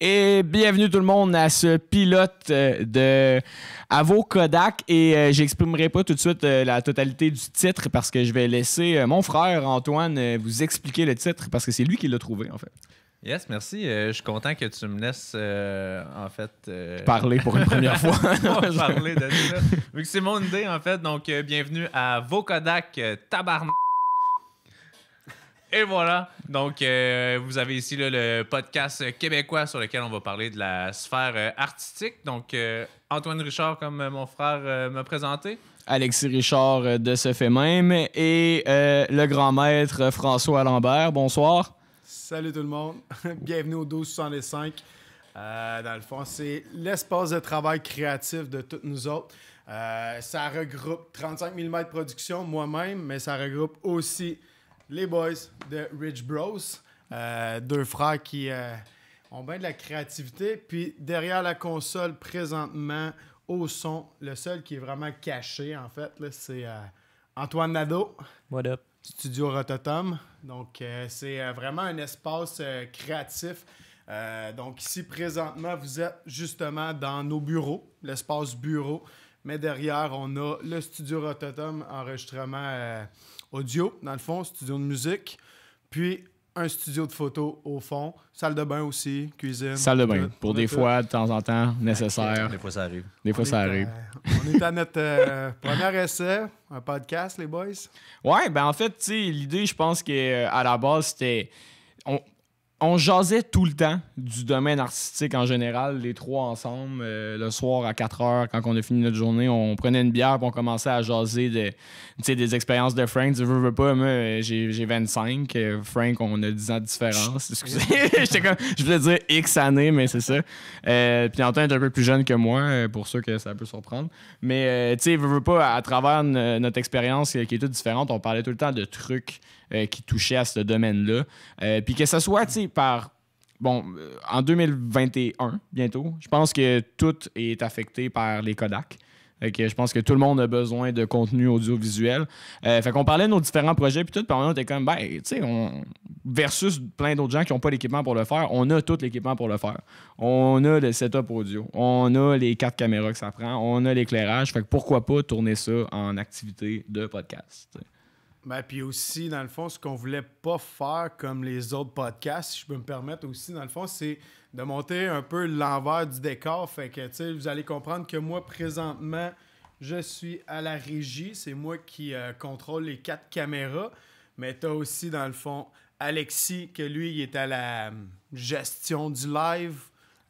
Et bienvenue tout le monde à ce pilote euh, de Vos Kodak. Et euh, j'exprimerai pas tout de suite euh, la totalité du titre parce que je vais laisser mon frère Antoine vous expliquer le titre parce que c'est lui qui l'a trouvé en fait. Yes, merci. je suis content que tu me laisses en fait parler pour une première fois. parler de Vu que c'est mon idée en fait, donc bienvenue à Avocadac Tabarnak. Et voilà. Donc, euh, vous avez ici le podcast québécois sur lequel on va parler de la sphère euh, artistique. Donc, euh, Antoine Richard, comme mon frère m'a présenté. Alexis Richard de ce fait même. Et le grand maître François Lambert. Bonsoir. Salut tout le monde. Bienvenue au 1265. dans le fond, c'est l'espace de travail créatif de toutes nous autres. ça regroupe 35 de production moi-même, mais ça regroupe aussi les boys de Rich Bros. Euh, deux frères qui euh, ont bien de la créativité. Puis derrière la console, présentement, au son, le seul qui est vraiment caché, en fait, c'est euh, Antoine Nadeau. What up? Studio Rototom. Donc, c'est vraiment un espace créatif. donc, ici, présentement, vous êtes justement dans nos bureaux, l'espace bureau. Mais derrière, on a le studio Rototom, enregistrement audio, dans le fond, studio de musique, puis un studio de photo au fond, salle de bain aussi, cuisine. Salle de bain, pour des fois, de temps en temps, nécessaire. Des fois, ça arrive. Des fois, ça arrive. Euh, on est à notre euh, premier essai, un podcast, les boys. Ouais, ben en fait, tu sais, l'idée, je pense qu'à euh, la base, c'était... On, on jasait tout le temps du domaine artistique en général, les trois ensemble. Euh, le soir à 4 h quand on a fini notre journée, on prenait une bière et on commençait à jaser de, des expériences de Frank. Tu veux, veux pas, moi, j'ai 25. Euh, Frank, on a 10 ans de différence. Excusez. je voulais dire X années, mais c'est ça. Euh, puis Antoine est un peu plus jeune que moi, pour ceux que ça peut surprendre. Mais tu sais, veux, veux pas, à travers notre expérience qui est toute différente, on parlait tout le temps de trucs. Euh, qui touchaient à ce domaine-là. Euh, puis que ce soit tu sais, par. Bon, euh, en 2021, bientôt, je pense que tout est affecté par les Kodak. Fait que je pense que tout le monde a besoin de contenu audiovisuel. fait qu'on parlait de nos différents projets, puis tout, puis on était comme, ben, tu sais, versus plein d'autres gens qui n'ont pas l'équipement pour le faire, on a tout l'équipement pour le faire. On a le setup audio, on a les quatre caméras que ça prend, on a l'éclairage. Fait que pourquoi pas tourner ça en activité de podcast? sais. Mais ben, puis aussi, dans le fond, ce qu'on voulait pas faire comme les autres podcasts, si je peux me permettre aussi, dans le fond, c'est de monter un peu l'envers du décor. Fait que, tu sais, vous allez comprendre que moi, présentement, je suis à la régie. C'est moi qui euh, contrôle les quatre caméras. Mais tu as aussi, dans le fond, Alexis, que lui, il est à la hum, gestion du live.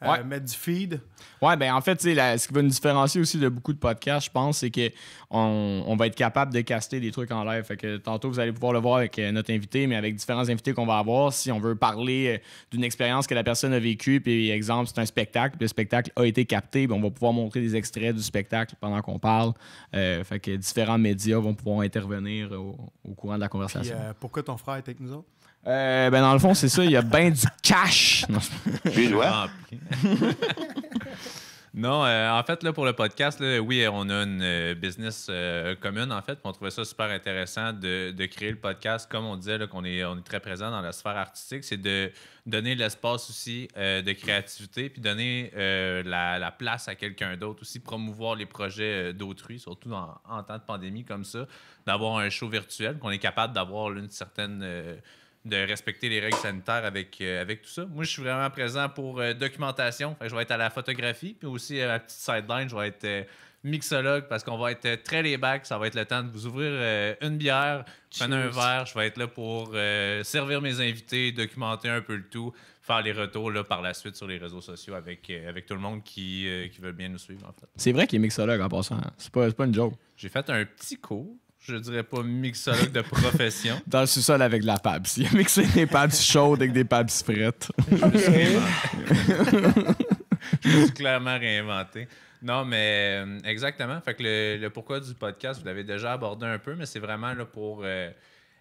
Euh, mettre du feed. Oui, ben en fait, ce qui va nous différencier aussi de beaucoup de podcasts, je pense, c'est qu'on on va être capable de caster des trucs en live. Fait que tantôt, vous allez pouvoir le voir avec euh, notre invité, mais avec différents invités qu'on va avoir, si on veut parler euh, d'une expérience que la personne a vécue, puis exemple, c'est un spectacle, le spectacle a été capté, ben, on va pouvoir montrer des extraits du spectacle pendant qu'on parle. fait que différents médias vont pouvoir intervenir au, courant de la conversation. pourquoi ton frère est avec nous autres? Euh, ben, dans le fond, c'est ça, il y a bien du cash. Non, non euh, en fait, là, pour le podcast, oui, on a une euh, business commune, en fait. On trouvait ça super intéressant de, créer le podcast. Comme on disait, qu'on est, on est très présent dans la sphère artistique, c'est de donner l'espace aussi de créativité, puis donner la, place à quelqu'un d'autre aussi, promouvoir les projets d'autrui, surtout en, en, temps de pandémie comme ça, d'avoir un show virtuel, qu'on est capable d'avoir une certaine de respecter les règles sanitaires avec, euh, avec tout ça. Moi, je suis vraiment présent pour euh, documentation. je vais être à la photographie, puis aussi à euh, la petite sideline, je vais être mixologue parce qu'on va être très les bacs. Ça va être le temps de vous ouvrir une bière, prendre un verre. Je vais être là pour servir mes invités, documenter un peu le tout, faire les retours là, par la suite sur les réseaux sociaux avec, avec tout le monde qui, qui veut bien nous suivre. C'est vrai qu'il est mixologue en passant. Hein. C'est pas, pas une joke. J'ai fait un petit cours je dirais pas mixologue de profession. Dans le sous-sol avec de la Pabs. Il a mixé des Pabs chaudes avec des Pabs frites. je me suis clairement réinventé. Non, mais euh, exactement. Fait que le, pourquoi du podcast, vous l'avez déjà abordé un peu, mais c'est vraiment là, pour euh,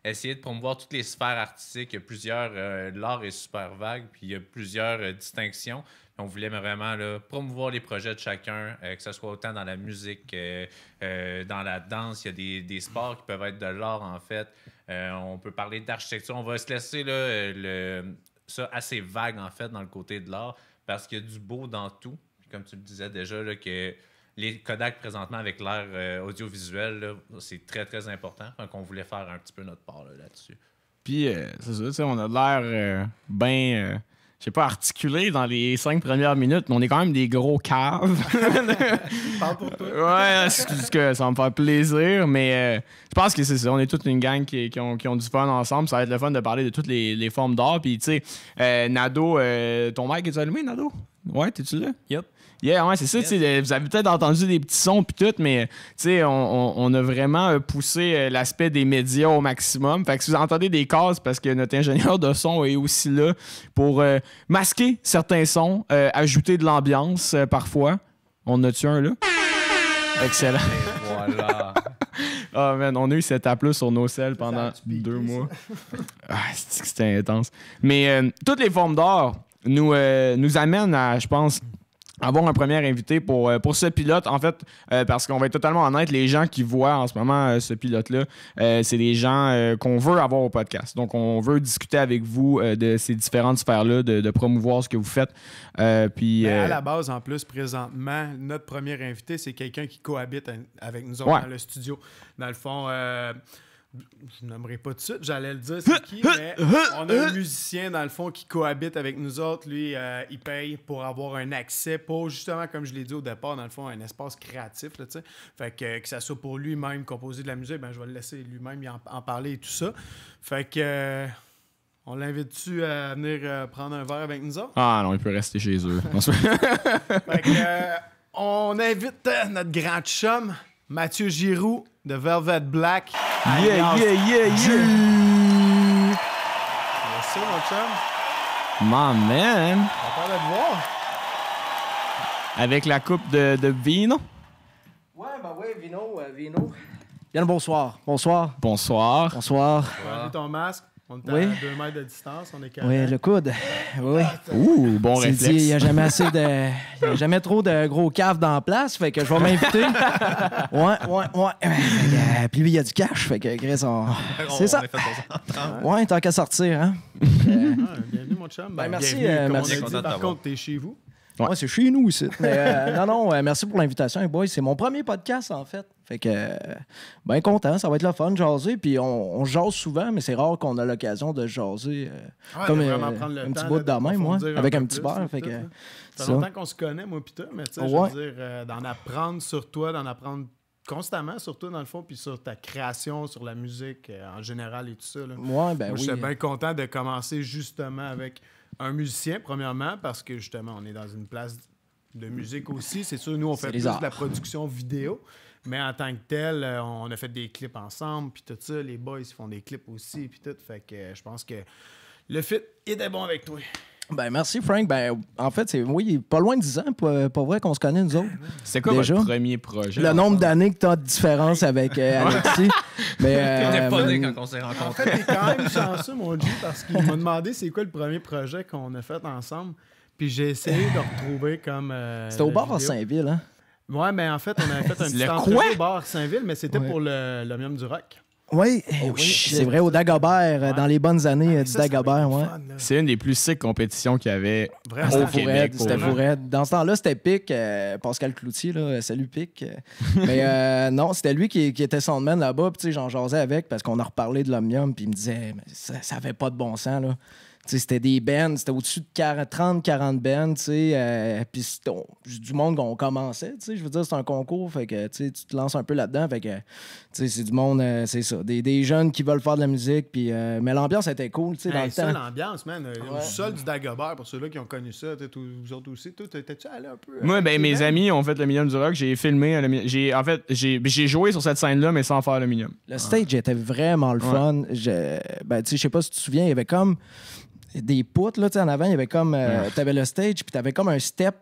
essayer de promouvoir toutes les sphères artistiques. Il y a plusieurs. Euh, l'art est super vague, puis il y a plusieurs distinctions. On voulait vraiment promouvoir les projets de chacun, euh, que ce soit autant dans la musique, euh, euh, dans la danse. Il y a des, sports qui peuvent être de l'art, en fait. on peut parler d'architecture. On va se laisser le, ça assez vague, en fait, dans le côté de l'art, parce qu'il y a du beau dans tout. comme tu le disais déjà, que les Kodak présentement avec l'ère audiovisuel, c'est très, très important. Donc, on voulait faire un petit peu notre part là-dessus. puis, c'est ça, on a l'air bien je sais pas articuler dans les cinq premières minutes, mais on est quand même des gros caves. Ouais, ce que ça me faire plaisir, mais euh, je pense que c'est ça. On est toute une gang qui, qui, ont, du fun ensemble. Ça va être le fun de parler de toutes les, formes d'art. Puis, tu sais, euh, Nado, euh, ton mic est allumé, Nado? Ouais, t'es-tu là? Yep. Yeah, ouais, c'est ça. Vous avez peut-être entendu des petits sons puis tout, mais on, on, a vraiment euh, poussé euh, l'aspect des médias au maximum. Fait que si vous entendez des cases, parce que notre ingénieur de son est aussi là pour euh, masquer certains sons, ajouter de l'ambiance parfois. On a tué un là. Excellent. voilà. oh on a eu cette appel sur nos selles pendant deux mois. Ah, c'était intense. Mais toutes les formes d'or nous, nous amènent à, je pense, avoir un premier invité pour, euh, pour ce pilote, en fait, euh, parce qu'on va être totalement honnête, les gens qui voient en ce moment euh, ce pilote-là, c'est des gens qu'on veut avoir au podcast. Donc, on veut discuter avec vous de ces différentes sphères-là, de, promouvoir ce que vous faites. puis, à la base, en plus, présentement, notre premier invité, c'est quelqu'un qui cohabite avec nous dans le studio. Dans le fond je nommerai pas tout de suite, j'allais le dire, c'est qui, mais on a un musicien, dans le fond, qui cohabite avec nous autres. Lui, euh, il paye pour avoir un accès pour, justement, comme je l'ai dit au départ, dans le fond, un espace créatif, Fait que, ça soit pour lui-même composer de la musique, ben, je vais le laisser lui-même en, parler et tout ça. Fait que... Euh, on l'invite-tu à venir euh, prendre un verre avec nous autres? Ah non, il peut rester chez eux. fait on invite notre grand chum, Mathieu Giroux de Velvet Black. Yeah, yeah, yeah, yeah, Merci, mon chum. My man. On voir. Avec la coupe de, de vino. Ouais, bah ouais, vino, euh, vino. Viens, bonsoir. Bonsoir. Bonsoir. Bonsoir. Bonsoir. Bonsoir. ton masque. On est à deux mètres de distance, on est carré. Oui, le coude. Oui. Ouh, bon réflexe. il n'y a jamais assez de. Il y a jamais trop de gros caves dans la place, fait que je vais m'inviter. ouais, ouais, ouais. Euh, puis lui, il y a du cash, fait que Chris, on. C'est ça. On ouais, tant qu'à sortir, hein. Euh, bienvenue, mon chum. Ben, merci, bienvenue, euh, merci. On dit, par contre, t'es chez vous. Ouais. c'est chez nous ici. Euh, non, non, euh, merci pour l'invitation, C'est mon premier podcast, en fait. Fait que, euh, ben content, ça va être le fun, de jaser. Puis on, jase souvent, mais c'est rare qu'on a l'occasion de jaser comme un petit bout de demain, moi, avec un, petit beurre. Fait que, hein. ça fait longtemps qu'on se connaît, moi, pis toi, mais tu sais, je veux dire, d'en apprendre sur toi, d'en apprendre constamment, surtout dans le fond, puis sur ta création, sur la musique en général et tout ça. Là. ben moi, oui. je suis hein. bien content de commencer justement avec un musicien, premièrement, parce que justement, on est dans une place de musique aussi. C'est sûr, nous, on fait plus de la production vidéo, mais en tant que tel, euh, on a fait des clips ensemble, puis tout ça. Les boys font des clips aussi, puis tout. Fait que euh, je pense que le fit était bon avec toi. Ben, merci, Frank. Ben, en fait, c'est oui, pas loin de 10 ans, pas, vrai qu'on se connaît, nous autres. C'est quoi déjà. votre premier projet? Le nombre d'années que tu as de différence avec euh, Alexis. mais, euh, pas né quand on s'est rencontré En fait, t'es quand même chanceux, mon Dieu, parce qu'il m'a demandé c'est quoi le premier projet qu'on a fait ensemble. Puis j'ai essayé de retrouver comme. Euh, c'était au bar à Saint-Ville, hein? Ouais, mais en fait, on avait fait un petit entretien au bar Saint-Ville, mais c'était pour le, le Mium du Rock. Oui, oh, c'est vrai, au Dagobert, euh, dans les bonnes années ah, euh, du Dagobert. Ouais. C'est une des plus sick compétitions qu'il y avait au Québec. C'était Dans ce temps-là, c'était Pic, euh, Pascal Cloutier, salut Pic. Mais non, c'était lui qui, qui était soundman là-bas, puis j'en jasais avec parce qu'on a reparlé de l'Omnium, puis il me disait, ça n'avait pas de bon sens. Là c'était des bands, c'était au-dessus de 30-40 bands, tu sais, euh, puis du monde qu'on commençait, tu sais, je veux dire, c'est un concours, fait que, tu te lances un peu là-dedans, fait tu sais, c'est du monde, euh, c'est ça, des, jeunes qui veulent faire de la musique, puis, euh, mais l'ambiance était cool, tu sais, ça, l'ambiance, man, sol du Dagobert, pour ceux-là qui ont connu ça, vous autres aussi, t'étais-tu allé un peu? Moi, ben, mes amis ont fait le minimum du Rock, j'ai filmé, j'ai, en fait, j'ai joué sur cette scène-là, mais sans faire le minimum Le stage était vraiment le fun, je, ben, je sais pas si tu te souviens, il y avait comme des poutres, là, tu en avant, il y avait comme. tu euh, ah. t'avais le stage, puis t'avais comme un step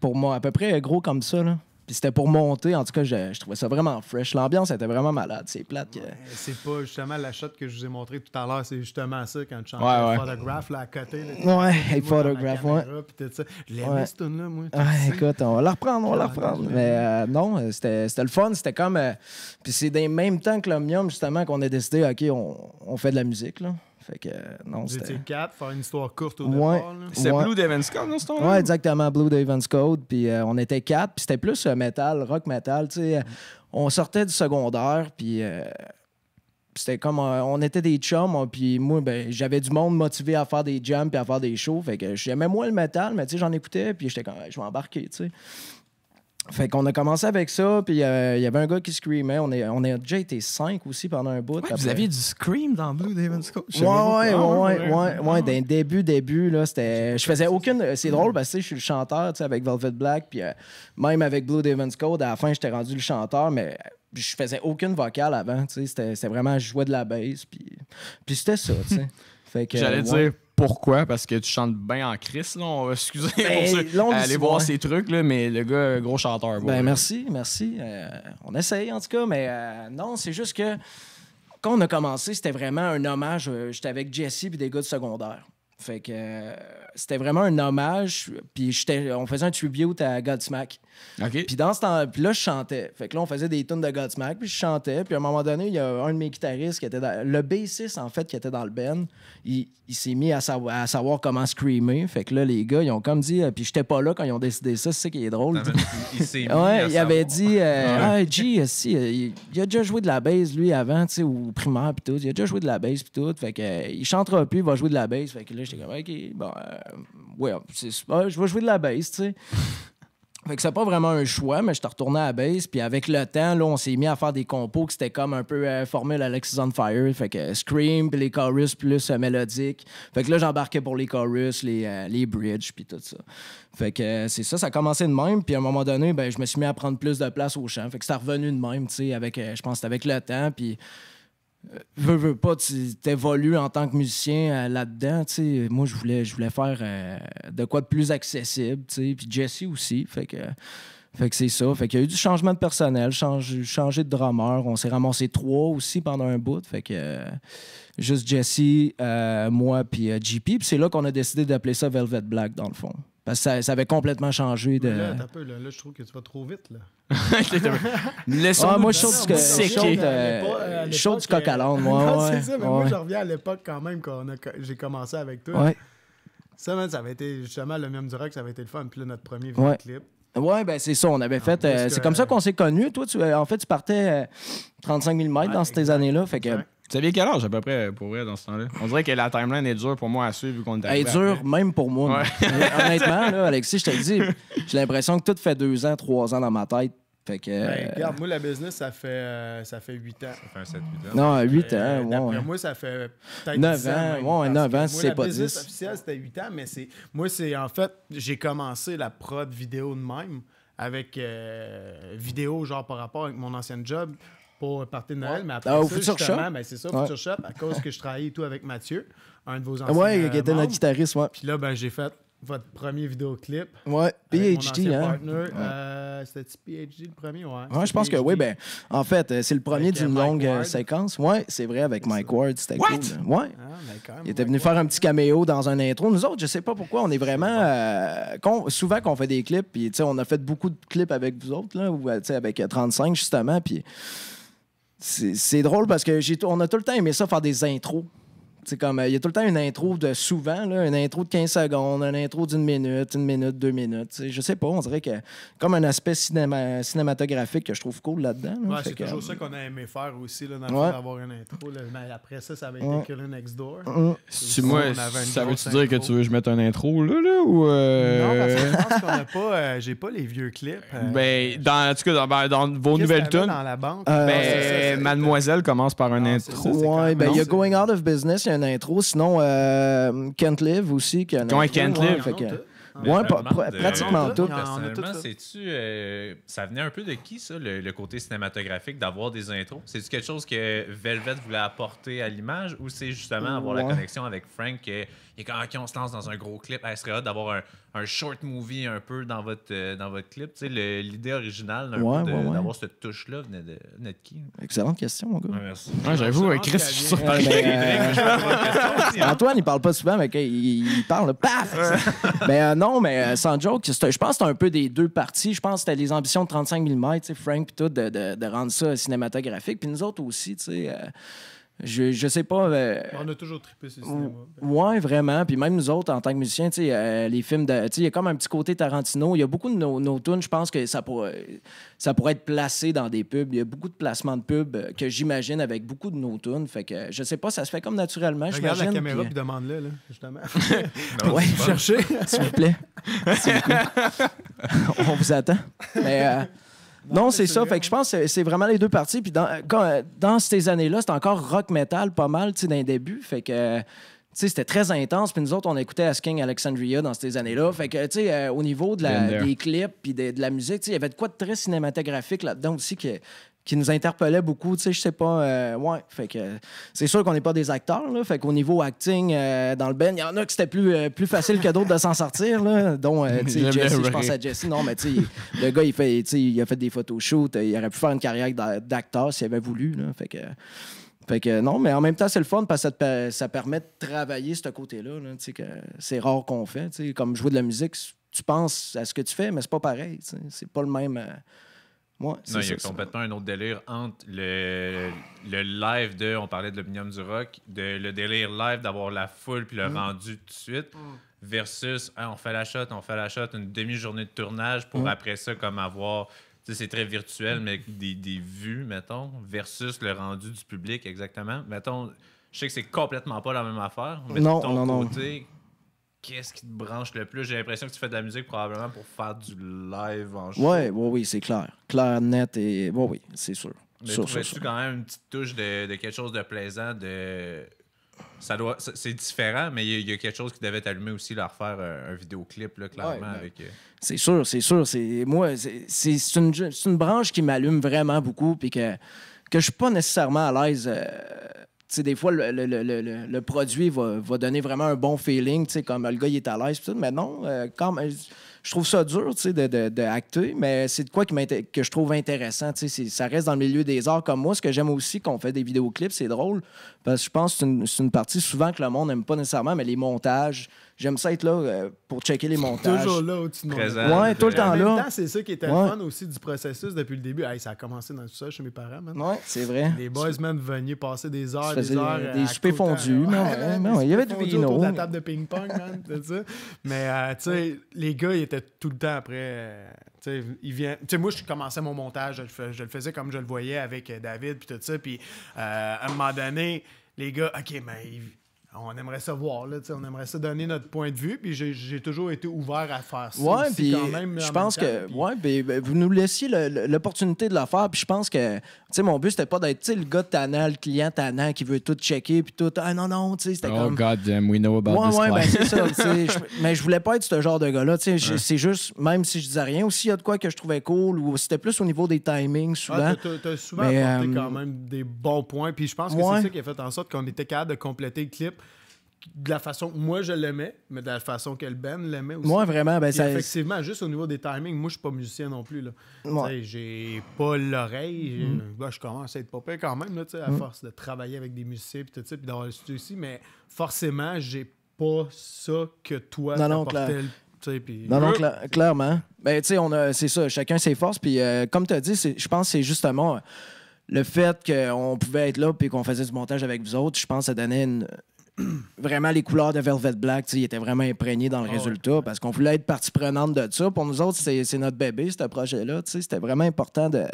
pour moi, à peu près gros comme ça, là. Puis c'était pour monter. En tout cas, je, trouvais ça vraiment fresh. L'ambiance était vraiment malade. C'est plate. c'est pas justement la shot que je vous ai montré tout à l'heure. C'est justement ça quand tu chantais ouais, Photograph là, à côté. ouais, et Photograph, ouais. Je l'aimais, cette là moi. écoute, on va la reprendre, on va la ah, reprendre. Mais euh, non, euh, c'était le fun. C'était comme. Puis c'est dans le même temps que l'Omnium, justement, qu'on a décidé, OK, on fait de la musique, là. Fait que non, c'était. quatre, faire une histoire courte au ouais, c'est Blue Devon's Code, non, ce Ouais, exactement, Blue Devon's Code. Puis euh, on était quatre, puis c'était plus euh, metal, rock metal. Tu sais, euh, on sortait du secondaire, puis. c'était comme on était des chums hein, puis moi ben, j'avais du monde motivé à faire des jams puis à faire des shows fait que j'aimais moins le métal mais tu sais j'en écoutais puis j'étais comme je vais tu sais fait qu'on a commencé avec ça, puis euh, il y avait un gars qui screamait. On, est, on a déjà été cinq aussi pendant un bout. vous aviez du scream dans Blue Devons Code? Ouais, ouais, ah, ouais, ouais, ouais, D'un début, début, là, c'était. Je faisais aucune. C'est drôle parce que je suis le chanteur, tu sais, avec Velvet Black, puis euh, même avec Blue Devons Code, à la fin, j'étais rendu le chanteur, mais euh, je faisais aucune vocale avant, tu sais. C'était vraiment, jouer de la bass, puis, c'était ça, tu sais. J'allais dire, pourquoi, parce que tu chantes bien en Chris. Là, excusez va ben, pour ça. Allez voir ces trucs, là, mais le gars, gros chanteur. ben, merci, merci. Euh, on essaye en tout cas, mais euh, non, c'est juste que quand on a commencé, c'était vraiment un hommage. Euh, j'étais avec Jesse et des gars de secondaire. Fait que c'était vraiment un hommage. Puis on faisait un tribute à Godsmack. Puis dans ce temps, puis là, je chantais. Fait que là, on faisait des tunes de Godsmack, puis je chantais. Puis à un moment donné, il y a un de mes guitaristes qui était dans... Le bassiste, en fait, qui était dans le band, il, s'est mis à, savoir comment screamer. Fait que là, les gars, ils ont comme dit... Euh, puis j'étais pas là quand ils ont décidé ça, c'est ça qui est drôle. il, ouais, il avait dit... Euh, ah, G, si, euh, il, a déjà joué de la bass, lui, avant, tu sais, au primaire, puis tout. Il a déjà joué de la bass, puis tout. Fait que il chantera plus, il va jouer de la bass. Fait que là, j'étais comme, OK, bon... ouais, je vais jouer de la bass, tu sais. Fait que c'est pas vraiment un choix, mais je suis retourné à la base. Puis avec le temps, là, on s'est mis à faire des compos qui étaient comme un peu euh, à Alexis on Fire. Fait que Scream, puis les chorus plus mélodique euh, mélodiques. Fait que là, j'embarquais pour les chorus, les, euh, les bridges, puis tout ça. Fait que euh, c'est ça, ça a commencé de même. Puis à un moment donné, ben, je me suis mis à prendre plus de place au chant. Fait que ça revenu de même, tu sais, avec, je pense, avec le temps. Puis euh, veux, veux pas, tu évolues en tant que musicien euh, là-dedans. Moi, je voulais, je voulais faire euh, de quoi de plus accessible. Puis Jesse aussi. Fait que, fait que c'est ça. Fait qu'il y a eu du changement de personnel, changé de drameur. On s'est ramassé trois aussi pendant un bout. Fait que juste Jesse, moi, puis JP. Puis c'est là qu'on a décidé d'appeler ça Velvet Black, dans le fond. Parce que ça, ça, avait complètement changé de. Là, un peu, là, je trouve que tu vas trop vite. Là. Laissons ah, moi, je trouve euh, chaud euh, du coq à euh, l'âne, moi. c'est ça, mais moi, je reviens à l'époque quand même quand j'ai commencé avec toi. Ouais. Ça, man, ça avait été justement le même direct, ça avait été le fun. Puis là, notre premier vide clip. Ouais, ben c'est ça, on avait ah, fait. c'est comme ça qu'on s'est connus. Toi, tu, en fait, tu partais 35 000 mètres dans ces années-là. Fait que. Tu savais quel âge à peu près pour vrai dans ce temps-là? On dirait que la timeline est dure pour moi à suivre vu qu'on est Elle est dure même pour moi. Honnêtement, là, Alexis, je te le dis, j'ai l'impression que tout fait deux ans, trois ans dans ma tête. Fait que. Ben, euh, regarde, moi, la business, ça fait, huit euh, ça fait 8 ans. Ça fait 7-8 ans. Non, 8 euh, ans. moi, ça fait peut-être 9 ans. Ouais, 9 ans, c'est pas 10. La business officielle, c'était huit ans, mais c'est. Moi, c'est. En fait, j'ai commencé la prod vidéo de même avec vidéo, genre par rapport avec mon ancien job pour un de Noël, mais après ça, justement, ben, c'est ça, ouais. à cause que je travaillais tout avec Mathieu, un de vos anciens Ouais, qui euh, était notre guitariste, ouais. Puis là, ben, j'ai fait votre premier vidéoclip. Ouais, PhD, hein. Euh, c'était PhD le premier, ouais. Ouais, je pense que oui, ben, en fait, euh, c'est le premier d'une longue séquence. Ouais, c'est vrai, avec Mike Ward, c'était cool. Ouais. Ah, Il était venu faire un petit caméo dans un intro. Nous autres, je sais pas pourquoi, on est vraiment. souvent qu'on fait des clips, puis on a fait beaucoup de clips avec vous autres, là, avec 35 justement, puis c'est drôle parce que j'ai on a tout le temps aimé ça faire des intros. C'est comme, euh, il y a tout le temps une intro de souvent, là, une intro de 15 secondes, une intro d'une minute, une minute, deux minutes. Je sais pas, on dirait que comme un aspect cinématographique que je trouve cool là-dedans. c'est toujours euh, ça qu'on a aimé faire aussi, là, dans le d'avoir une intro. mais après ça, ça avait été que le Next Door. Mm. Si moi, ça veut-tu dire que tu veux que je mette un intro là, ou. Euh, non, parce que je pense qu'on n'a pas. pas les vieux clips. ben, dans, en tout cas, dans, ben, vos nouvelles tunes. dans ben, Mademoiselle commence par un intro. Ouais, ben, il y a Going Out of Business, une intro. Sinon, euh, Kent Live aussi. Qui a Fait euh, pratiquement tout. Euh, ça venait un peu de qui, ça, le, côté cinématographique d'avoir des intros C'est-tu quelque chose que Velvet voulait apporter à l'image ou c'est justement avoir la connexion avec Frank que et quand on se lance dans un gros clip, elle serait hâte d'avoir un, short movie un peu dans votre, euh, dans votre clip. L'idée originale d'avoir cette touche-là venait de, qui? Hein? Excellente question, mon gars. merci. J'avoue, Chris, je suis ben, surpris. Euh, hein. Antoine, il parle pas souvent, mais il, parle, paf! Mais ben, euh, non, mais sans joke, je pense que c'était un peu des deux parties. Je pense que c'était les ambitions de 35 000 mm, Frank, pis tout, de, rendre ça cinématographique. Puis nous autres aussi, tu sais. Je, sais pas. Euh, on a toujours trippé ces cinémas. Ben. Ouais, vraiment. Puis même nous autres, en tant que musiciens, euh, les films de. Il y a comme un petit côté Tarantino. Il y a beaucoup de nos, tunes, je pense que ça pourrait, ça pourrait être placé dans des pubs. Il y a beaucoup de placements de pubs euh, que j'imagine avec beaucoup de nos tunes. Fait que je sais pas, ça se fait comme naturellement. Regarde la caméra puis, demande-le, là, justement. cherchez. S'il vous plaît. on vous attend. Mais. Non, c'est ça. Fait que je hein. pense que c'est vraiment les deux parties. Puis dans, dans ces années-là, c'était encore rock metal pas mal, tu sais, d'un début. Fait que c'était très intense. Puis nous autres, on écoutait Asking Alexandria dans ces années-là. Fait que, tu sais, euh, au niveau de des clips puis de, la musique, il y avait de quoi de très cinématographique là-dedans aussi que qui nous interpellait beaucoup. Tu sais, je sais pas. Euh, ouais, fait que c'est sûr qu'on n'est pas des acteurs. Là, fait qu'au niveau acting, euh, dans le Ben, il y en a qui c'était plus, euh, plus facile que d'autres de s'en sortir. dont, tu sais, je pense à Jesse. Non, mais tu sais, le gars, il, fait, il a fait des photoshoots. Il aurait pu faire une carrière d'acteur s'il avait voulu. Là, fait que. Fait que non, mais en même temps, c'est le fun parce que ça, permet de travailler ce côté-là. Là, que c'est rare qu'on fait. Comme jouer de la musique, tu penses à ce que tu fais, mais c'est pas pareil. C'est pas le même non, il y a complètement un autre délire entre le, le, live de, on parlait de l'opinion du rock, de le délire live d'avoir la foule puis le mm. rendu tout de suite, mm. versus on fait la shot, on fait la shot, une demi-journée de tournage pour mm. après ça comme avoir, c'est très virtuel, mais des, vues, mettons, versus le rendu du public exactement. Mettons, je sais que c'est complètement pas la même affaire, mais non, qu'est-ce qui te branche le plus? J'ai l'impression que tu fais de la musique probablement pour faire du live en show. Ouais, oui, oui, c'est clair. Clair, net et. Oui, oui, c'est sûr. Mais trouves tu quand même une petite touche de, quelque chose de plaisant de. Ça doit, c'est différent, mais il y, a quelque chose qui devait t'allumer aussi, leur faire un, vidéoclip, là, clairement. Ben, euh, c'est sûr, c'est sûr. C'est, moi, c'est, une, branche qui m'allume vraiment beaucoup, puis que, que je suis pas nécessairement à l'aise. Euh, des fois, le, produit va, donner vraiment un bon feeling, comme le gars, il est à l'aise, mais non, euh, je trouve ça dur, tu de, de, acter, mais c'est de quoi que je trouve intéressant, ça reste dans le milieu des arts comme moi. Ce que j'aime aussi qu'on fait des vidéoclips, c'est drôle, parce que je pense que c'est une, une, partie souvent que le monde n'aime pas nécessairement, mais les montages, J'aime ça être là euh, pour checker les montages. Toujours là où tu nous. Ouais, tout le temps là. c'est ça qui était le fun aussi du processus depuis le début. ah ça a commencé dans tout ça chez mes parents, man. Ouais, c'est vrai. Les boys, même, venaient passer des heures, des heures. Des euh, soupers fondus, Il y avait du vino. de la table de ping-pong, Mais, euh, tu sais, les gars, ils étaient tout le temps après. tu sais, moi, je commençais mon montage. Je, le faisais comme je le voyais avec David, puis tout ça. Puis, à un moment donné, les gars, OK, mais on aimerait ça voir, on aimerait ça donner notre point de vue, puis j'ai toujours été ouvert à faire ça. puis je pense que ben, ben, vous nous laissiez l'opportunité de la faire, puis je pense que mon but, c'était pas d'être le gars tannant, le client tannant qui veut tout checker, puis tout, ah non, non, c'était oh, God damn, we know about this ouais, ben, c'est ça, je, mais je voulais pas être ce genre de gars-là, c'est juste, même si je disais rien, aussi, il y a de quoi que je trouvais cool, ou c'était plus au niveau des timings, ah, souvent. tu as souvent apporté euh, quand même des bons points, puis je pense que c'est ça qui a fait en sorte qu'on était capable de compléter le clip de la façon que moi je l'aimais, mais de la façon qu'elle, le ben l'aimait aussi. Moi, vraiment, ben, ça... Effectivement, juste au niveau des timings, moi, je suis pas musicien non plus. Là. n'ai J'ai pas l'oreille. Mm-hmm. Euh, bah, je commence à être popé quand même, là, à mm. force de travailler avec des musiciens puis tout puis d'avoir le studio ici, mais forcément, j'ai pas ça que toi, non, non, Non, non, euh, clairement. Ben, tu sais, c'est ça, chacun ses forces, puis euh, comme tu as dit, je pense que c'est justement... le fait qu'on pouvait être là et qu'on faisait du montage avec vous autres, je pense que ça donnait une, vraiment les couleurs de Velvet Black, étaient vraiment imprégné dans le ah résultat parce qu'on voulait être partie prenante de ça. Pour nous autres, c'est notre bébé, ce projet-là. C'était vraiment important de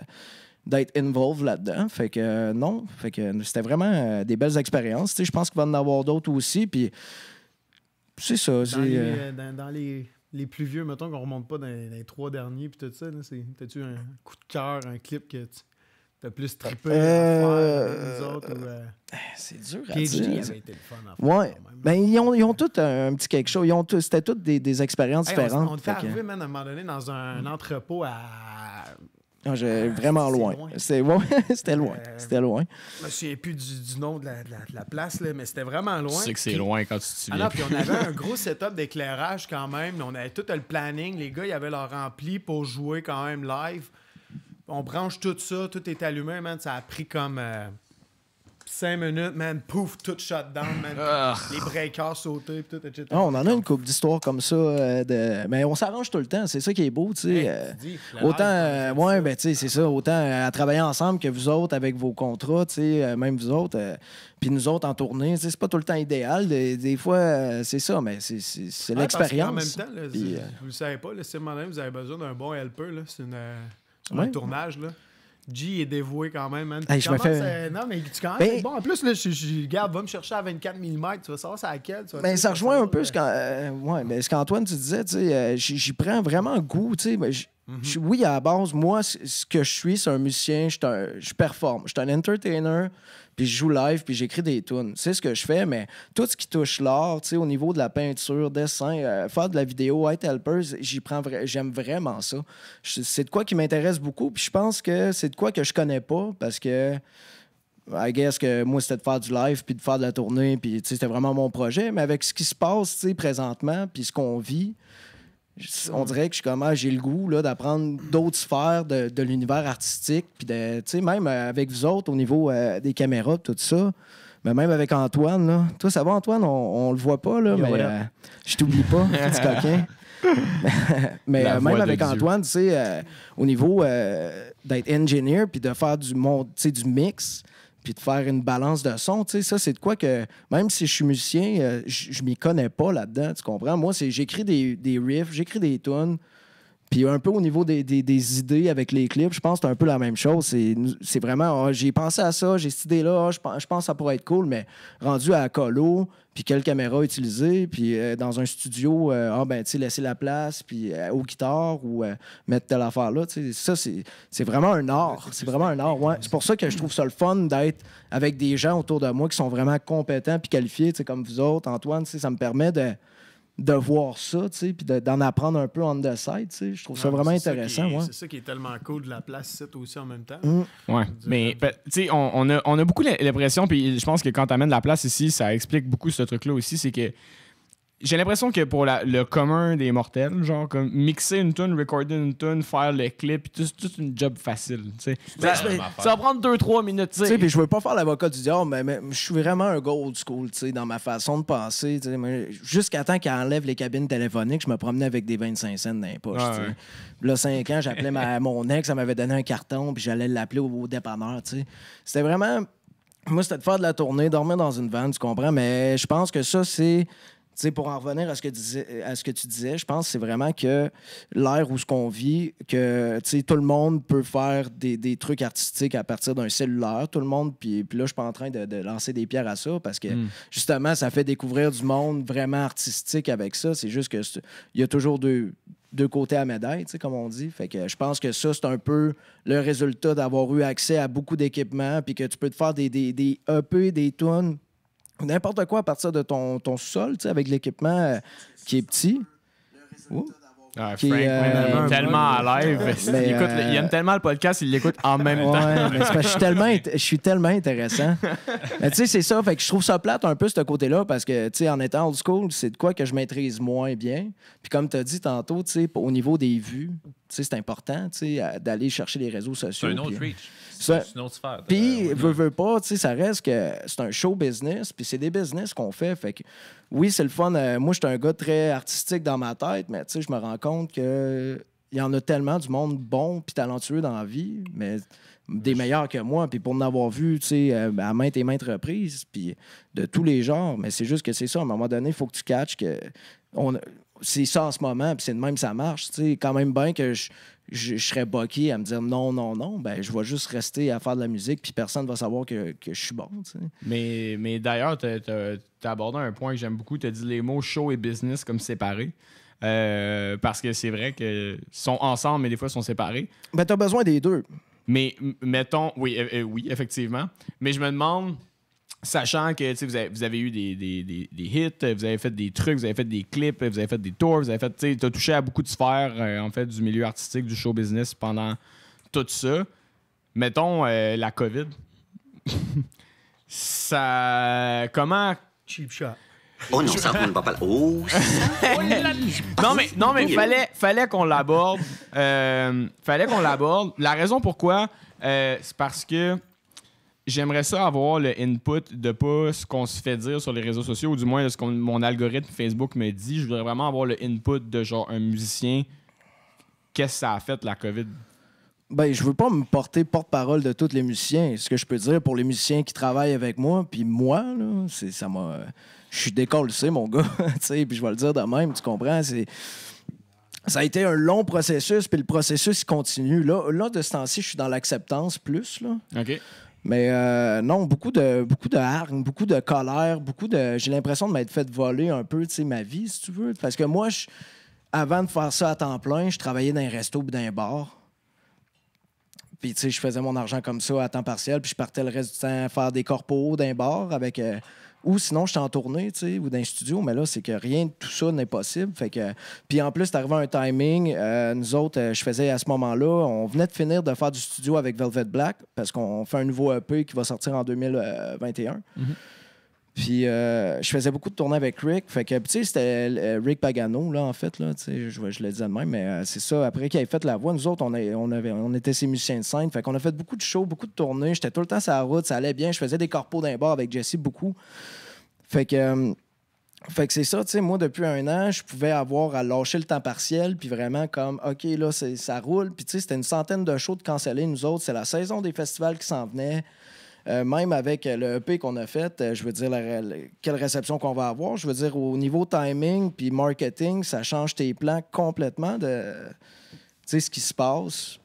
d'être involved là-dedans. Fait que euh, non, fait que c'était vraiment euh, des belles expériences. Je pense qu'il va en avoir d'autres aussi. Puis c'est ça. Dans, euh, les, plus vieux, mettons qu'on remonte pas dans les, trois derniers, puis tout ça, t'as-tu un coup de cœur, un clip que T'as plus trippé euh... nous autres? ou... Euh, euh, c'est dur à dire. avait été le fun Ouais. Ben, ils, ont, ils ont tous un, petit quelque chose. Ils ont tous, c'était toutes des, des expériences différentes. On, ont était arrivé, à un moment donné, dans un, mm. entrepôt à. Ah, je... Ah, vraiment loin. c'était loin. Euh, c'était loin. Je me souviens plus du, nom de la, place, mais c'était vraiment loin. Tu sais que c'est loin quand tu te ah souviens. puis on avait un gros setup d'éclairage quand même. On avait tout le planning. Les gars, ils avaient leur rempli pour jouer quand même live on branche tout ça, tout est allumé, man. Ça a pris comme. Euh, cinq minutes, man, pouf, tout shut down, les breakers sautés, tout, etc. Ah, on en a une couple d'histoires comme ça. Euh, de... Mais on s'arrange tout le temps, c'est ça qui est beau, tu sais. Euh, autant, hein, ouais, ben, tu sais, c'est ça. Autant à travailler ensemble que vous autres avec vos contrats, tu même vous autres. Puis nous autres en tournée, c'est pas tout le temps idéal. Des, fois, c'est ça, mais c'est l'expérience. En même vous le savez pas, là, si vous avez besoin d'un bon helper, c'est une le tournage. Là. G est dévoué quand même, man. non, mais tu quand même ben- bon. En plus, là, je, garde, va me chercher à 24 mm, tu vas savoir c'est à quel. Ben, ça rejoint un peu euh, ben, ce qu'Antoine tu disais, tu sais, euh, j'y prends vraiment goût, tu sais. Mhm. Oui, à la base, moi, ce que je suis, c'est un musicien, je performe. Je suis un entertainer, puis je joue live, puis j'écris des tunes. C'est ce que je fais, mais tout ce qui touche l'art, tu sais, au niveau de la peinture, dessin, euh, faire de la vidéo, être helper, j'y prends j'aime vraiment ça. C'est de quoi qui m'intéresse beaucoup, puis je pense que c'est de quoi que je connais pas, parce que... I guess que moi, c'était de faire du live, puis de faire de la tournée, puis c'était vraiment mon projet. Mais avec ce qui se passe présentement, puis ce qu'on vit, on dirait que je suis ah, j'ai le goût d'apprendre d'autres sphères de, l'univers artistique. Puis, même avec vous autres, au niveau euh, des caméras, tout ça. Mais même avec Antoine, Toi, ça va, Antoine? On, le voit pas, là, mais euh, je t'oublie pas, petit coquin. mais euh, même avec Antoine, au niveau d'être engineer puis de faire du, monde, du mix, de faire une balance de son, ça, c'est de quoi que, même si je suis musicien, euh, je, je m'y connais pas là-dedans, tu comprends? Moi, c'est j'écris des, des riffs, j'écris des tunes, puis un peu au niveau des, idées avec les clips, je pense que c'est un peu la même chose. C'est vraiment, ah, j'ai pensé à ça, j'ai cette idée-là, ah, je, pense que ça pourrait être cool, mais rendu à colo, puis quelle caméra utiliser, puis euh, dans un studio, euh, ah, ben tu laisser la place, puis euh, aux guitares ou mettre telle affaire-là, ça c'est vraiment un art. C'est vraiment un art, C'est pour ça que je trouve ça le fun d'être avec des gens autour de moi qui sont vraiment compétents puis qualifiés, comme vous autres, Antoine, ça me permet de de voir ça, tu sais, puis d'en apprendre un peu on the side, tu sais. Je trouve ça ah, vraiment intéressant, C'est ça qui est tellement cool de la place site aussi en même temps. Mm. Ouais. mais euh, tu sais, on, a, on a beaucoup l'impression, puis je pense que quand tu amènes la place ici, ça explique beaucoup ce truc-là aussi, c'est que j'ai l'impression que pour le commun des mortels, genre comme mixer une tune, recorder une tune, faire le clip, c'est tout une job facile. Ben, ça, va prendre 2-3 minutes. Je ne je veux pas faire l'avocat du diable, mais, je suis vraiment un old school dans ma façon de penser. Jusqu'à temps qu'elle enlève les cabines téléphoniques, je me promenais avec des 25 cents dans les poches. Là, 5 ans, j'appelais mon ex, elle m'avait donné un carton, puis j'allais l'appeler au, au dépanneur. C'était vraiment moi, c'était de faire de la tournée, dormir dans une vanne, tu comprends, mais je pense que ça, c'est pour en revenir à ce que, à ce que tu disais, je pense que c'est vraiment que l'ère où ce qu'on vit, que tout le monde peut faire des, trucs artistiques à partir d'un cellulaire, tout le monde, puis, puis là, je suis pas en train de, lancer des pierres à ça, parce que hmm. justement, ça fait découvrir du monde vraiment artistique avec ça. C'est juste que il y a toujours deux, deux côtés à médaille, comme on dit. Fait que je pense que ça, c'est un peu le résultat d'avoir eu accès à beaucoup d'équipements, puis que tu peux te faire des, des, des e des tunes n'importe quoi à partir de ton, ton sol, avec l'équipement euh, qui est petit. Ah, Frank, il est euh, tellement à live. il, aime euh, tellement le podcast, il l'écoute en même temps. je, suis tellement, je suis tellement intéressant. tu sais, c'est ça. Fait que je trouve ça plate un peu, ce côté-là, parce que, tu en étant old school, c'est de quoi que je maîtrise moins bien. Puis comme tu as dit tantôt, tu au niveau des vues, tu c'est important, tu d'aller chercher les réseaux sociaux. C'est un autre c'est une autre Puis, euh, veut veux pas, tu sais, ça reste que c'est un show business, puis c'est des business qu'on fait. Fait oui, c'est le fun. Euh, moi, je suis un gars très artistique dans ma tête, mais tu sais, je me rends compte qu'il y en a tellement du monde bon puis talentueux dans la vie, mais des meilleurs que moi, puis pour en avoir vu, tu sais, euh, à maintes et maintes reprises, puis de tous les genres, mais c'est juste que c'est ça, à un moment donné, il faut que tu catches que on, c'est ça en ce moment, puis c'est de même ça marche. C'est quand même bien que je, je, serais boqué à me dire non, non, non, ben je vais juste rester à faire de la musique, puis personne ne va savoir que, je suis bon. Mais, mais d'ailleurs, tu as, abordé un point que j'aime beaucoup. Tu as dit les mots show et business comme séparés. Euh, parce que c'est vrai qu'ils sont ensemble, mais des fois, ils sont séparés. Ben, tu as besoin des deux. Mais mettons, oui, e-, e-, oui, effectivement. Mais je me demande Sachant que vous avez, vous avez eu des, des, des, des, hits, vous avez fait des trucs, vous avez fait des clips, vous avez fait des tours, vous avez fait, tu as touché à beaucoup de sphères euh, en fait, du milieu artistique, du show business pendant tout ça. Mettons euh, la COVID. ça. Comment. Cheap shot. Oh non, ça ne va pas. Oh, non mais non mais fallait fallait qu'on l'aborde. Euh, fallait qu'on l'aborde. La raison pourquoi, euh, c'est parce que j'aimerais ça avoir le input de pas ce qu'on se fait dire sur les réseaux sociaux, ou du moins ce que mon algorithme Facebook me dit. Je voudrais vraiment avoir le input de genre un musicien. Qu'est-ce que ça a fait la COVID? Ben, je veux pas me porter porte-parole de tous les musiciens. Ce que je peux dire pour les musiciens qui travaillent avec moi, puis moi, c'est ça m'a. Je suis décollé, mon gars. puis je vais le dire de même, tu comprends? ça a été un long processus, puis le processus continue. Là, de ce temps-ci, je suis dans l'acceptance plus. Là. OK. Mais euh, non, beaucoup de, beaucoup de hargne, beaucoup de colère, beaucoup de. J'ai l'impression de m'être fait voler un peu, tu sais, ma vie, si tu veux. Parce que moi, avant de faire ça à temps plein, je travaillais dans un resto ou dans un bar. Puis, tu sais, je faisais mon argent comme ça à temps partiel, puis je partais le reste du temps faire des corpos d'un bar avec euh, ou sinon, je suis en tournée, tu sais, ou dans un studio, mais là, c'est que rien de tout ça n'est possible. Fait que... Puis en plus, c'est à un timing. Euh, nous autres, euh, je faisais à ce moment-là, on venait de finir de faire du studio avec Velvet Black, parce qu'on fait un nouveau EP qui va sortir en 2021. Puis euh, je faisais beaucoup de tournées avec Rick. Fait que, tu sais, c'était euh, Rick Pagano, là, en fait, là, je, le disais de même, mais euh, c'est ça. Après qu'il avait fait la voix, nous autres, on, on était ces musiciens de scène. Fait qu'on a fait beaucoup de shows, beaucoup de tournées. J'étais tout le temps sur la route, ça allait bien. Je faisais des corpos d'un bar avec Jesse beaucoup. Fait que. fait que c'est ça, tu sais, moi, depuis un an, je pouvais avoir à lâcher le temps partiel, puis vraiment comme, OK, là, ça roule. Puis, tu sais, c'était une centaine de shows de cancellés, nous autres. C'est la saison des festivals qui s'en venait. Euh, même avec euh, le EP qu'on a fait, euh, je veux dire, quelle réception qu'on va avoir. Je veux dire, au niveau timing puis marketing, ça change tes plans complètement de ce qui se passe.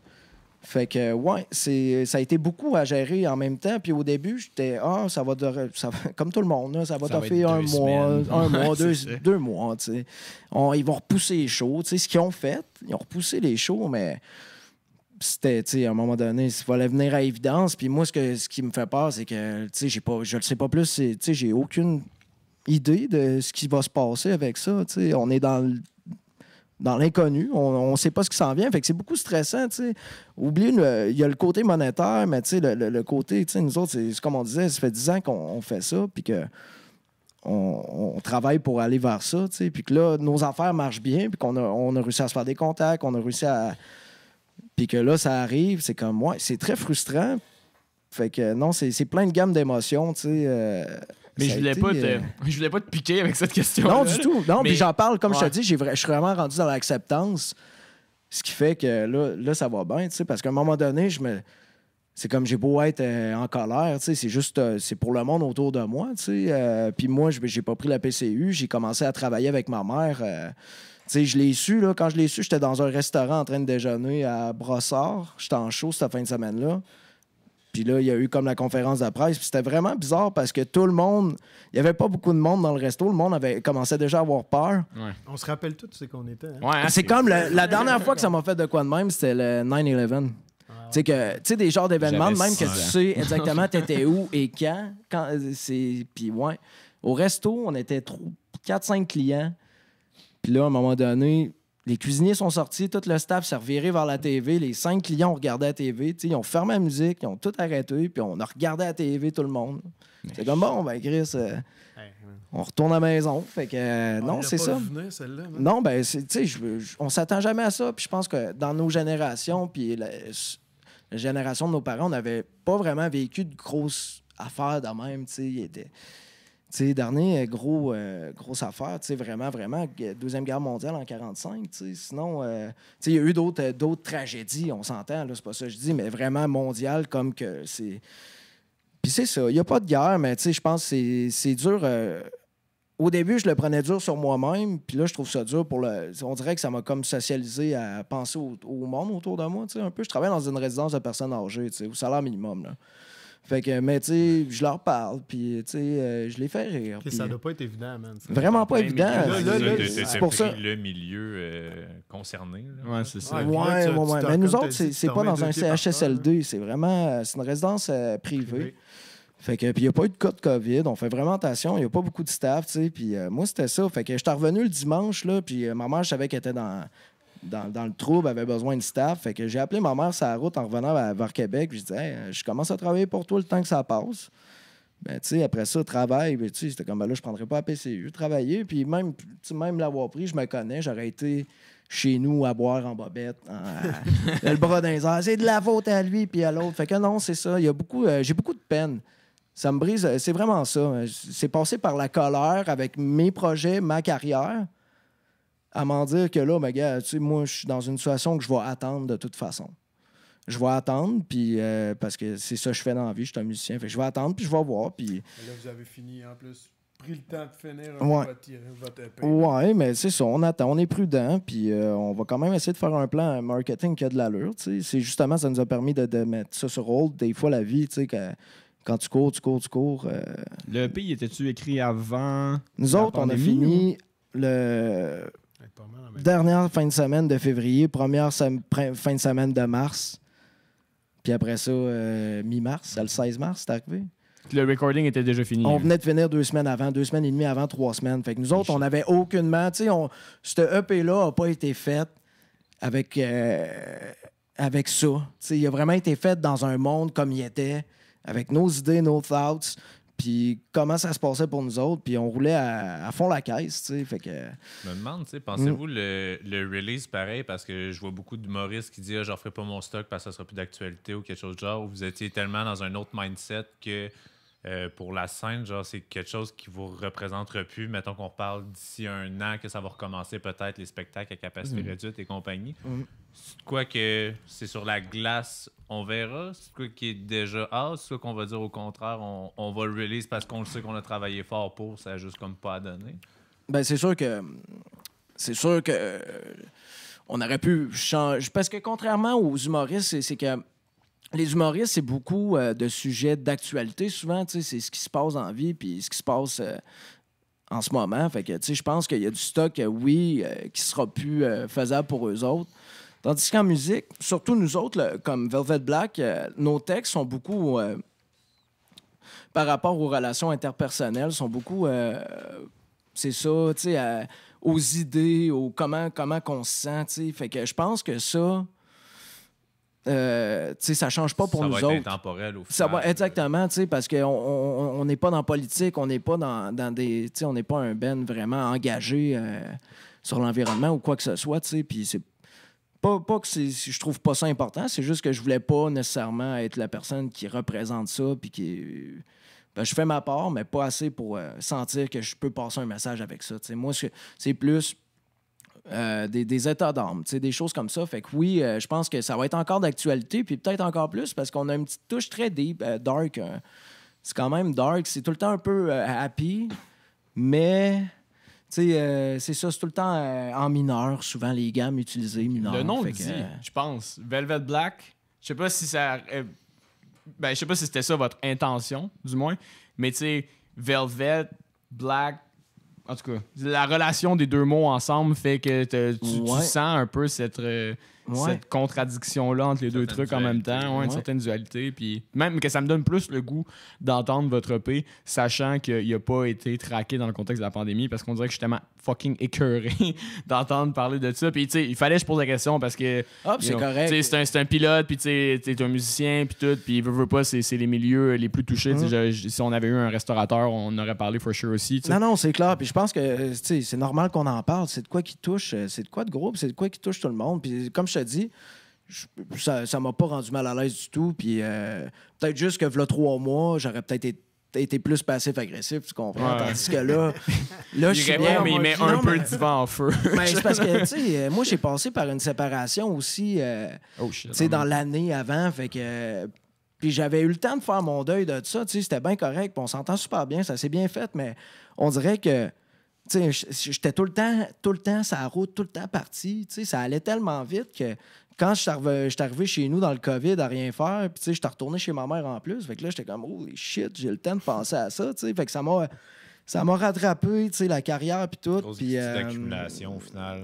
Fait que, ouais, c'est, ça a été beaucoup à gérer en même temps. Puis au début, j'étais, ah, ça va, comme tout le monde, hein, ça va t'offrir un, mois, un mois, deux, mois, tu Ils vont repousser les shows, tu ce qu'ils ont fait. Ils ont repoussé les shows, mais c'était, à un moment donné, il fallait venir à évidence. Puis moi, ce, que, ce qui me fait peur, c'est que, tu sais, pas, je le sais pas plus, tu sais, j'ai aucune idée de ce qui va se passer avec ça. On est dans dans l'inconnu. On ne sait pas ce qui s'en vient. Fait que c'est beaucoup stressant, tu Oubliez, il y a le côté monétaire, mais le, le, côté, nous autres, c'est comme on disait, ça fait 10 ans qu'on fait ça, puis que on, travaille pour aller vers ça, Puis que là, nos affaires marchent bien, puis qu'on a, on a réussi à se faire des contacts, on a réussi à puis que là, ça arrive, c'est comme, moi ouais, c'est très frustrant. Fait que non, c'est plein de gammes d'émotions, tu sais. Euh, mais je voulais, pas te, euh, voulais pas te piquer avec cette question. -là. Non, du tout. Non, mais... puis j'en parle, comme je te dis, je suis vraiment rendu dans l'acceptance. Ce qui fait que là, là ça va bien, tu sais, parce qu'à un moment donné, je me. C'est comme j'ai beau être euh, en colère, tu sais, c'est juste c'est pour le monde autour de moi, tu sais. puis moi, j'ai pas pris la PCU, j'ai commencé à travailler avec ma mère je l'ai su, là, quand je l'ai su, j'étais dans un restaurant en train de déjeuner à Brossard. J'étais en chaud cette fin de semaine-là. Puis là, il y a eu comme la conférence de presse. c'était vraiment bizarre parce que tout le monde, il n'y avait pas beaucoup de monde dans le resto. Le monde avait commencé déjà à avoir peur. On se rappelle tous ce qu'on était. Hein. Hein. c'est comme la dernière fois que ça m'a fait de quoi de même, c'était le 9-11. Ah. Tu sais, des genres d'événements, même que tu sais exactement t'étais où et quand. Euh, puis ouais. Au resto, on était 4-5 clients. Puis là, à un moment donné, les cuisiniers sont sortis, tout le staff s'est reviré vers la TV, les cinq clients ont regardé la TV, ils ont fermé la musique, ils ont tout arrêté, puis on a regardé la TV tout le monde. C'est comme bon, ben Chris, euh, on retourne à la maison. Fait que euh, non, c'est ça. Hein? non, ben, tu sais, on s'attend jamais à ça. Puis je pense que dans nos générations, puis la, génération de nos parents, on n'avait pas vraiment vécu de grosses affaires de même, tu sais sais, dernier, euh, gros, euh, grosse affaire, vraiment, vraiment, Deuxième Guerre mondiale en 1945. sinon, euh, il y a eu d'autres, d'autres tragédies, on s'entend, c'est pas ça que je dis, mais vraiment mondial comme que c'est... Puis c'est ça, il n'y a pas de guerre, mais je pense que c'est, dur... Au début, je le prenais dur sur moi-même, puis là, je trouve ça dur pour le... On dirait que ça m'a comme socialisé à penser au, monde autour de moi, un peu. Je travaille dans une résidence de personnes âgées, au salaire minimum, là. Fait que, mais tu sais, je leur parle, puis tu sais, euh, je les fais rire. Ça doit pas être évident, man. Vraiment pas évident. C'est pour ça. le milieu euh, concerné. Oui, Ouais, c'est ça. Mais nous autres, c'est pas dans un CHSLD, c'est vraiment euh, c'est une résidence privée. Fait que, puis il n'y a pas eu de cas de COVID. On fait vraiment attention. Il n'y a pas beaucoup de staff, tu sais. Puis moi, c'était ça. Fait que j'étais revenu le dimanche, là. Puis maman, ma je savais qu'elle était dans, dans, dans, le trouble, avait besoin de staff. Fait que j'ai appelé ma mère sur la route en revenant vers Québec. Je disais, je commence à travailler pour toi le temps que ça passe. Ben, après ça, travail, c'était ben, comme, ben là, je ne prendrais pas à PCU, travailler. Puis même, même l'avoir pris, je me connais, j'aurais été chez nous à boire en bobette, le bras d'un C'est de la faute à lui, puis à l'autre. Fait que non, c'est ça. Il y a beaucoup, euh, j'ai beaucoup de peine. Ça me brise, euh, c'est vraiment ça. C'est passé par la colère avec mes projets, ma carrière à m'en dire que là, ben, gars, tu sais, moi, je suis dans une situation que je vais attendre de toute façon. Je vais attendre, puis euh, parce que c'est ça que je fais dans la vie, je suis un musicien. Fait je vais attendre, puis je vais voir. Puis... là, vous avez fini en plus pris le temps de finir ouais. Votre, votre épée. mais c'est ça, on attend, on est prudent, puis euh, on va quand même essayer de faire un plan marketing qui a de l'allure. C'est justement, ça nous a permis de, mettre ça sur hold. Des fois, la vie, tu sais, quand, tu cours, tu cours, tu cours. Euh. Le pays était-tu écrit avant? Nous autres, on a fini le Dernière fin de semaine de février, première fin de semaine de mars. Puis après ça, euh, mi-mars, le 16 mars, c'est arrivé. Le recording était déjà fini. On hein. venait de finir deux semaines avant, deux semaines et demie avant, trois semaines. Fait que nous autres, on n'avait aucunement. Tu sais, ce EP-là n'a pas été fait avec, euh, avec ça. Tu sais, il a vraiment été fait dans un monde comme il était, avec nos idées, nos thoughts puis comment ça se passait pour nous autres, puis on roulait à, fond la caisse, tu sais, fait que... Je me demande, tu sais, pensez-vous mm. le, release pareil, parce que je vois beaucoup de Maurice qui disent ah, « j'en ferai pas mon stock parce que ça sera plus d'actualité » ou quelque chose de genre, vous étiez tellement dans un autre mindset que euh, pour la scène, genre c'est quelque chose qui vous représenterait plus. Mettons qu'on parle d'ici un an que ça va recommencer peut-être les spectacles à capacité mm. réduite et compagnie. Mm. C'est quoi que c'est sur la glace, on verra. C'est quoi qui est déjà out. C'est quoi qu'on va dire au contraire, on, on va le release parce qu'on le sait qu'on a travaillé fort pour. Ça juste comme pas à donner. Ben c'est sûr que c'est sûr que euh, on aurait pu changer. Parce que contrairement aux humoristes, c'est que les humoristes, c'est beaucoup euh, de sujets d'actualité souvent. C'est ce qui se passe en vie, puis ce qui se passe euh, en ce moment. Fait que, je pense qu'il y a du stock, euh, oui, qui sera plus faisable pour eux autres. Tandis qu'en musique, surtout nous autres, comme Velvet Black, nos textes sont beaucoup, par rapport aux relations interpersonnelles, sont beaucoup, c'est ça, aux idées, aux comment, comment on se sent. Fait que je pense que ça, euh, ça change pas pour nous autres. Intemporel au ça va exactement, parce qu'on n'est on, on pas dans politique, on n'est pas dans, dans des, on n'est pas un ben vraiment engagé euh, sur l'environnement ou quoi que ce soit, puis c'est pas, pas que je trouve pas ça important, c'est juste que je voulais pas nécessairement être la personne qui représente ça, puis qui ben, je fais ma part, mais pas assez pour euh, sentir que je peux passer un message avec ça. Moi, c'est plus euh, des, états d'âme, des choses comme ça. Fait que oui, euh, je pense que ça va être encore d'actualité, puis peut-être encore plus, parce qu'on a une petite touche très deep, euh, dark. Hein. c'est quand même dark, c'est tout le temps un peu happy, mais c'est ça, c'est tout le temps en mineur, souvent les gammes utilisées mineures. Le nom le dit, je pense. Velvet Black, je sais pas si ça... ben, je sais pas si c'était ça votre intention, du moins, mais tu sais, Velvet, Black, en tout cas, la relation des deux mots ensemble fait que tu, sens un peu cette. Euh, cette contradiction-là entre les deux trucs en même temps, une certaine dualité. Puis même que ça me donne plus le goût d'entendre votre EP, sachant qu'il n'a pas été traqué dans le contexte de la pandémie, parce qu'on dirait que je suis tellement fucking écœuré d'entendre parler de ça. Puis tu sais, il fallait que je pose la question parce que. c'est un, pilote, puis tu es un musicien, puis tout, puis veut, veut pas, c'est les milieux les plus touchés. Mhm. si on avait eu un restaurateur, on aurait parlé for sure aussi. Non, non, c'est clair. Puis je pense que euh, c'est normal qu'on en parle. C'est de quoi qui touche, euh, c'est de quoi de gros, c'est de quoi qui touche tout le monde. Puis comme je te dis, ça ne m'a pas rendu mal à l'aise du tout. Puis euh, peut-être juste que, v'là trois mois, j'aurais peut-être été plus passif-agressif, tu comprends? Tandis que là, là je suis bien... mais il met un peu de divan en feu. mais ben, c'est parce que, tu sais, euh, moi, j'ai passé par une séparation aussi, euh, oh, dans l'année avant, fait que... puis j'avais eu le temps de faire mon deuil de ça, tu c'était bien correct, on s'entend super bien, ça s'est bien fait, mais on dirait que j'étais tout le temps, tout le temps ça la route, tout le temps parti. ça allait tellement vite que quand je suis arrivé, chez nous dans le COVID à rien faire, puis tu sais, retourné chez ma mère en plus. Fait que là, j'étais comme, oh shit, j'ai le temps de penser à ça, tu Fait que ça m'a. Ça m'a rattrapé, tu sais, la carrière puis tout. Puis euh, accumulation au final.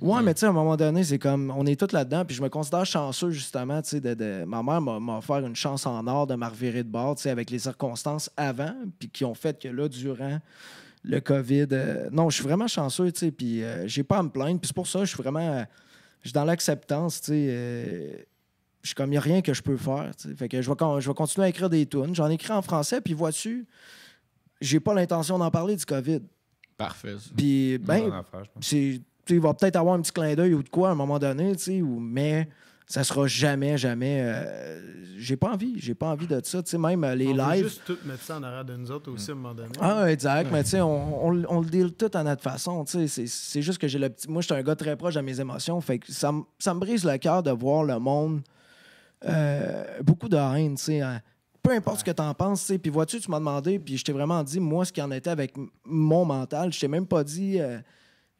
Ouais, mm. mais tu sais, à un moment donné, c'est comme on est tous là-dedans. Puis je me considère chanceux justement, tu sais, de, ma mère m'a offert une chance en or de m'arriver de bord, tu sais, avec les circonstances avant, puis qui ont fait que là, durant, le COVID. Euh, non, je suis vraiment chanceux, tu sais, puis euh, j'ai pas à me plaindre. Puis c'est pour ça je suis vraiment... Euh, je suis dans l'acceptance, tu sais. je suis comme, il n'y a rien que je peux faire, tu Fait que je vais, je vais continuer à écrire des tunes. J'en écris en français, puis vois-tu, j'ai pas l'intention d'en parler du COVID. Parfait. Puis, ben, Il va peut-être avoir un petit clin d'œil ou de quoi à un moment donné, tu sais, ou, mais ça sera jamais, jamais. Euh, j'ai pas envie, j'ai pas envie de ça. Tu sais, même euh, les on lives. juste tout mettre ça en arrière de nous autres aussi à un moment donné. Ah, exact, mais tu sais, on, le deal tout à notre façon. Tu sais, c'est juste que j'ai le petit. Moi, je suis un gars très proche de mes émotions. Fait que ça, me brise le cœur de voir le monde. Euh, beaucoup de haine, tu sais. Hein. peu importe ce que tu en penses, tu puis vois-tu, tu, m'as demandé, puis je t'ai vraiment dit, moi, ce qui en était avec mon mental, je t'ai même pas dit,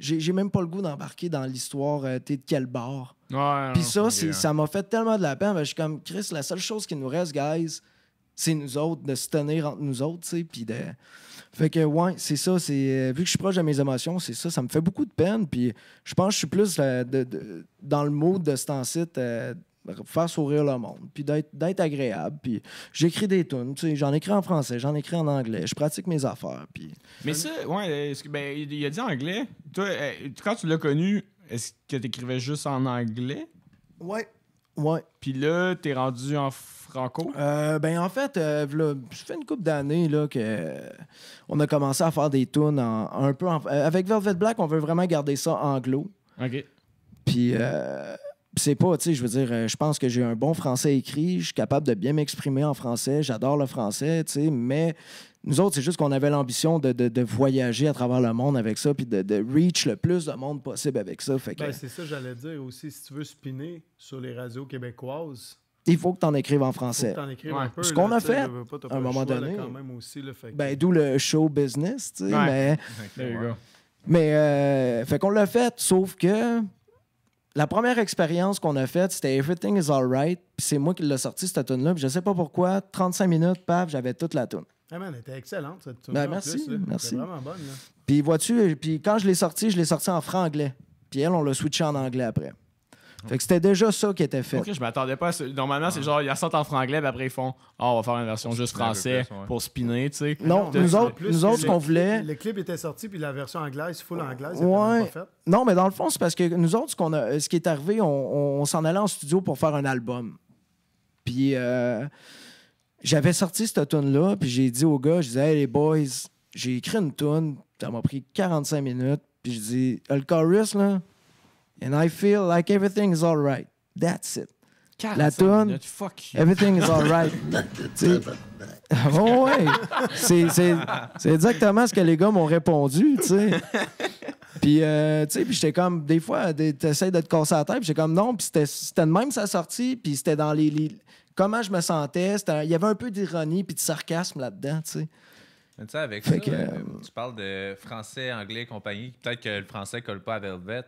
j'ai même pas le goût d'embarquer dans l'histoire, euh, de quel bord. Puis ça, hein. ça m'a fait tellement de la peine. je suis comme, Chris, la seule chose qui nous reste, guys, c'est nous autres, de se tenir entre nous autres, tu Fait que, ouais, c'est ça, c'est... Euh, vu que je suis proche de mes émotions, c'est ça, ça me fait beaucoup de peine, puis je pense que je suis plus euh, de, dans le mode de cet site faire sourire le monde, puis d'être agréable. Puis j'écris des tunes, Tu sais, j'en écris en français, j'en écris en anglais, je pratique mes affaires. Puis... Mais ça, ouais, ben, il a dit anglais. Toi, eh, quand tu l'as connu, est-ce que tu écrivais juste en anglais? Ouais, ouais. Puis là, t'es rendu en franco? Euh, ben en fait, je euh, fais une couple d'années là que euh, on a commencé à faire des tunes un peu en, avec Velvet Black, on veut vraiment garder ça anglo. OK. Puis c'est pas, tu sais, je veux dire, euh, je pense que j'ai un bon français écrit, je suis capable de bien m'exprimer en français, j'adore le français, tu sais, mais nous autres, c'est juste qu'on avait l'ambition de, de, voyager à travers le monde avec ça, puis de, reach le plus de monde possible avec ça. Fait ben, c'est ça, j'allais dire aussi, si tu veux spinner sur les radios québécoises. Il faut que tu en écrives en français. Faut que un peu, Ce qu'on a fait à un moment donné. Ben, d'où le show business, tu sais. Mais, mais euh, fait qu'on l'a fait, sauf que la première expérience qu'on a faite, c'était Everything is Alright. Puis c'est moi qui l'ai sorti, cette tune-là. je sais pas pourquoi, 35 minutes, paf, j'avais toute la tune. Ah elle était excellente, cette ben, merci. merci. vraiment bonne. Puis vois-tu, euh, puis quand je l'ai sorti, je l'ai sorti en franc-anglais. Puis elle, on l'a switché en anglais après. Fait que c'était déjà ça qui était fait. Ok, je m'attendais pas à Normalement, c'est genre, ils sortent en franglais, puis après, ils font Ah, on va faire une version juste français pour spinner, tu sais. Non, nous autres, nous autres ce qu'on voulait. Le clip était sorti, puis la version anglaise, full anglaise, pas Non, mais dans le fond, c'est parce que nous autres, ce, a, ce qui est arrivé, on, s'en allait en studio pour faire un album. Puis euh, j'avais sorti cette tune-là, puis j'ai dit aux gars, je disais, hey, les boys, j'ai écrit une tune, ça m'a pris 45 minutes, puis je dis, le chorus, là, and I feel like everything is all right. That's it. La tune, everything is all right. oh c'est exactement ce que les gars m'ont répondu, tu sais. Puis, euh, tu sais, puis j'étais comme, des fois, tu t'essayes de te casser la tête, j'étais comme, non, puis c'était de même sa sortie, puis c'était dans les, Comment je me sentais, il y avait un peu d'ironie puis de sarcasme là-dedans, tu sais. Tu sais, avec ça, euh, euh, tu parles de français, anglais, compagnie, peut-être que le français colle pas à Velvet.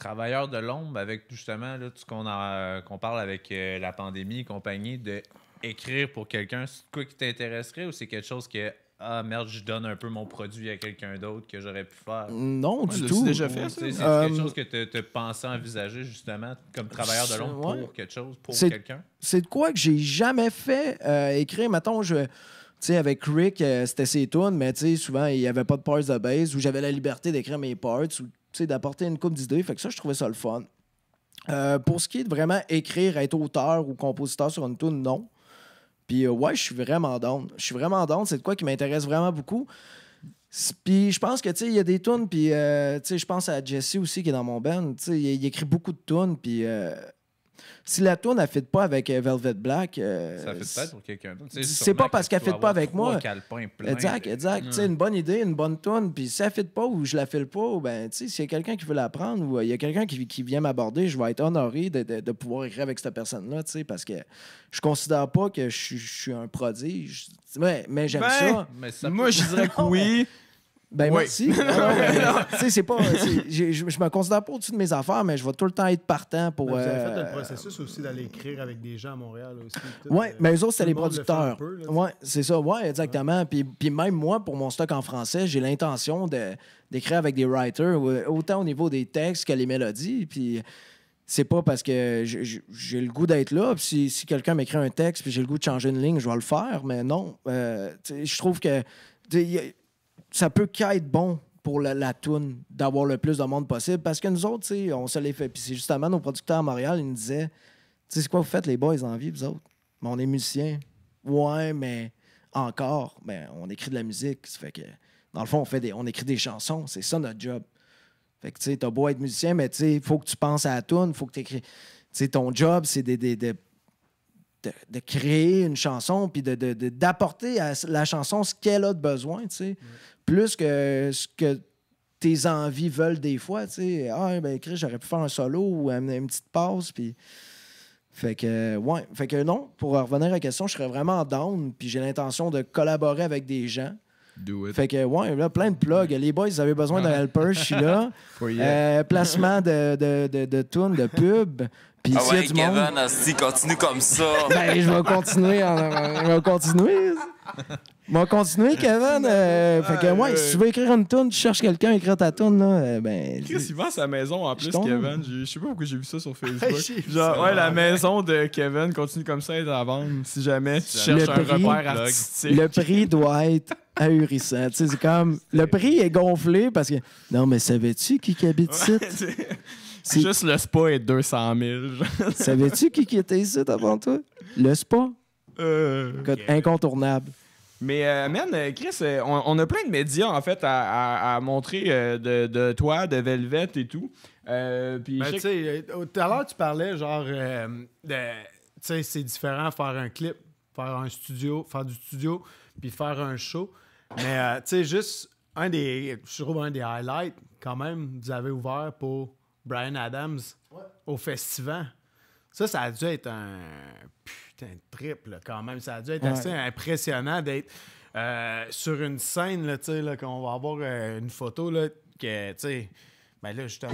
Travailleur de l'ombre avec justement là, tout ce qu'on euh, parle avec euh, la pandémie et compagnie, de écrire pour quelqu'un, c'est quoi qui t'intéresserait ou c'est quelque chose que ah merde, je donne un peu mon produit à quelqu'un d'autre que j'aurais pu faire. Non, du tout. déjà fait. C'est quelque euh, chose que tu as pensé envisager justement comme travailleur de l'ombre pour quelque chose, pour quelqu'un. C'est de quoi que j'ai jamais fait écrire. Mettons, je sais, avec Rick, c'était ses tunes, mais souvent, il n'y avait pas de parts de base où j'avais la liberté d'écrire mes parts ou d'apporter une coupe d'idées. Fait que ça, je trouvais ça le fun. Euh, pour ce qui est de vraiment écrire, être auteur ou compositeur sur une tune, non. Puis euh, ouais, je suis vraiment down. Je suis vraiment down. C'est de quoi qui m'intéresse vraiment beaucoup. Puis je pense que, tu sais, il y a des tunes, puis, euh, tu sais, je pense à Jesse aussi qui est dans mon band. Tu sais, il, écrit beaucoup de tunes, puis si la tourne ne fit pas avec euh, Velvet Black. Euh, ça fait peut-être pour quelqu'un d'autre. C'est pas parce qu'elle ne fit pas avec moi. Exact, exact. c'est hmm. Une bonne idée, une bonne tourne. Puis si elle ne fit pas ou je la file pas, ben, s'il y a quelqu'un qui veut l'apprendre ou euh, il y a quelqu'un qui, vient m'aborder, je vais être honoré de, pouvoir écrire avec cette personne-là. Parce que je considère pas que je, suis un prodige. Mais, j'aime ben, ça. Moi, je dirais que oui. Ben oui. merci. c'est pas. Euh, je me considère pas au-dessus de mes affaires, mais je vais tout le temps être partant pour. Ben, vous avez fait le euh, processus aussi d'aller écrire avec des gens à Montréal aussi. Oui, euh, mais eux autres, c'est les producteurs. ouais oui, c'est ça. Oui, exactement. Puis, puis même moi, pour mon stock en français, j'ai l'intention d'écrire avec des writers, autant au niveau des textes que les mélodies. Puis c'est pas parce que j'ai le goût d'être là. Puis si, si quelqu'un m'écrit un texte puis j'ai le goût de changer une ligne, je vais le faire. Mais non, je trouve que ça peut qu'être bon pour la, la toune d'avoir le plus de monde possible. Parce que nous autres, on se les fait. Puis c'est justement nos producteurs à Montréal, ils nous disaient tu C'est quoi vous faites, les boys, en vie, vous autres mais On est musiciens. Ouais, mais encore, ben, on écrit de la musique. fait que, dans le fond, on, fait on écrit des chansons. C'est ça notre job. Fait que, tu sais, t'as beau être musicien, mais il faut que tu penses à la toune, faut que tu écris. Tu sais, ton job, c'est de, de, créer une chanson, puis d'apporter à la chanson ce qu'elle a de besoin, tu sais plus que ce que tes envies veulent des fois. Tu sais, ah, ben, Chris, j'aurais pu faire un solo ou amener une petite pause. » Puis. Fait que, ouais. Fait que non, pour revenir à la question, je serais vraiment down, puis j'ai l'intention de collaborer avec des gens. Do it. Fait que, ouais, là, plein de plugs. Les boys, ils avaient besoin d'un helper, je suis là. Euh, placement de, de, de, de tunes, de pub. Puis ah ouais, Kevin, continue comme ça. ben, je vais continuer. Je vais continuer. va continuer, Kevin. Euh, fait que, ah, ouais, si tu veux écrire une tune, tu cherches quelqu'un à écrire ta tune là, euh, ben. Chris, il vend sa maison en plus, Kevin. Je sais pas pourquoi j'ai vu ça sur Facebook. ouais, la maison de Kevin continue comme ça à être à vendre si jamais tu cherches un à repère artistique. Le prix doit être ahurissant. Tu sais, c'est comme. Le prix est gonflé parce que. Non, mais savais-tu qui habite ici? Juste le spa est 200 000. savais-tu qui, qui était ici avant toi? Le spa? Euh, Incontournable. Mais, euh, euh Chris, euh, on, a plein de médias, en fait, à, montrer euh, de, toi, de Velvet et tout. puis ben, tu sais, tout à l'heure, tu parlais, genre, de, tu sais, c'est différent faire un clip, faire un studio, faire du studio, puis faire un show. Mais, tu sais, juste un des, je trouve, un des highlights, quand même, vous avez ouvert pour Brian Adams au festival. Ça, ça a dû être un un triple quand même. Ça a dû être assez impressionnant d'être euh, sur une scène, là, tu sais, qu'on va avoir euh, une photo, là, que, tu sais... Ben là, justement.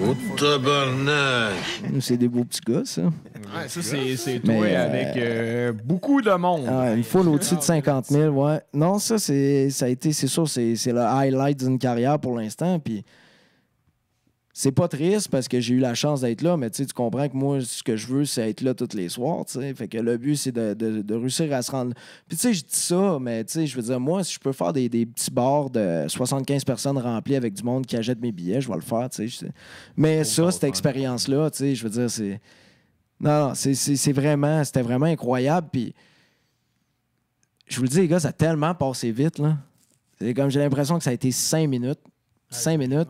C'est des beaux petits gars, ça. Ouais, ça, c'est toi avec euh, beaucoup de monde. Ah, une foule au-dessus de 50 000, ouais. Non, ça, ça a été, c'est sûr, c'est le highlight d'une carrière pour l'instant. Puis c'est pas triste parce que j'ai eu la chance d'être là, mais tu comprends que moi, ce que je veux, c'est être là tous les soirs. Fait que le but, c'est de, réussir à se rendre. Puis tu sais, je dis ça, mais je veux dire, moi, si je peux faire des, petits bars de 75 personnes remplies avec du monde qui achète mes billets, je vais le faire. mais ça, cette expérience-là, tu je veux dire, c'est. Non, c'est vraiment. C'était vraiment incroyable. Puis. Je vous le dis, les gars, ça a tellement passé vite, là. C'est comme j'ai l'impression que ça a été cinq minutes. Cinq minutes.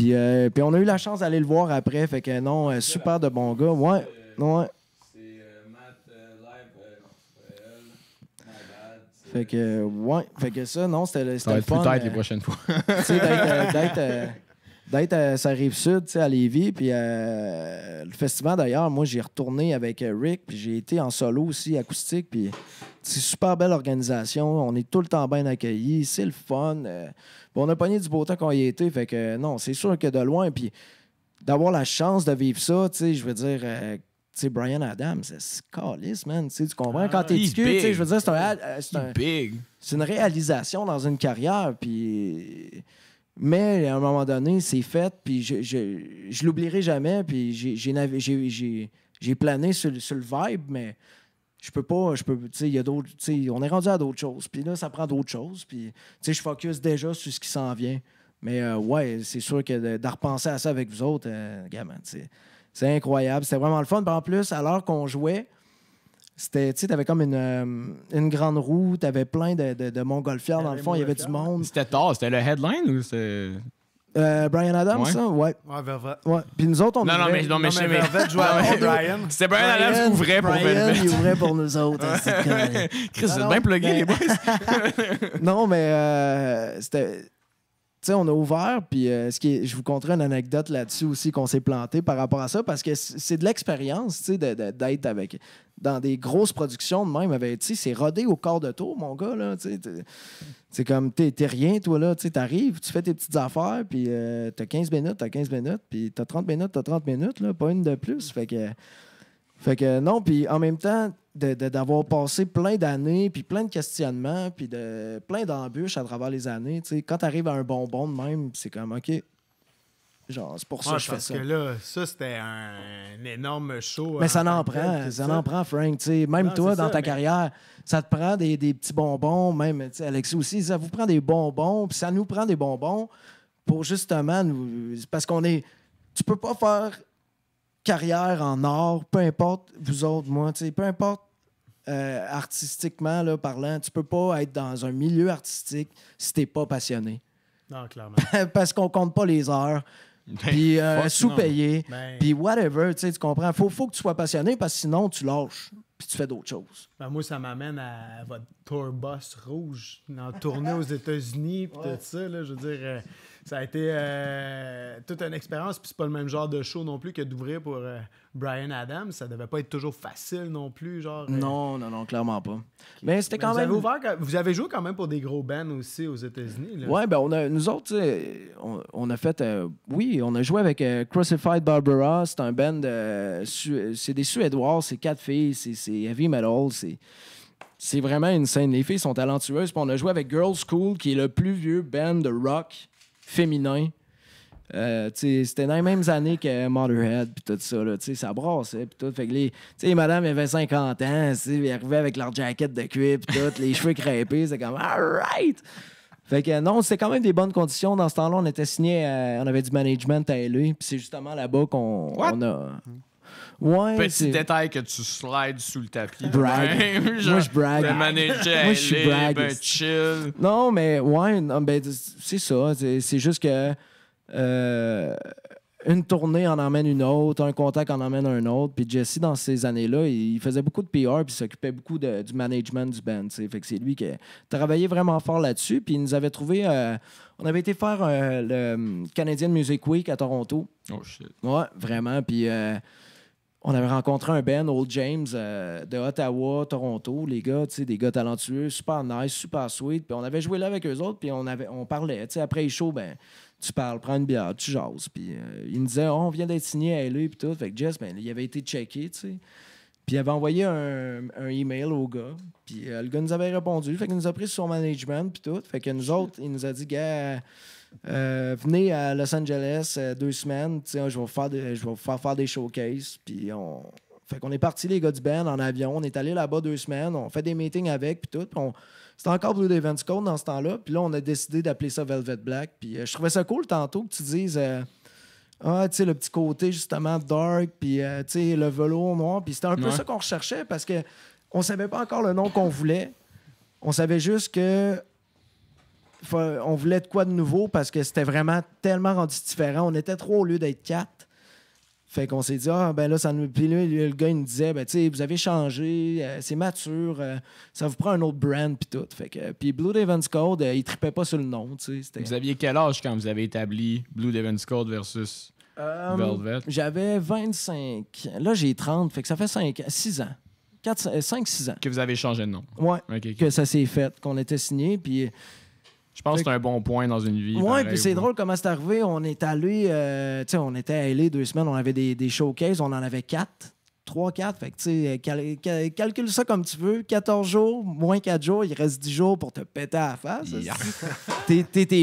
Euh, puis, on a eu la chance d'aller le voir après. Fait que non, euh, super de bon gars. Ouais, ouais. Fait que, ouais. Fait que ça, non, c'était le, Ça va être plus les euh, prochaines fois. tu sais, d'être à sa rive sud, à Lévis. Puis euh, le festival, d'ailleurs, moi, j'ai retourné avec euh, Rick, puis j'ai été en solo aussi, acoustique. Puis c'est super belle organisation. On est tout le temps bien accueillis. C'est le fun. Euh. on a pogné du beau temps qu'on y était. Fait que non, c'est sûr que de loin, puis d'avoir la chance de vivre ça, je veux dire. Euh, Brian Adams, c'est calice, man. tu comprends? Quand t'es tu sais, je veux dire, ah, c'est un, une réalisation dans une carrière. Puis mais à un moment donné, c'est fait, puis je, je, l'oublierai jamais, puis j'ai plané sur, le vibe, mais je peux pas, je peux, tu sais, d'autres, on est rendu à d'autres choses, puis là, ça prend d'autres choses, puis, tu sais, je focus déjà sur ce qui s'en vient. Mais euh, ouais, c'est sûr que de, repenser à ça avec vous autres, euh, gamin, c'est incroyable. C'était vraiment le fun. en plus, alors qu'on jouait, c'était, tu sais, t'avais comme une, euh, une grande roue, t'avais plein de, de, montgolfières dans le fond, il y avait du monde. C'était tard, c'était le headline ou c'est. Euh, Brian Adams, ça? Ouais. Ouais, Vervet. Ouais. Puis nous autres, on Non, non, mais, non, mais je mais. jouait Brian. C'était Brian Adams qui ouvrait pour Brian, il ouvrait pour nous autres. Chris, vous êtes bien plugué, les boys. Non, mais euh, c'était sais, on a ouvert, puis euh, ce qui je vous conterai une anecdote là-dessus aussi qu'on s'est planté par rapport à ça, parce que c'est de l'expérience, tu sais, d'être avec dans des grosses productions de même, avec, c'est rodé au corps de tour, mon gars, là, tu sais. C'est comme, t'es rien, toi, là, tu sais, t'arrives, tu fais tes petites affaires, puis euh, t'as 15 minutes, t'as 15 minutes, puis t'as 30 minutes, t'as 30 minutes, là, pas une de plus, fait que... Fait que non, puis en même temps, d'avoir passé plein d'années, puis plein de questionnements, puis de, plein d'embûches à travers les années, tu sais, quand tu arrives à un bonbon de même, c'est comme, OK, Genre, c'est pour ça que je fais ça. Parce que là, ça, c'était un, énorme show. Mais ça hein, n'en prend, ça n'en prend, Frank. sais, même toi, dans ta carrière, ça te prend des, petits bonbons. Même Alexis aussi, ça vous prend des bonbons. Puis ça nous prend des bonbons pour justement nous. Parce qu'on est. Tu peux pas faire carrière en art, peu importe vous autres, moi, peu importe euh, artistiquement là, parlant, tu peux pas être dans un milieu artistique si t'es pas passionné. Non, clairement. Parce qu'on compte pas les heures. Ben, puis euh, sous-payé, ben. puis whatever, tu comprends. Faut, faut que tu sois passionné parce que sinon, tu lâches, puis tu fais d'autres choses. Ben, moi, ça m'amène à votre tour bus rouge en tournée aux États-Unis, tout ça. Là, je veux dire, euh, ça a été euh, toute une expérience, puis c'est pas le même genre de show non plus que d'ouvrir pour euh, Brian Adams. Ça devait pas être toujours facile non plus, genre. Non, non, non, clairement pas. Mais c'était quand même. Vous avez, joué quand même pour des gros bands aussi aux États-Unis. Oui, ben on nous autres, on, a fait. oui, on a joué avec Crucified Barbara. C'est un band. c'est des Suédois, c'est quatre filles, c'est heavy metal, c'est c'est vraiment une scène. Les filles sont talentueuses. on a joué avec Girls School, qui est le plus vieux band de rock féminin. Euh, c'était dans les mêmes années que Motherhead puis tout ça là, ça brassait puis tout fait que les tu madame avait 50 ans, ils arrivaient avec leur jacket de cuir les cheveux crêpés, c'est comme alright. Fait que non, c'était quand même des bonnes conditions dans ce temps-là, on était signé on avait du management à LA, puis c'est justement là-bas qu'on a Ouais, Petit détail que tu slides sous le tapis. Brag. Moi, je brague. Moi, je suis brag. Ben, chill. Non, mais ouais, ben, c'est ça. C'est juste que euh, une tournée en emmène une autre, un contact en emmène un autre. Puis Jesse, dans ces années-là, il faisait beaucoup de PR puis s'occupait beaucoup du management du band. Fait que c'est lui qui travaillait vraiment fort là-dessus. Puis il nous avait trouvé... Euh, on avait été faire euh, le Canadian Music Week à Toronto. Oh shit. Ouais, vraiment. Puis on avait rencontré un Ben, Old James, euh, de Ottawa, Toronto, les gars, tu sais, des gars talentueux, super nice, super sweet. Puis on avait joué là avec eux autres, puis on, on parlait. Tu sais, après les shows, ben, tu parles, prends une bière, tu jases. Puis euh, il nous disait, oh, on vient d'être signé à lui, puis tout. Fait que Jess, ben, il avait été checké, tu sais. Puis il avait envoyé un, email au gars, puis euh, le gars nous avait répondu. Fait qu'il nous a pris sur son management, puis tout. Fait que nous autres, il nous a dit, gars, euh, venez à Los Angeles euh, deux semaines, je vais vous faire, faire, des showcases. Puis on... Fait qu'on est parti, les gars du band, en avion. On est allé là-bas deux semaines. On fait des meetings avec, puis tout. C'était encore Blue Events Code dans ce temps-là. Puis là, on a décidé d'appeler ça Velvet Black. Puis euh, je trouvais ça cool tantôt que tu dises... Ah, le petit côté, justement, dark, puis, le velours noir. Puis c'était un peu ça qu'on recherchait parce que on savait pas encore le nom qu'on voulait. On savait juste que on voulait de quoi de nouveau parce que c'était vraiment tellement rendu différent. On était trois au lieu d'être quatre. Fait qu'on s'est dit, ah, ben là, ça nous. Puis le gars, il nous disait, ben, tu sais, vous avez changé, euh, c'est mature, euh, ça vous prend un autre brand, puis tout. Fait que. Puis Blue Devon's Code, il euh, il tripait pas sur le nom, tu sais. Vous aviez quel âge quand vous avez établi Blue Devon's Code versus Velvet? J'avais 25. Là, j'ai 30, fait que ça fait 5, 6 ans. 4, 5, 6 ans. Que vous avez changé de nom. Ouais. Que ça s'est fait, qu'on était signé, puis je pense que c'est un bon point dans une vie. Oui, puis c'est drôle comment c'est arrivé. On est allé, euh, tu sais, on était allé deux semaines, on avait des, des showcases, on en avait quatre. Trois, quatre. Fait que, tu sais, calcule ça comme tu veux. 14 jours, moins 4 jours, il reste 10 jours pour te péter à la face.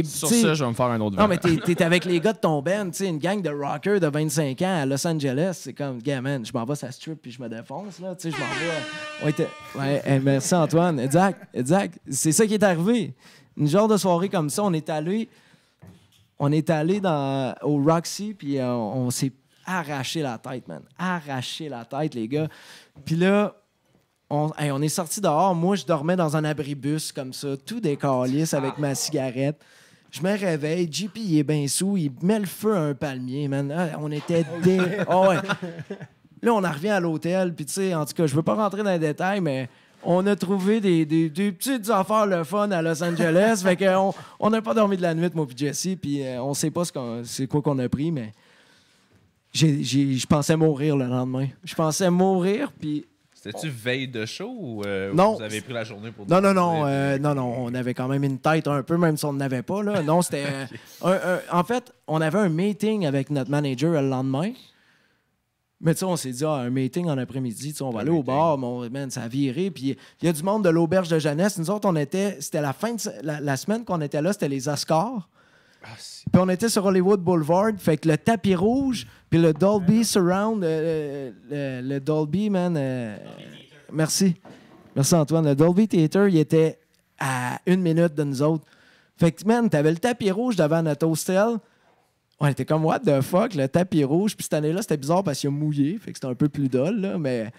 Sur ça, je vais me faire un autre Non, mais t'es avec les gars de ton band, tu sais, une gang de rockers de 25 ans à Los Angeles. C'est comme, yeah, je m'en vais ça strip puis je me défonce, là. Tu sais, je m'en vais. Euh, eh, merci, Antoine. Exact, exact. C'est ça qui est arrivé une genre de soirée comme ça. On est allé, on est allé dans, au Roxy, puis euh, on, s'est arraché la tête, man. Arraché la tête, les gars. Puis là, on, est sorti dehors. Moi, je dormais dans un abribus comme ça, tout décalisse avec ma cigarette. Je me réveille, JP, il est bien sous, il met le feu à un palmier, man. Ah, on était dé... Ah ouais. Là, on revient à l'hôtel, puis tu sais, en tout cas, je veux pas rentrer dans les détails, mais on a trouvé des, petites affaires le fun à Los Angeles. fait on n'a pas dormi de la nuit, moi puis Jesse, puis euh, on sait pas ce c'est quoi qu'on a pris, mais je pensais mourir le lendemain. Je pensais mourir, puis... C'était-tu veille de show ou euh, vous avez pris la journée pour... Non, non, non, euh, non, non, on avait quand même une tête un peu, même si on n'avait pas, là. Non, c'était... en fait, on avait un meeting avec notre manager le lendemain. Mais tu sais, on s'est dit, ah, un meeting en après-midi, on va aller au bar, mon ça a viré. Puis il y a du monde de l'auberge de jeunesse. Nous autres, on était, c'était la fin de la, semaine qu'on était là, c'était les Oscars. Ah, puis on était sur Hollywood Boulevard, fait que le tapis rouge, puis le Dolby Surround, euh, euh, le, Dolby, man. Euh, merci. Merci Antoine. Le Dolby Theater, il était à une minute de nous autres. Fait que, man, t'avais le tapis rouge devant notre hostel on était comme, what the fuck, le tapis rouge. Puis cette année-là, c'était bizarre parce qu'il a mouillé, fait que c'était un peu plus dol, là, mais.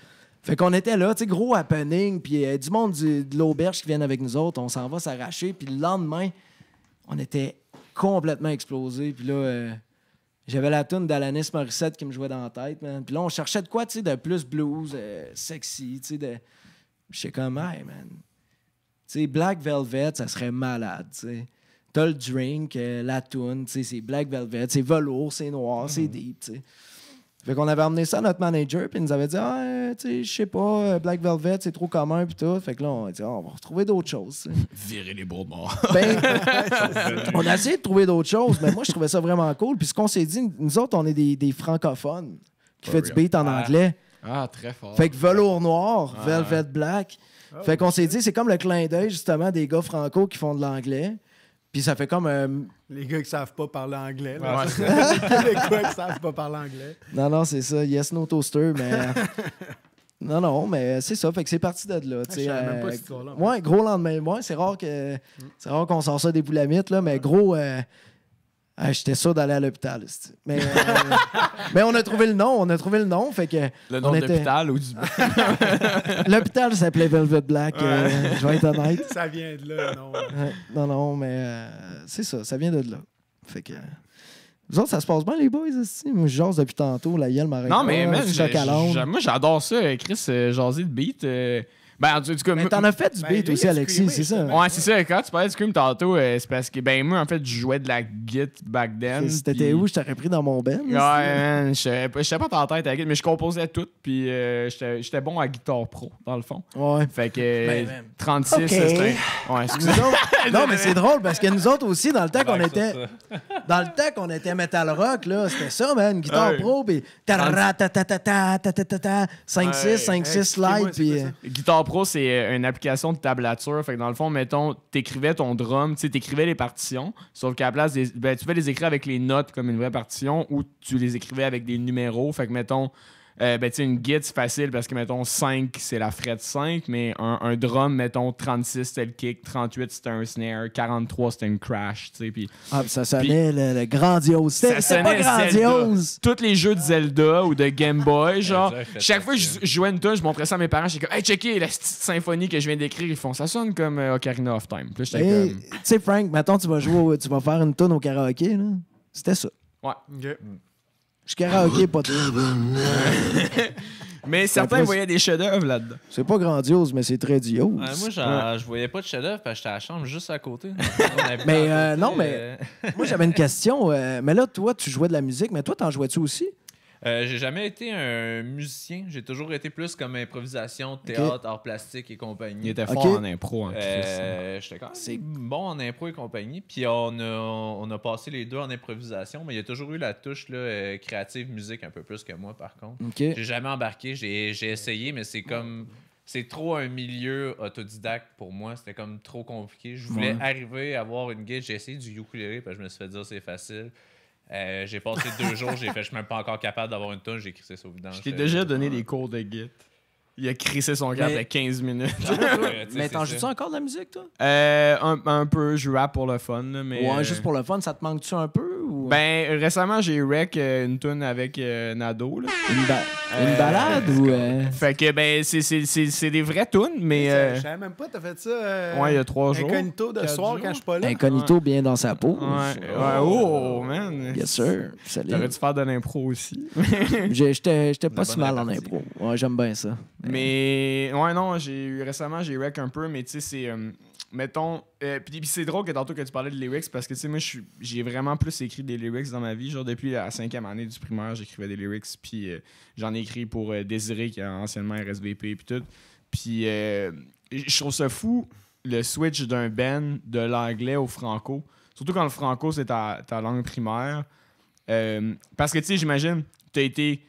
Fait qu'on était là, tu sais, gros happening, puis euh, du monde de l'auberge qui vient avec nous autres, on s'en va s'arracher, puis le lendemain, on était complètement explosé, puis là, euh, j'avais la toune d'Alanis Morissette qui me jouait dans la tête, man. Puis là, on cherchait de quoi, tu sais, de plus blues, euh, sexy, tu sais, de... Je sais comment, man. Tu sais, Black Velvet, ça serait malade, tu sais. T'as le drink, euh, la toune, c'est Black Velvet, c'est velours, c'est noir, c'est mhm. deep. Fait qu'on avait emmené ça à notre manager, puis il nous avait dit Ah, euh, tu sais, je sais pas, euh, Black Velvet, c'est trop commun, puis tout. Fait que là, on a dit ah, On va retrouver d'autres choses. Virer les beaux morts. Ben, on a essayé de trouver d'autres choses, mais moi, je trouvais ça vraiment cool. Puis ce qu'on s'est dit, nous autres, on est des, francophones qui fait du beat en ah. anglais. Ah, très fort. Fait que velours noir, ah. velvet black. fait qu'on s'est dit, c'est comme le clin d'œil, justement, des gars franco qui font de l'anglais. Puis ça fait comme. Euh, Les gars qui savent pas parler anglais. Les gars qui savent pas parler anglais. Non, non, c'est ça. Yes, no toaster, mais. non, non, mais c'est ça. Fait que c'est parti de là. Ah, Moi euh, Ouais, gros lendemain. Ouais, c'est rare que c'est rare qu'on sort ça des boulamites, là, mais gros. Euh, ah, j'étais sûr d'aller à l'hôpital. Mais, euh, mais on a trouvé le nom. On a trouvé le nom. Fait que le nom de l'hôpital ou du. l'hôpital s'appelait Velvet Black. Euh, je vais être honnête. Ça vient de là, non? Non, non, mais euh, c'est ça. Ça vient de là. Fait que. Vous autres, ça se passe bien, les boys, ici? Moi, je jase depuis tantôt. La gueule m'arrête. Non, mais, moi, j'adore ça. Chris, jaser de beat. Ben, en tout mais t'en as fait du ben, beat aussi, Alexis, c'est ça. Ouais, c'est ça. Quand tu parlais de Scream tantôt, euh, c'est parce que, ben, moi, en fait, je jouais de la git back then. Si t'étais où, je t'aurais pris dans mon band. Ouais, man, je sais pas en tête à la mais je composais tout, puis euh, j'étais bon à guitare pro, dans le fond. Ouais. Fait que 36, ben, c'était. Ouais, Non, mais c'est drôle, parce que nous autres aussi, dans le temps qu'on était. dans le temps qu'on était metal rock, là, c'était ça, man, une euh, guitare pro, puis. 5-6, 5-6 slide puis. Guitare c'est euh, une application de tablature. Fait dans le fond, mettons, écrivais ton drum, tu écrivais les partitions, sauf qu'à la place, ben, tu pouvais les écrire avec les notes comme une vraie partition ou tu les écrivais avec des numéros. Fait que, mettons, euh, ben, une guide, c'est facile parce que, mettons, 5, c'est la frette 5, mais un, drum, mettons, 36, c'était le kick, 38, c'était un snare, 43, c'était une crash, tu sais. Puis, ah, ça sonnait le, grandiose. Ça pas grandiose. Tous les jeux de Zelda ou de Game Boy, genre, chaque fois que je jouais une tune, je montrais ça à mes parents, j'étais comme, hey, checké la petite symphonie que je viens d'écrire, ils font, ça sonne comme euh, Ocarina of Time. Tu sais, Frank, mettons, tu vas jouer, tu vas faire une tune au karaoké, là. C'était ça. Ouais. Je suis karaoké, pas Mais certains voyaient des chefs-d'œuvre là-dedans. C'est pas grandiose, mais c'est très diose. moi, je voyais pas de chefs dœuvre parce que j'étais à la chambre juste à côté. mais euh, non, mais euh. moi, j'avais une question. Euh, mais là, toi, tu jouais de la musique, mais toi, t'en jouais-tu aussi? Euh, j'ai jamais été un musicien. J'ai toujours été plus comme improvisation, théâtre, art plastique et compagnie. Il était fort en impro. En euh, J'étais quand bon en impro et compagnie. Puis on a, on passé les deux en improvisation, mais il y a toujours eu la touche là, euh, créative musique un peu plus que moi, par contre. J'ai jamais embarqué. J'ai essayé, mais c'est comme c'est trop un milieu autodidacte pour moi. C'était comme trop compliqué. Je voulais arriver à avoir une guide. J'ai essayé du ukulélé parce je me suis fait dire c'est facile. Euh, j'ai passé deux jours, j'ai je suis même pas encore capable d'avoir une tonne, j'ai écrit ça au vidange. Je t'ai déjà euh, donné des cours de Git. Il a crissé son gars après 15 minutes. Ah, mais t'en joues-tu encore de la musique, toi? Euh, un, peu, je rap pour le fun. mais ouais, euh, juste pour le fun, ça te manque-tu un peu? Ben, récemment, j'ai rec euh, une tune avec Nado. Une, balade ou... Fait que, ben, c'est des vraies tunes, mais... Je savais même pas, t'as fait ça... ouais, il y a trois jours. Incognito de soir, quand je suis pas là. Un ouais. bien dans sa peau. Ouais, ouais. oh, man! Bien sûr. T'aurais dû faire de l'impro aussi. J'étais pas si mal en impro. Ouais, j'aime bien ça. Mais ouais, non, j'ai récemment, j'ai rec un peu, mais tu sais, c'est. Euh, mettons. Euh, puis c'est drôle que tantôt que tu parlais de lyrics parce que tu sais, moi, j'ai vraiment plus écrit des lyrics dans ma vie. Genre, depuis la cinquième année du primaire, j'écrivais des lyrics, puis euh, j'en ai écrit pour Désiré, qui est anciennement RSVP, puis tout. Puis je trouve ça fou le switch d'un Ben de l'anglais au franco. Surtout quand le franco, c'est ta, ta, langue primaire. parce que tu sais, j'imagine, tu as été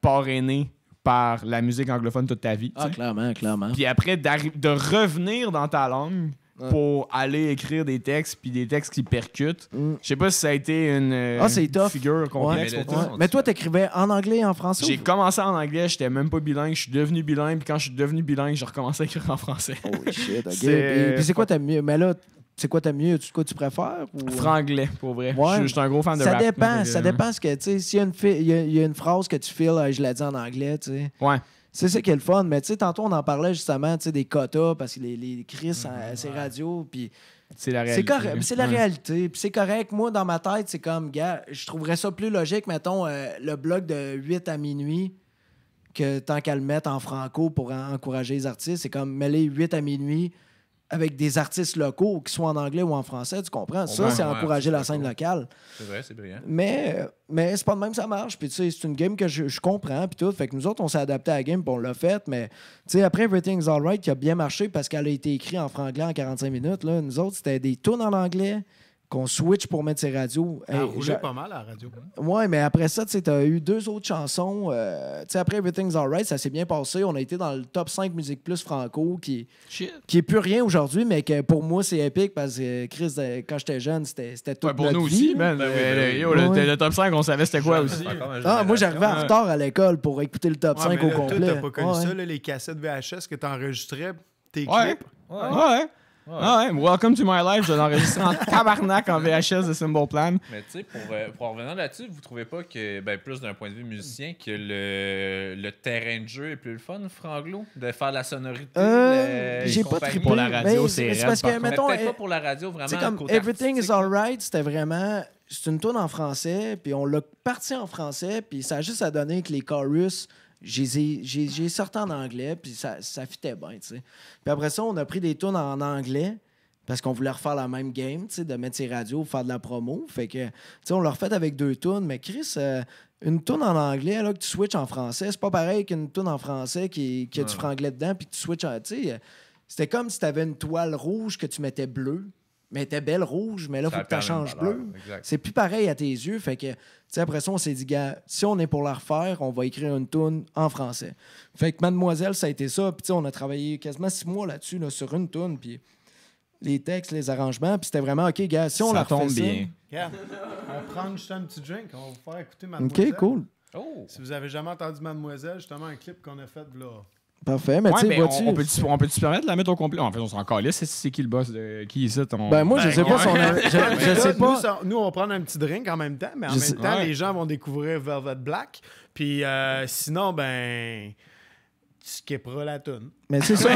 parrainé par la musique anglophone toute ta vie. Ah, clairement, clairement. Puis après, de revenir dans ta langue pour aller écrire des textes, puis des textes qui percutent. Mm. Je sais pas si ça a été une ah, figure complexe mais, toi, mais toi, t'écrivais en anglais et en français? J'ai commencé en anglais, j'étais même pas bilingue, je suis devenu bilingue, puis quand je suis devenu bilingue, j'ai recommencé à écrire en français. oh shit, ok. Puis c'est quoi ta... Mais là, c'est quoi t'as mieux, As-tu quoi tu préfères? Franglais, pour vrai. Je, suis un gros fan de ça Dépend, ça dépend ce que, tu sais, s'il y, a, une phrase que tu files, euh, je la dis en anglais, tu sais. Ouais. C'est ça qui est le fun, mais tu sais, tantôt on en parlait justement, tu des quotas, parce que les, les Chris, mhm. euh, c'est radio, puis... C'est la réalité. C'est, la réalité. Puis c'est correct. Moi, dans ma tête, c'est comme, gars, je trouverais ça plus logique, mettons, euh, le blog de 8 à minuit, que tant qu'elle le mettre en franco pour encourager les artistes, c'est comme, mêler 8 à minuit, avec des artistes locaux, qui soient en anglais ou en français, tu comprends? Ça, c'est encourager la scène locale. C'est vrai, c'est brillant. Mais, mais c'est pas de même ça marche. Puis, tu sais, c'est une game que je, comprends, puis tout. Fait que nous autres, on s'est adapté à la game, puis on l'a faite. Mais, tu sais, après Everything's Alright, qui a bien marché parce qu'elle a été écrite en franglais en 45 minutes, là, nous autres, c'était des tunes en anglais, qu'on switch pour mettre ses radios. Ça a pas mal à la radio. Hein. Ouais, mais après ça, tu as eu deux autres chansons. Euh, après Everything's Alright, ça s'est bien passé. On a été dans le top 5 Musique Plus Franco, qui, qui est plus rien aujourd'hui, mais que pour moi, c'est épique parce que euh, Chris, euh, quand j'étais jeune, c'était tout. Ouais, pour nous aussi, man. le, top 5, on savait c'était quoi aussi. Ah, moi, j'arrivais en retard à l'école pour écouter le top 5 au là, complet. T'as pas connu ça, les cassettes VHS que tu enregistrais tes clips. Ouais, ouais. Ah ouais, Welcome to My Life, je l'enregistre enregistré en tabarnak en VHS de Symbol Plan. Mais tu sais, pour, euh, revenir là-dessus, vous trouvez pas que, ben, plus d'un point de vue musicien, que le, terrain de jeu est plus le fun, Franglo, de faire la sonorité? Euh, j'ai pas trippé. Pour la radio, c'est C'est parce que, mettons, c'est euh, pas pour la radio, vraiment. comme Everything is Alright, c'était vraiment c'est une tourne en français, puis on l'a parti en français, puis ça a juste à donner que les chorus j'ai sorti en anglais, puis ça, fitait bien, tu Puis après ça, on a pris des tunes en anglais, parce qu'on voulait refaire la même game, de mettre ses radios, faire de la promo. Fait que, tu sais, on l'a refait avec deux tunes, mais Chris, euh, une tune en anglais, là, que tu switches en français, c'est pas pareil qu'une tune en français qui, a du franglais dedans, puis que tu switches en. Tu sais, euh, c'était comme si tu avais une toile rouge que tu mettais bleue mais elle était belle rouge, mais là, il faut que tu la changes C'est plus pareil à tes yeux. Fait que, tu sais, après ça, on s'est dit, gars, si on est pour la refaire, on va écrire une tune en français. Fait que Mademoiselle, ça a été ça. Puis, on a travaillé quasiment six mois là-dessus, sur une tune. Puis, les textes, les arrangements. Puis, c'était vraiment, OK, gars, si on la tombe bien. on prend juste un petit drink. On va vous faire écouter Mademoiselle. OK, cool. Oh! Si vous avez jamais entendu Mademoiselle, justement, un clip qu'on a fait, là. Parfait, mais tu tu on, peut-tu se permettre de la mettre au complet? En fait, on s'en calisse. C'est qui le boss de qui ici? ton Ben, moi, je ben, sais pas si on a... je, sais pas. Nous, on va prendre un petit drink en même temps, mais en même temps, les gens vont découvrir Velvet Black. Puis euh, sinon, ben skipperas la tune. Mais c'est ça,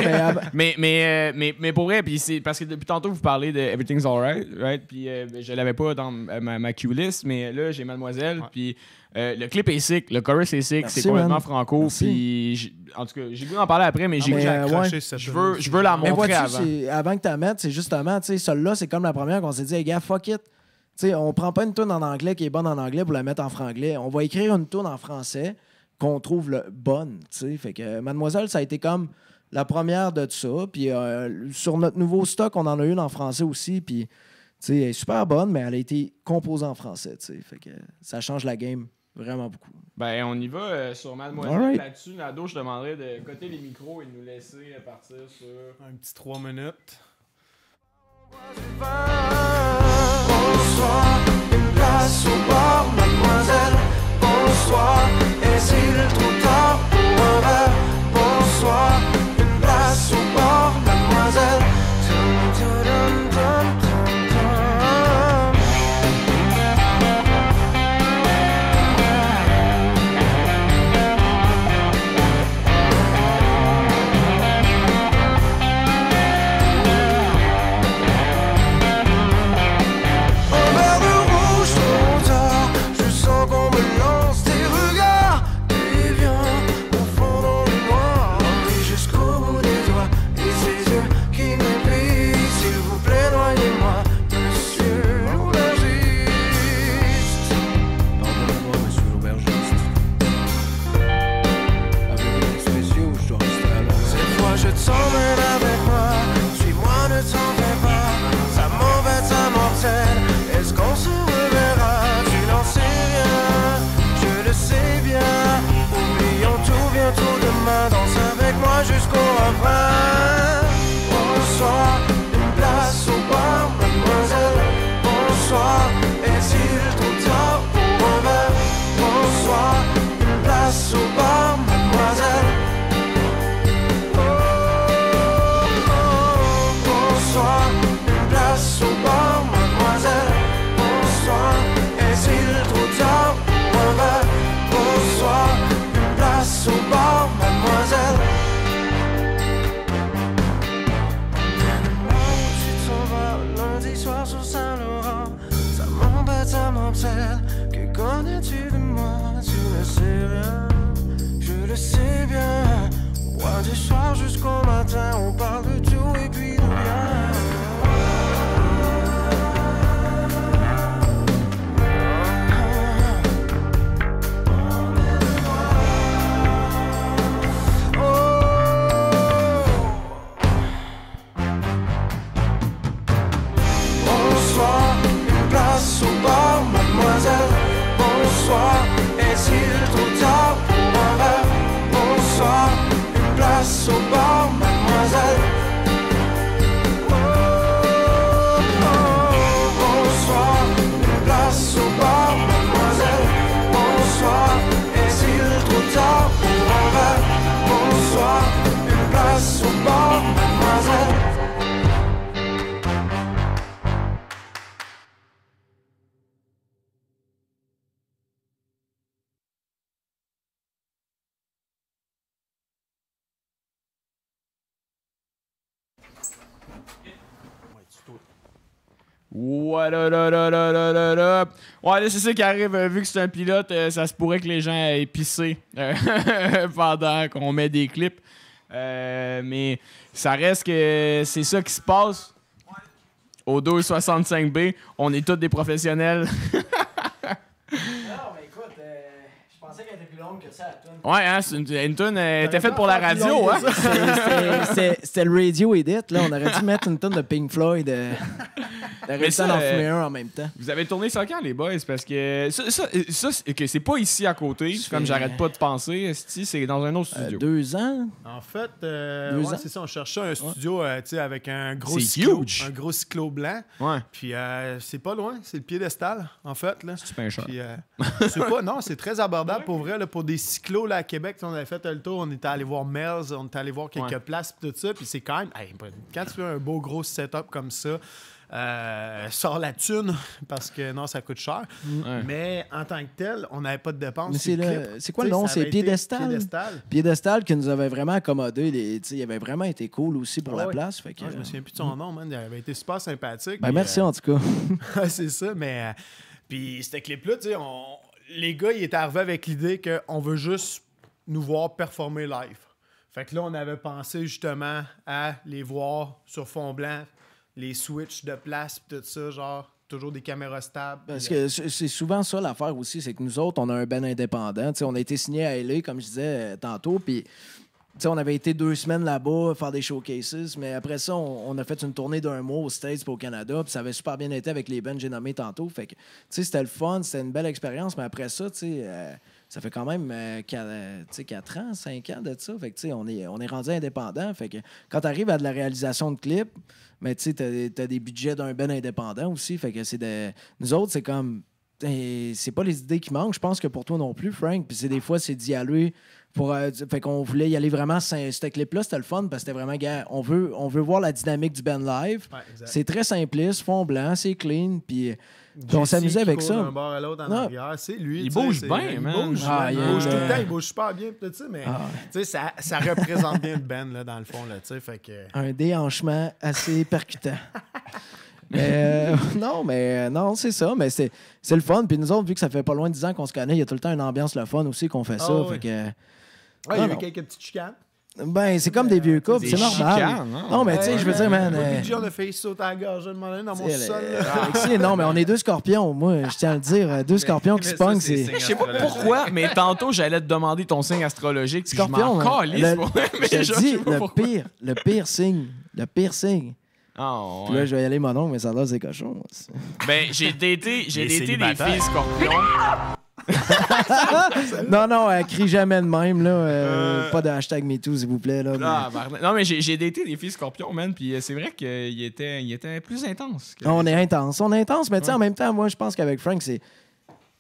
mais, mais, euh, mais, mais, pour vrai, puis c'est parce que depuis tantôt, vous parlez de Everything's Alright, right? Puis euh, ben, je l'avais pas dans ma, ma, list, mais là, j'ai Mademoiselle, puis euh, le clip est sick, le chorus est sick, c'est complètement franco. Puis, en tout cas, j'ai voulu en parler après, mais ah, j'ai Je veux, je la montrer avant. Avant que tu la mettes, c'est justement, tu sais, celle-là, c'est comme la première qu'on s'est dit, hey, gars, fuck it. sais, on prend pas une tune en anglais qui est bonne en anglais pour la mettre en franglais. On va écrire une tune en français qu'on trouve le bonne. sais. Fait que Mademoiselle, ça a été comme la première de ça. Puis euh, sur notre nouveau stock, on en a une en français aussi. Puis elle est super bonne, mais elle a été composée en français. Fait que ça change la game. Vraiment beaucoup. Ben, on y va euh, sur Mademoiselle là-dessus. Nado, je demanderais de coter les micros et de nous laisser euh, partir sur. Un petit 3 minutes. Bonsoir, une place au bord, mademoiselle. Bonsoir, est-il trop tard pour un verre? Bonsoir, une place au bord, mademoiselle. Dun, dun, Ouais, c'est ça qui arrive. Euh, vu que c'est un pilote, euh, ça se pourrait que les gens aient pissé euh, pendant qu'on met des clips. mais ça reste que c'est ça qui se passe. Au 265B, on est tous des professionnels. non, mais écoute, je pensais qu'elle était plus longue que ça, Ouais, hein, c'est une, tune euh, était faite pour la radio, hein? C'était le radio edit, là. On aurait dû mettre une tune de Pink Floyd. Euh, mais ça, en euh, fumer un en même temps. Vous avez tourné ça quand, les boys? Parce que ça, ça, c'est pas ici à côté, comme j'arrête pas de penser. C'est dans un autre euh, studio. deux ans? En fait, c'est ça. On cherchait un studio sais avec un gros cyclo, un gros cyclo blanc. Ouais. Puis c'est pas loin, c'est le piédestal, en fait. C'est pas cher. pas, non, c'est très abordable pour vrai. Là, pour des cyclos, à Québec, on avait fait le tour, on était allé voir Mel's, on était allé voir quelques places, tout ça. Puis c'est quand même, ben, quand tu veux un beau gros setup comme ça, euh, sors la thune parce que non, ça coûte cher. Mais en tant que tel, on n'avait pas de dépenses. C'est quoi le nom? C'est Piédestal. Piédestal. qui nous avait vraiment accommodé. il avait vraiment été cool aussi pour la place. Fait que, je me souviens plus de son hmm. nom, Il avait été super sympathique. Ben, merci en euh, tout cas. c'est ça, mais. Euh, puis, clé clip-là, on, les gars, ils étaient arrivés avec l'idée qu'on veut juste nous voir performer live. Fait que là, on avait pensé justement à les voir sur fond blanc, les switches de place, pis tout ça, genre toujours des caméras stables. Parce que euh, c'est souvent ça l'affaire aussi, c'est que nous autres, on a un ben indépendant. on a été signé à LA, comme je disais euh, tantôt, puis on avait été deux semaines là-bas faire des showcases, mais après ça, on, a fait une tournée d'un mois au States pour au Canada, puis ça avait super bien été avec les Ben, j'ai nommés tantôt. Fait que, c'était le fun, c'était une belle expérience, mais après ça, euh, ça fait quand même euh, quatre 4, euh, ans, 5 ans de ça. Fait que, on est, on est rendu indépendant. Fait que quand tu arrives à de la réalisation de clips, mais tu as, des budgets d'un Ben indépendant aussi. Fait que Nous autres, c'est comme c'est pas les idées qui manquent, je pense que pour toi non plus, Frank. Puis des fois, c'est d'y aller pour, euh, fait qu'on voulait y aller vraiment. Cette clip-là, c'était le fun parce que c'était vraiment, gars, on veut, on veut voir la dynamique du Ben live. c'est très simpliste, fond blanc, c'est clean. Puis. Euh, on s'amusait avec ça. c'est lui. Il bouge bien, Il bouge, ah, tout le temps, il bouge super bien, mais ah. ça, ça représente bien le Ben là dans le fond Un déhanchement assez percutant. mais euh, non, mais non, c'est ça, mais c'est le fun. Puis nous autres, vu que ça fait pas loin de 10 ans qu'on se connaît, il y a tout le temps une ambiance le fun aussi qu'on fait ça, ah fait que il y a eu quelques petites chicanes. Ben, c'est comme des vieux couples, c'est normal. Chicanes, non? non, mais tu sais, je veux dire, man. Euh... on a fait sauter à la gorge dans mon sol. Ah, Alexis, non, mais on est deux scorpions, moi, je tiens à le dire. Euh, deux scorpions qui se pognent, c'est. Je sais pas pourquoi, mais tantôt, j'allais te demander ton signe astrologique. Scorpion, je m'en hein, mais je dis, le pire, le pire signe, le pire signe. Ah, ouais. Puis là, je vais y aller mon oncle, mais ça là c'est cochon. Ben, j'ai daté, j'ai des filles scorpions. non, non, elle euh, crie jamais de même. Là. Euh, euh, pas de hashtag MeToo, s'il vous plaît. Là, ah, Non, mais j'ai daté des filles scorpions, man. Puis c'est vrai qu'il était, plus intense. On est intense. On est intense, mais en même temps, moi, je pense qu'avec Frank, c'est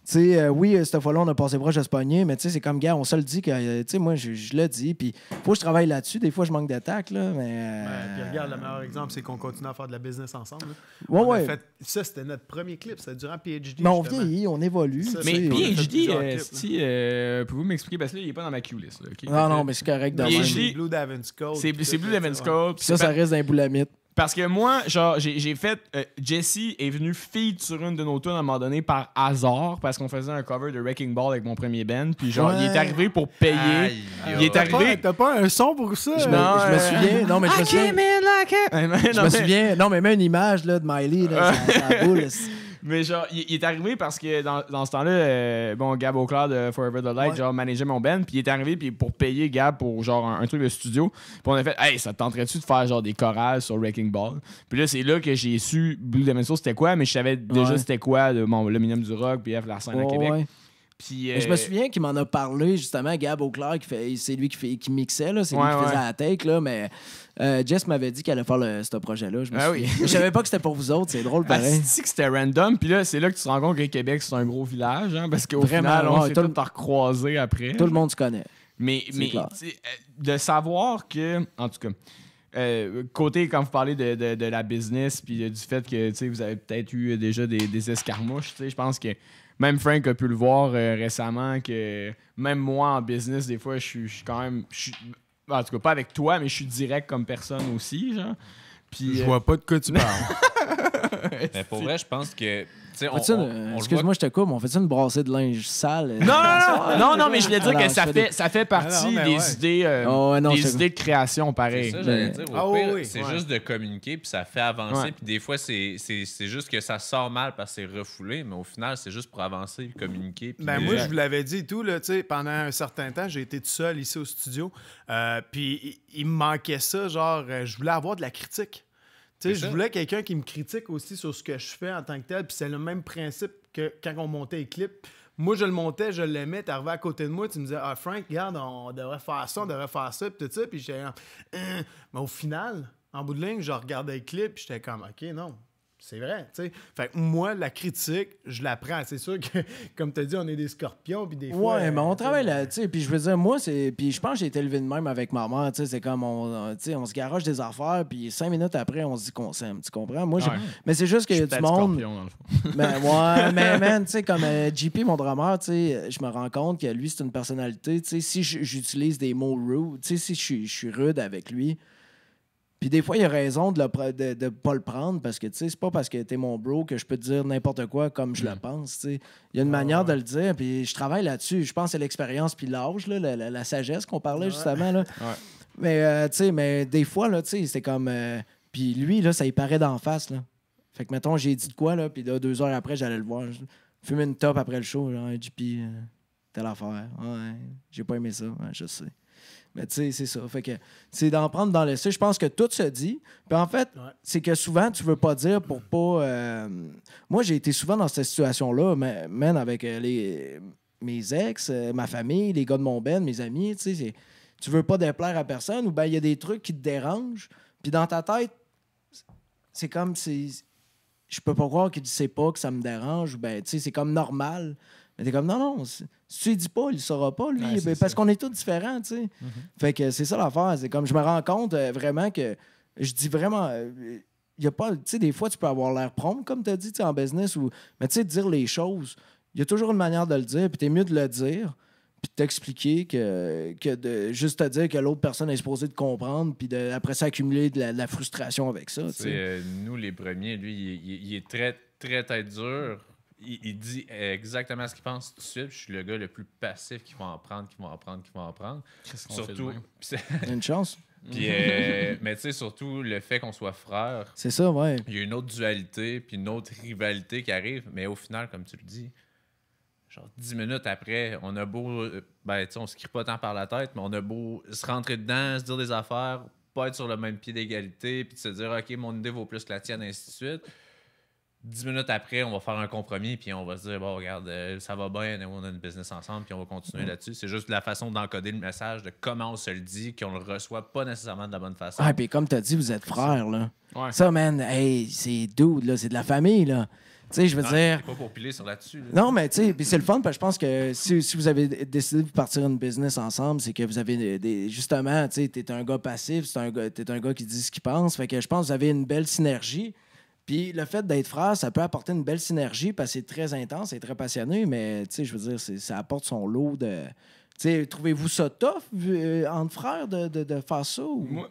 sais, euh, oui, euh, cette fois-là, on a passé proche de se pogner, mais tu sais, c'est comme, gars, on se le dit que, euh, tu sais, moi, je, le dis, puis faut que je travaille là-dessus. Des fois, je manque d'attaque, là, mais... puis regarde, le meilleur exemple, c'est qu'on continue à faire de la business ensemble. Ça, c'était notre premier clip, c'était durant PhD, Mais on vieillit, on évolue. mais PhD, si, pouvez-vous m'expliquer, parce que là, il n'est pas dans ma queue list, Non, ah non, mais c'est correct. PhD, c'est Blue Scope. C'est Blue Scope. Ça, ça reste dans les boulamites. Parce que moi, genre, j'ai fait. Euh, Jesse est venu feed sur une de nos tours à un moment donné par hasard parce qu'on faisait un cover de Wrecking Ball avec mon premier band. Puis genre, il est arrivé pour payer. il est arrivé. T'as pas, un son pour ça? Je me, non, je me souviens. Non, mais je me souviens. je me souviens. Non, mais même une image là, de Miley. Là, ça, boule, mais genre, il, est arrivé parce que dans, ce temps-là, euh, bon, Gab Auclair de Forever the Light, genre, manageait mon band. Puis il est arrivé puis pour payer Gab pour genre un, truc de studio. Puis on a fait, hey, ça te tenterait-tu de faire genre des chorales sur Wrecking Ball? Puis là, c'est là que j'ai su Blue Dimension c'était quoi, mais je savais déjà c'était quoi, de mon le minimum du rock, puis F, la scène à Québec. Puis, Je me euh, souviens qu'il m'en a parlé justement, Gab Auclair, qui fait, c'est lui qui, fait, qui mixait, c'est lui qui faisait la take, là, mais euh, Jess m'avait dit qu'elle allait faire ce projet-là. Je, me ah savais pas que c'était pour vous autres. C'est drôle, ah, pareil. que c'était random. Puis là, c'est là que tu te rends compte que Québec, c'est un gros village. Hein, parce qu'au final, on s'est tous recroisés après. Tout le monde se connaît. Mais, euh, de savoir que, en tout cas, euh, côté, quand vous parlez de, la business, puis du fait que vous avez peut-être eu déjà des, escarmouches, je pense que même Frank a pu le voir récemment que même moi en business, des fois, je suis quand même. Ben, en tout cas, pas avec toi, mais je suis direct comme personne aussi, genre. Puis, je vois pas de quoi tu euh, parles. mais pour vrai, je pense que Excuse-moi, je te coupe, mais on fait une brassée de linge sale. Non, non, non, mais je voulais dire que ça fait, ça fait ah partie des euh, ah idées de création, pareil. C'est juste de communiquer, puis ça fait avancer. Puis des fois, c'est juste que ça sort mal parce que c'est refoulé, mais au final, c'est juste pour avancer communiquer. Ben euh, moi, je vous l'avais dit et tout, là, pendant un certain temps, j'ai été tout seul ici au studio, euh, puis il me manquait ça, genre, je voulais avoir de la critique. Tu sais, je voulais quelqu'un qui me critique aussi sur ce que je fais en tant que tel. Puis c'est le même principe que quand on montait les clips. Moi, je le montais, je l'aimais, arrives à côté de moi, tu me disais, ah, Frank, regarde, on devrait faire ça, on devrait faire ça, puis tout ça. Puis j'étais, hein. mais au final, en bout de ligne, je regardais les clips, puis j'étais comme, OK, non, c'est vrai, tu sais. Fait moi, la critique, je la prends. C'est sûr que, comme tu as dit, on est des scorpions, puis des Ouais, mais on euh, travaille là, euh, tu sais. Puis je veux dire, moi, c'est... Puis je pense que j'ai été élevé de même avec maman. tu sais. C'est comme, euh, on, se garoche des affaires, puis cinq minutes après, on se dit qu'on s'aime, tu comprends? Moi, Mais c'est juste que y a du monde... mais ben, mais man, tu sais, comme JP, mon drummer, tu sais, je me rends compte que lui, c'est une personnalité, tu sais. Si j'utilise des mots rudes, tu sais, si je suis rude avec lui... Puis des fois, il a raison de ne pas le prendre parce que, tu sais, c'est pas parce que t'es mon bro que je peux te dire n'importe quoi comme je le mm. pense, tu sais. Il y a une ah, manière de le dire, puis je travaille là-dessus. Je pense à l'expérience puis l'âge, la, sagesse qu'on parlait justement, là. Mais, euh, tu sais, mais des fois, là, tu sais, c'est comme... Euh, puis lui, là, ça y paraît d'en face, là. Fait que, mettons, j'ai dit de quoi, là, puis deux heures après, j'allais le voir. Fumer une top après le show, genre, puis euh, telle affaire. Ouais, j'ai pas aimé ça, je sais. Mais tu sais, c'est ça. Fait que c'est d'en prendre dans le l'essai. Je pense que tout se dit. Puis en fait, c'est que souvent, tu veux pas dire pour pas. Euh, moi, j'ai été souvent dans cette situation-là, même avec euh, les... mes ex, euh, ma famille, les gars de mon ben, mes amis. Tu sais, veux pas déplaire à personne ou bien il y a des trucs qui te dérangent. Puis dans ta tête, c'est comme si. Je peux pas croire qu'il ne sait pas que ça me dérange. Ben, tu sais, c'est comme normal. Mais t'es comme, non, non, si tu dis pas, il saura pas, lui. Ben, parce qu'on est tous différents, tu sais. Mm-hmm. Fait que c'est ça l'affaire. C'est comme, je me rends compte euh, vraiment que je dis vraiment. Euh, il y a pas, tu sais, des fois, tu peux avoir l'air prompt, comme tu as dit, en business, ou, mais tu sais, dire les choses, il y a toujours une manière de le dire, puis t'es mieux de le dire, puis t'expliquer que, que de juste te dire que l'autre personne est supposée de comprendre, puis après ça, accumuler de la, frustration avec ça. C'est euh, nous les premiers. Lui, il, est très, très tête dure il, dit exactement ce qu'il pense tout de suite. Je suis le gars le plus passif qui va en prendre, qui va en prendre, qui va en prendre. Surtout. Une chance. Euh, mais tu sais, surtout le fait qu'on soit frère, C'est ça, ouais. Il y a une autre dualité, puis une autre rivalité qui arrive. Mais au final, comme tu le dis, genre dix minutes après, on a beau. Euh, ben, tu sais, on se crie pas tant par la tête, mais on a beau se rentrer dedans, se dire des affaires, pas être sur le même pied d'égalité, puis se dire, OK, mon idée vaut plus que la tienne, ainsi de suite. 10 minutes après, on va faire un compromis, puis on va se dire, bon, regarde, euh, ça va bien, on a une business ensemble, puis on va continuer mm-hmm. là-dessus. C'est juste la façon d'encoder le message, de comment on se le dit, qu'on le reçoit pas nécessairement de la bonne façon. Ah, puis comme tu as dit, vous êtes frères, là. Ça, man, c'est doux, là, c'est de la famille, là. Tu sais, je veux dire. pas pour piler sur là-dessus. Non, mais tu sais, c'est le fun, parce que je pense que si, vous avez décidé de partir une business ensemble, c'est que vous avez des. Justement, tu sais, t'es un gars passif, t'es un, gars, es un gars qui dit ce qu'il pense. Fait que je pense que vous avez une belle synergie. Puis le fait d'être frère, ça peut apporter une belle synergie parce que c'est très intense, et très passionné, mais tu sais, je veux dire, ça apporte son lot de. Tu sais, Trouvez-vous ça tough euh, entre frères de, de, faire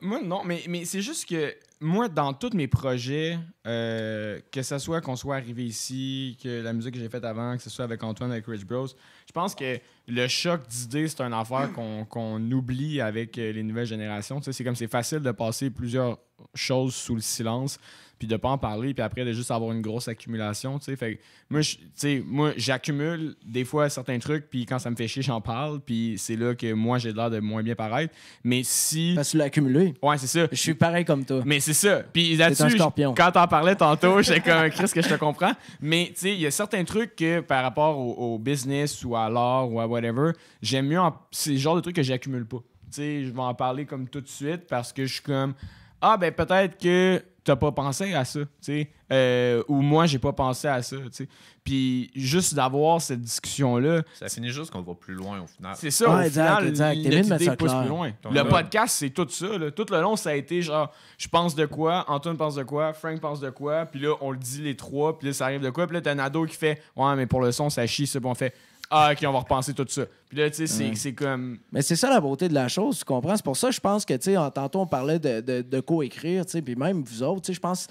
Moi, non, mais, mais c'est juste que moi, dans tous mes projets, euh, que ce soit qu'on soit arrivé ici, que la musique que j'ai faite avant, que ce soit avec Antoine, avec Rich Bros, je pense que le choc d'idées, c'est une affaire mm. qu'on oublie avec euh, les nouvelles générations. C'est comme c'est facile de passer plusieurs choses sous le silence puis de pas en parler, puis après de juste avoir une grosse accumulation, tu sais. Fait moi, moi, j'accumule des fois certains trucs, puis quand ça me fait chier, j'en parle, puis c'est là que moi, j'ai l'air de moins bien paraître. Mais si... Parce que tu Ouais, c'est ça. Je suis pareil comme toi. Mais c'est ça. Puis là-dessus, quand t'en parlais tantôt, j'étais comme, Chris, que je te comprends. Mais, tu sais, il y a certains trucs que, par rapport au, business ou à l'art ou à whatever, j'aime mieux... C'est le genre de trucs que j'accumule pas. Tu sais, je vais en parler comme tout de suite parce que je suis comme... Ah, ben peut-être que t'as pas pensé à ça, tu sais, euh, ou moi j'ai pas pensé à ça, tu sais. Puis juste d'avoir cette discussion là, ça finit juste qu'on va plus loin au final. C'est ça, au final, pousse plus loin. le podcast c'est tout ça, tout le long ça a été genre, je pense de quoi, Antoine pense de quoi, Frank pense de quoi, puis là on le dit les trois, puis là ça arrive de quoi, puis là t'as un ado qui fait, ouais mais pour le son ça chie, c'est bon, on fait ah, ok, on va repenser tout ça. Puis là, tu sais, c'est comme. Mais c'est ça la beauté de la chose, tu comprends? C'est pour ça, que je pense que, tu sais, tantôt, on parlait de, de, de co-écrire, tu sais, puis même vous autres, tu sais, je pense.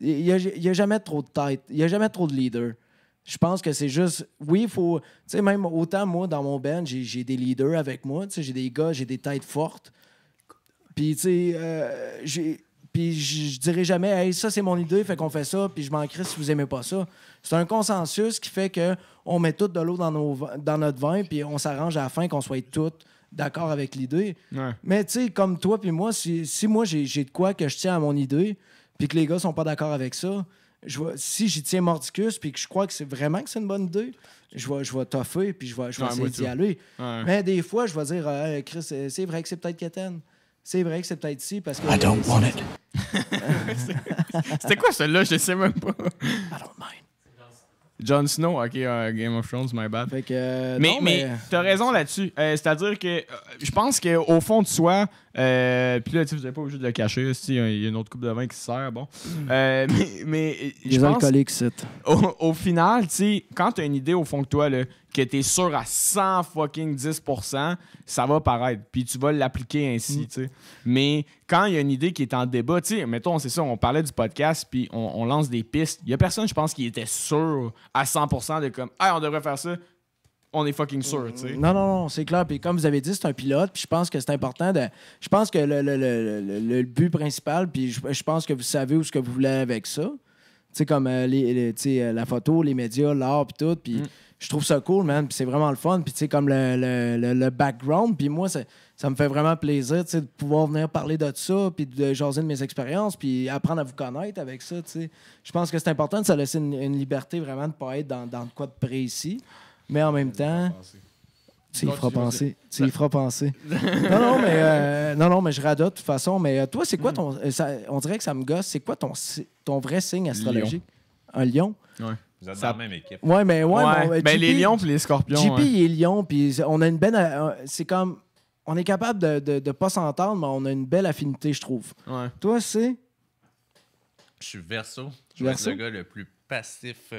Il n'y a, a jamais trop de têtes, il n'y a jamais trop de leader. Je pense que c'est juste. Oui, il faut. Tu sais, même autant moi, dans mon band, j'ai des leaders avec moi. Tu sais, j'ai des gars, j'ai des têtes fortes. Puis, tu sais, euh, j'ai puis je, ne dirais jamais, ça c'est mon idée, fait qu'on fait ça, puis je m'en crie si vous aimez pas ça. C'est un consensus qui fait que on met tout de l'eau dans, nos, dans notre vin, puis on s'arrange afin qu'on soit tous d'accord avec l'idée. Mais tu sais, comme toi puis moi, si, moi j'ai, de quoi que je tiens à mon idée, puis que les gars sont pas d'accord avec ça, si j'y tiens mordicus, puis que je crois que c'est vraiment que c'est une bonne idée, je vais, je toffer, puis je vais, je essayer d'y aller. Mais des fois, je vais dire, euh, Chris, c'est vrai que c'est peut-être Kéten. C'est vrai que c'est peut-être si parce que. I don't want it. C'était quoi celui-là? Je sais même pas. I don't mind. Jon Snow, ok, euh, Game of Thrones, my bad. Euh, mais, mais t'as raison là-dessus. Euh, c'est-à-dire que je pense qu'au fond de soi, puis là, tu n'êtes pas obligé de le cacher. Il y a une autre coupe de vin qui se sert, bon. Mm. mais, mais Les alcooliques, c'est. Au, au, final, tu sais, quand t'as une idée au fond de toi, là, que tu es sûr à 100 fucking 10%, ça va paraître. Puis tu vas l'appliquer ainsi, mm. Mais quand il y a une idée qui est en débat, tu sais, mettons, c'est ça, on parlait du podcast, puis on, lance des pistes. Il y a personne, je pense, qui était sûr à 100% de comme, hey, on devrait faire ça. On est fucking sûr, tu sais. Non, non, non, c'est clair. Puis comme vous avez dit, c'est un pilote. Puis je pense que c'est important de. Je pense que le, but principal, puis je, pense que vous savez où ce que vous voulez avec ça. Tu sais, comme euh, euh, la photo, les médias, l'art, puis tout. Puis. Mm je trouve ça cool, man. Puis c'est vraiment le fun. Puis tu sais, comme le, background. Puis moi, ça me fait vraiment plaisir, tu sais, de pouvoir venir parler de ça, puis de jaser de mes expériences, puis apprendre à vous connaître avec ça, tu sais. Je pense que c'est important de se laisser une, liberté vraiment de ne pas être dans, dans quoi de précis. Mais en même temps... Tu y penser. Tu y penser. non, non, mais, euh, non, non, mais je radote de toute façon. Mais euh, toi, c'est quoi mm. ton. Euh, ça, on dirait que ça me gosse. C'est quoi ton, ton vrai signe astrologique? Un lion? Ouais. Vous êtes ça... dans la même équipe. Ouais, mais ouais. Ben, ben, les lions puis les scorpions. JP, est lion, puis on a une belle. Euh, c'est comme. On est capable de ne pas s'entendre, mais on a une belle affinité, je trouve. Ouais. Toi, c'est. Je suis verso. Je suis le gars le plus passif.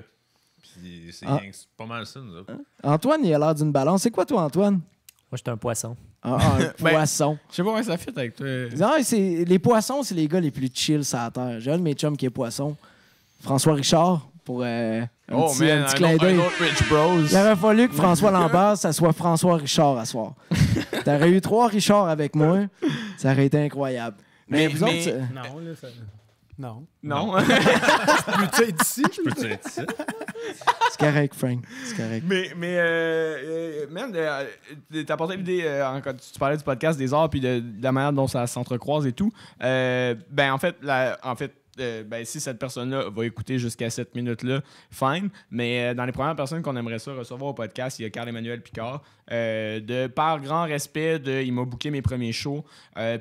Puis c'est ah. pas mal ça, nous autres. Hein? Antoine, il a l'air d'une balance. C'est quoi, toi, Antoine? Moi, j'étais un poisson. Ah, ah un ben, poisson. je sais pas comment ça fait avec toi. Non, les poissons, c'est les gars les plus chill sur la terre. J'ai un de mes chums qui est poisson. François Richard pour euh, un, oh, petit, un, clin d'œil. Il aurait fallu que François Lambert, ça soit François Richard à soir. T'aurais eu trois Richards avec moi, ça aurait été incroyable. Mais, vous autres. Euh, non, Non. Non. non. je peux être être ici? C'est correct, Frank. C'est correct. Mais, mais euh, euh, euh t'as apporté l'idée, tu parlais du podcast des arts puis de, la manière dont ça s'entrecroise et tout. ben, en fait, la, en fait euh, ben, si cette personne-là va écouter jusqu'à cette minute-là, fine. Mais euh, dans les premières personnes qu'on aimerait ça recevoir au podcast, il y a Carl-Emmanuel Picard. Euh, de par grand respect, il m'a booké mes premiers shows.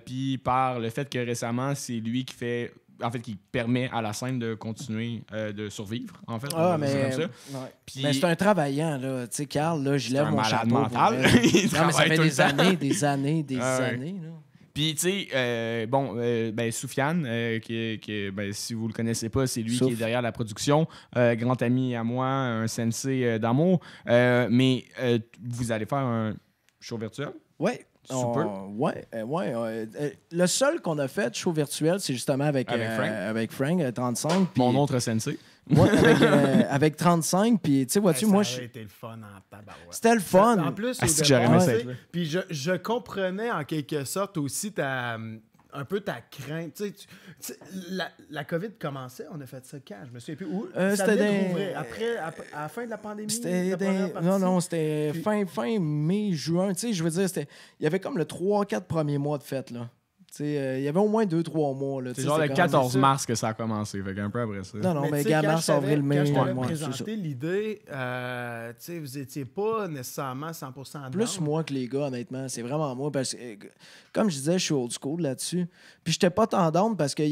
Puis par le fait que récemment, c'est lui qui fait en fait, qui permet à la scène de continuer de survivre, en fait. Ah, mais, c'est un travaillant, là. Tu sais, Carl, là, je lève mon chapeau. Mental. ça fait des années, des années, des ah années. Puis, tu sais, euh, bon, euh, ben, Soufiane, euh, qui, qui ben, si vous le connaissez pas, c'est lui qui est derrière la production. grand ami à moi, un sensei d'amour. mais vous allez faire un show virtuel? Oui. Super. ouais, ouais. le seul qu'on a fait, show virtuel, c'est justement avec, avec Frank, 35. Mon autre sensei. Moi, avec, 35, euh, puis tu sais, vois-tu, moi, je. C'était le fun en tabarouette. C'était le fun. En plus, Puis je, comprenais en quelque sorte aussi ta euh, un peu ta crainte. Tu la, COVID commençait, on a fait ça quand? Je me souviens plus où. Euh, ça des... après, après, à la fin de la pandémie? C'était Non, non, c'était fin, fin mai, juin. Tu sais, je veux dire, il y avait comme le 3-4 premiers mois de fête, là. Euh, il y avait au moins deux, trois mois. C'est genre le 14 mars que ça a commencé, fait un peu après ça. Non, non, mais, mais mars, avril, mai, Quand je t'avais présenté l'idée, euh, vous n'étiez pas nécessairement 100% Plus moi que les gars, honnêtement. C'est vraiment moi. Parce que, euh, comme je disais, je suis old school là-dessus. Puis j'étais pas tendance parce que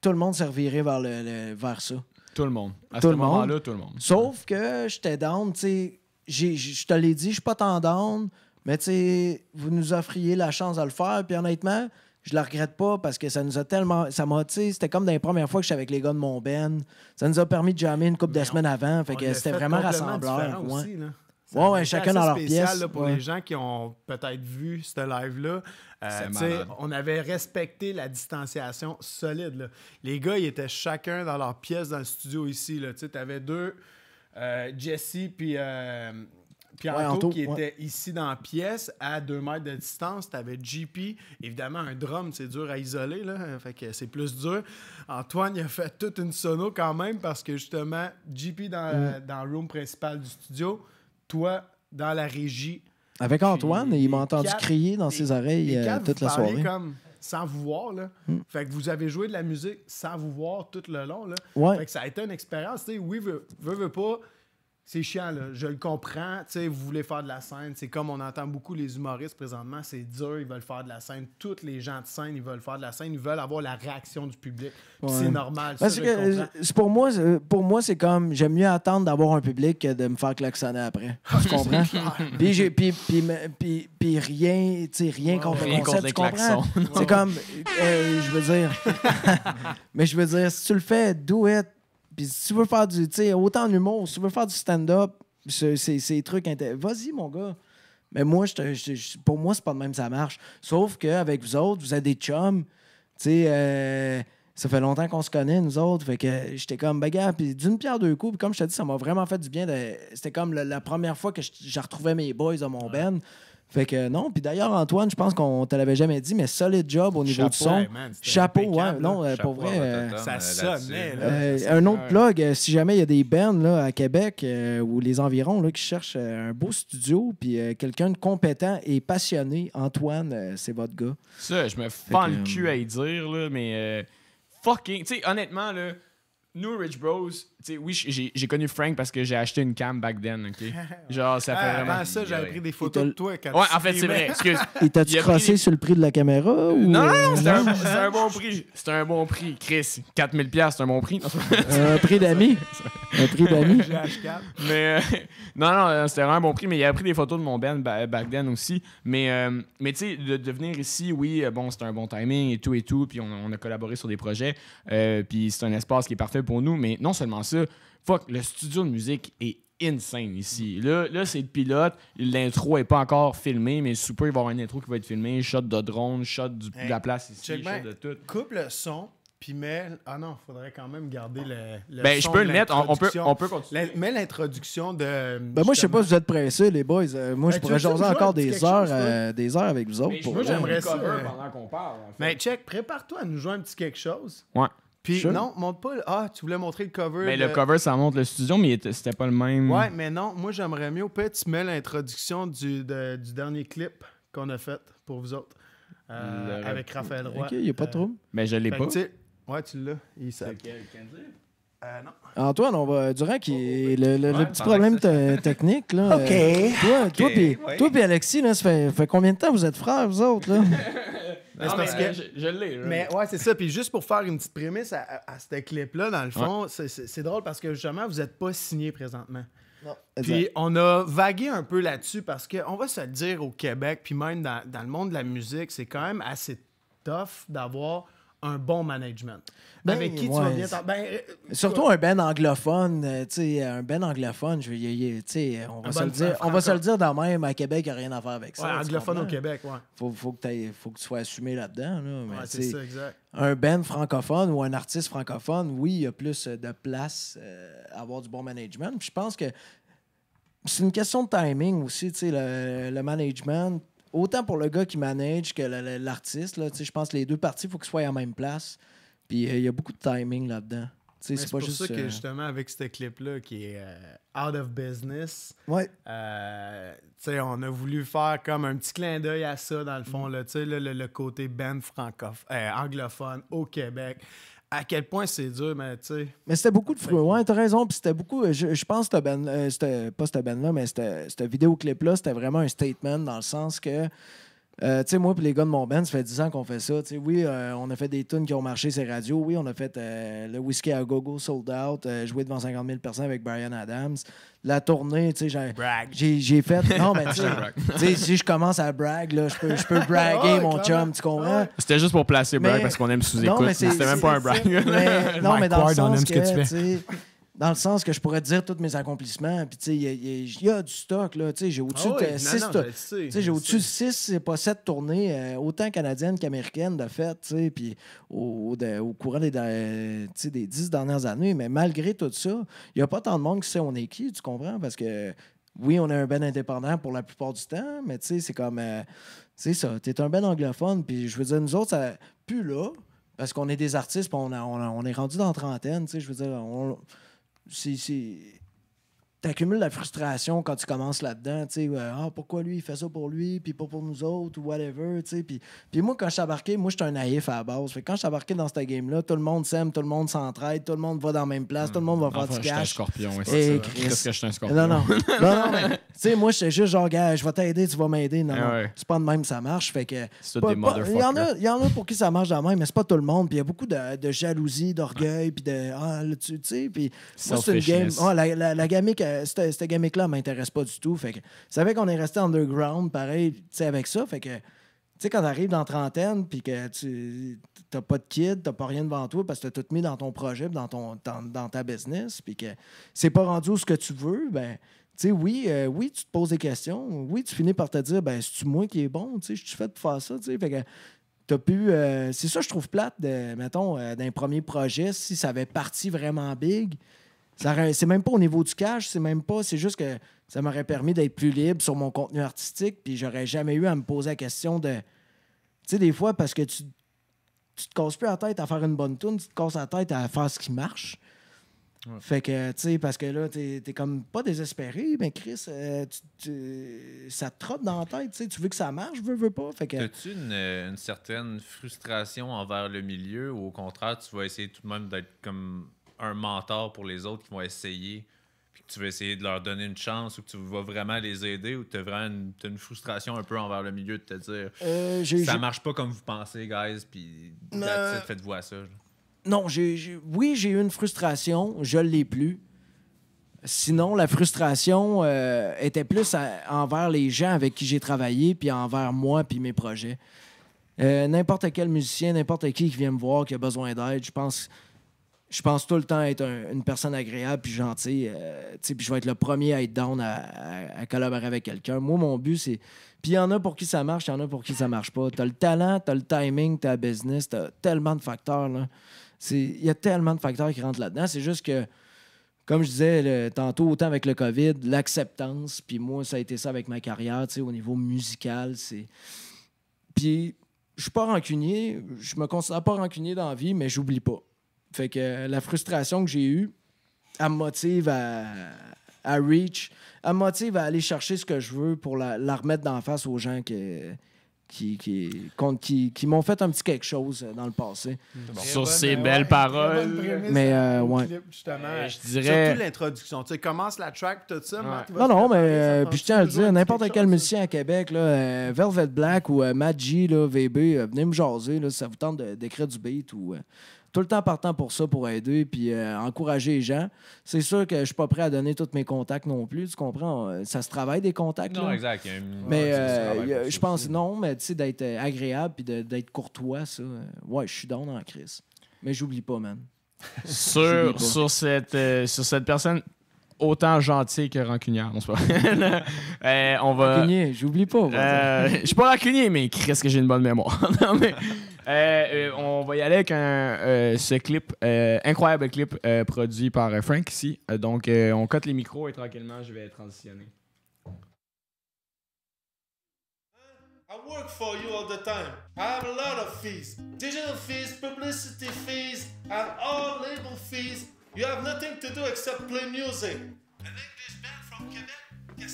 tout le monde servirait vers, le, vers ça. Tout le monde. À tout ce moment-là, tout le monde. Sauf que j'étais down, tu sais. Je te l'ai dit, je suis pas tendance mais tu sais, vous nous offriez la chance de le faire, puis honnêtement, je la regrette pas parce que ça nous a tellement. Ça m'a, c'était comme dans les premières fois que je suis avec les gars de mon Ben. Ça nous a permis de jammer une couple de semaines avant. Fait que c'était vraiment rassembleur. Ouais. Ouais, chacun dans leur pièce. pour les gens qui ont peut-être vu ce live-là, euh, on avait respecté la distanciation solide. Les gars, ils étaient chacun dans leur pièce dans le studio ici. Tu avais deux, euh, Jesse puis euh, puis qui était ici dans la pièce, à deux mètres de distance, tu avais JP. Évidemment, un drum, c'est dur à isoler, là. Fait que c'est plus dur. Antoine, il a fait toute une sono quand même parce que justement, JP mm. dans, le room principal du studio, toi dans la régie. Avec Antoine, il m'a entendu crier dans ses oreilles euh, toute la soirée. comme sans vous voir. Là. Mm. Fait que vous avez joué de la musique sans vous voir tout le long. Là. Fait que ça a été une expérience. Oui, veut veux, veux pas, c'est chiant, là. je le comprends. Tu sais, vous voulez faire de la scène. C'est comme on entend beaucoup les humoristes présentement, c'est dur, ils veulent faire de la scène. Toutes les gens de scène, ils veulent faire de la scène, ils veulent avoir la réaction du public. C'est normal. Parce que euh, pour moi, euh, pour moi, c'est comme j'aime mieux attendre d'avoir un public que de me faire klaxonner après. Ah, tu comprends? puis, puis, rien, rien contre rien le tu comprends? C'est comme, euh, je veux dire, mais je veux dire, si tu le fais, do it puis si tu veux faire du, tu autant d'humour, si tu veux faire du stand-up, ces trucs, vas-y, mon gars. Mais moi, je, pour moi, c'est pas de même ça marche. Sauf qu'avec vous autres, vous êtes des chums. Tu euh, ça fait longtemps qu'on se connaît, nous autres. Fait que j'étais comme, ben, gars Puis d'une pierre deux coups. Puis comme je t'ai dit, ça m'a vraiment fait du bien. C'était comme la, première fois que j'ai retrouvé mes boys à mon ben. Fait que non, puis d'ailleurs, Antoine, je pense qu'on te l'avait jamais dit, mais solid job au niveau du son. Chapeau, ouais, non, euh, pour vrai. ça euh, sonne, euh, un autre blog. plug, si jamais il y a des bands là, à Québec ou les environs là, qui cherchent un beau studio, puis quelqu'un de compétent et passionné, Antoine, c'est votre gars. Ça, je me fends le cul à y dire, là, mais fucking. Tu sais, honnêtement, là, nous, Rich Bros, T'sais, oui, j'ai connu Frank parce que j'ai acheté une cam back then, OK? Genre, ça fait ah, vraiment... Avant ça, j'avais pris des photos de toi quand Ouais, en fait, c'est vrai, excuse. Et t'as-tu crossé sur le prix de la caméra euh, ou... Non, c'est un, bon prix. C'est un bon prix, Chris. 4000 c'est un bon prix. un prix d'amis. un prix d'amis. mais euh, non, non, euh, c'était vraiment un bon prix, mais il a pris des photos de mon Ben back then aussi. Mais, mais tu sais, de, venir ici, oui, bon, c'était un bon timing et tout et tout, puis on, a collaboré sur des projets, puis c'est un espace qui est parfait pour nous, mais non seulement ça, Fuck, le studio de musique est insane ici. Là, là c'est le pilote. L'intro est pas encore filmé, mais super, il va y avoir une intro qui va être filmée. Shot de drone, shot de la place ici, shot de Coupe le son, puis mets. Ah non, faudrait quand même garder le. le ben, je peux le mettre. On, peut, on peut continuer. l'introduction de. Ben, moi, je sais pas si vous êtes pressés, les boys. Euh, moi, je ben, pourrais jaser encore des heures, euh, des heures avec vous autres. moi, j'aimerais ça. parle. Mais ben, check, prépare-toi à nous jouer un petit quelque chose. Ouais. Puis non, montre pas. Ah, tu voulais montrer le cover. Mais le cover, ça montre le studio, mais c'était pas le même. Ouais, mais non, moi j'aimerais mieux. Au être tu mets l'introduction du, du dernier clip qu'on a fait pour vous autres. Euh, avec Raphaël Roy. Ok, il n'y a pas de euh, trouble. Mais ben, je l'ai pas. Ouais, tu l'as. Il s'appelle. Euh, Antoine, on va. Durant qui oh, oh, le, oh, petit problème technique là. Ok. toi, okay. puis Alexis ça fait, combien de temps vous êtes frères vous autres là Euh, je, l'ai. Mais ouais, c'est ça. Puis juste pour faire une petite prémisse à, à, clip-là, dans le fond, c'est drôle parce que justement, vous n'êtes pas signé présentement. Non. Puis on a vagué un peu là-dessus parce qu'on va se dire au Québec, puis même dans le monde de la musique, c'est quand même assez tough d'avoir un bon management. Ben qui tu bien ben, euh, Surtout un ben anglophone, euh, tu euh, un ben anglophone, je veux y, on va, se, le dire, on va se le dire dans même, à Québec, il n'y a rien à faire avec ça. Ouais, anglophone au Québec, ouais. Faut, faut, que tu sois assumé là-dedans. c'est Un ben francophone ou un artiste francophone, oui, il y a plus de place à avoir du bon management. je pense que c'est une question de timing aussi, tu sais, le management autant pour le gars qui manage que l'artiste, je pense que les deux parties, il faut qu'ils soient à la même place. Puis euh, il y a beaucoup de timing là-dedans. C'est pour ça que euh, justement, avec ce clip-là qui est euh, out of business, ouais. on a voulu faire comme un petit clin d'œil à ça, dans le fond, mm. là, le, côté Ben francophone, anglophone au Québec à quel point c'est dur, mais tu sais. Mais c'était beaucoup de fruits. Ouais, t'as raison. Puis c'était beaucoup. Euh, je, pense que ben, euh, pas cette Ben là mais vidéo vidéoclip-là, c'était vraiment un statement dans le sens que euh, tu sais, moi, puis les gars de mon band, ça fait 10 ans qu'on fait ça. oui, euh, on a fait des tunes qui ont marché ces radios. Oui, on a fait euh, le Whiskey à Gogo Sold Out, joué devant 50 000 personnes avec Brian Adams. La tournée, tu sais, j'ai fait. Non, mais tu sais, si je commence à brag, je peux, peux braguer mon chum, tu comprends? C'était juste pour placer brag parce qu'on aime sous-écoute. C'était même pas un brag. mais, non, mais dans le sens que, dans le sens que je pourrais dire tous mes accomplissements. Puis, tu sais, il y, a du stock, là. Tu sais, j'ai au-dessus ah de 6 j'ai au-dessus de 6, pas 7 tournées, euh, autant canadiennes qu'américaines, de fait, tu sais. Puis, au, au, courant des, 10 dernières années. Mais malgré tout ça, il n'y a pas tant de monde qui sait on est qui, tu comprends? Parce que, oui, on est un ben indépendant pour la plupart du temps, mais tu sais, c'est comme. Tu euh, c'est ça, t'es un ben anglophone, puis je veux dire, nous autres, ça pue là, parce qu'on est des artistes, on, on, est rendu dans trentaine, tu sais, je veux dire, c'est, c'est, t'accumules la frustration quand tu commences là-dedans, tu sais, euh, ah, pourquoi lui, il fait ça pour lui, puis pas pour nous autres, ou whatever, tu sais. Puis, puis moi, quand je suis embarqué, moi, je un naïf à la base. Fait quand je suis embarqué dans cette game-là, tout le monde s'aime, tout le monde s'entraide, tout le monde va dans la même place, tout le monde va mmh. faire du cash. scorpion, c'est eh, je suis scorpion? Non, non. tu sais, moi, j'étais juste genre, je vais t'aider, tu vas m'aider. Non, eh C'est pas de même, ça marche. Fait que. Il y, en a, a pour qui ça marche de même, mais c'est pas tout le monde. Puis il y a beaucoup de, jalousie, d'orgueil, puis de. Ah, tu sais, puis. C'est une game. Ah, la, la, la euh, euh, cette, gimmick-là m'intéresse pas du tout. Fait que, qu'on est resté underground, pareil, tu avec ça. Fait que, tu sais, quand t'arrives dans trentaine, puis que tu t'as pas de kid, t'as pas rien devant toi parce que t'as tout mis dans ton projet, dans, ton, dans, ta business, puis que c'est pas rendu où ce que tu veux, ben tu sais, oui, euh, oui, tu te poses des questions. Oui, tu finis par te dire, ben, c'est-tu moi qui est bon? Tu sais, je suis fait pour faire ça, tu sais. que, pu... Euh, c'est ça, je trouve plate, de, mettons, d'un premier projet, si ça avait parti vraiment big, c'est même pas au niveau du cash, c'est même pas. C'est juste que ça m'aurait permis d'être plus libre sur mon contenu artistique, puis j'aurais jamais eu à me poser la question de. Tu sais, des fois, parce que tu, tu te casses plus la tête à faire une bonne tune, tu te casses la tête à faire ce qui marche. Fait que, tu sais, parce que là, t'es es comme pas désespéré, mais Chris, euh, ça te trotte dans la tête, tu sais, tu veux que ça marche, veux, veux pas. Fait que... As-tu une, euh, une, certaine frustration envers le milieu ou au contraire, tu vas essayer tout de même d'être comme un mentor pour les autres qui vont essayer, puis que tu veux essayer de leur donner une chance ou que tu vas vraiment les aider ou tu as vraiment une, frustration un peu envers le milieu de te dire euh, ça marche pas comme vous pensez, guys, puis faites-vous à ça. Non, j'ai, oui, j'ai eu une frustration, je l'ai plus. Sinon, la frustration euh, était plus envers les gens avec qui j'ai travaillé, puis envers moi, puis mes projets. Euh, n'importe quel musicien, n'importe qui qui vient me voir, qui a besoin d'aide, je pense je pense tout le temps être une personne agréable puis gentille. Euh, puis je vais être le premier à être down à, collaborer avec quelqu'un. Moi, mon but, c'est. Puis il y en a pour qui ça marche, il y en a pour qui ça marche pas. Tu as le talent, tu as le timing, t'as le business, Tu as tellement de facteurs. Il y a tellement de facteurs qui rentrent là-dedans. C'est juste que, comme je disais tantôt, autant avec le COVID, l'acceptance, puis moi, ça a été ça avec ma carrière, au niveau musical. c'est Puis je suis pas rancunier, je me considère pas rancunier dans la vie, mais j'oublie pas. Fait que la frustration que j'ai eue, elle me motive à, à reach, elle me motive à aller chercher ce que je veux pour la, remettre d'en face aux gens qui, qui, qui, m'ont fait un petit quelque chose dans le passé. Sur ces belles paroles. Mais, euh, ouais. Euh, je dirais. Surtout l'introduction. Tu commences la track, tout ça. Non, non, mais euh, puis je tiens à le dire, n'importe quel musicien à Québec, là, Velvet Black ou Maggi, VB, venez me jaser. Là, si ça vous tente d'écrire du beat ou tout le temps partant pour ça, pour aider, puis euh, encourager les gens. C'est sûr que je suis pas prêt à donner tous mes contacts non plus, tu comprends? Euh, ça se travaille des contacts. Non, exact. Mais euh, je pense, non, mais tu sais, d'être agréable puis d'être courtois, ça. Ouais, je suis down en crise. Mais j'oublie pas, man. sur, Sur, cette, sur cette personne autant gentil que rancunière, non, pas on va... Rancunier, j'oublie pas. Je suis pas rancunier, mais qu'est-ce que j'ai une bonne mémoire. non, euh, euh, on va y aller avec un, euh, ce clip, euh, incroyable clip euh, produit par euh, Frank ici. donc, on cote les micros et tranquillement, je vais transitionner. I work for you all the time. I have a lot of fees. Digital fees, publicity fees, and all label fees. You have nothing to do except play music. An English band from Quebec,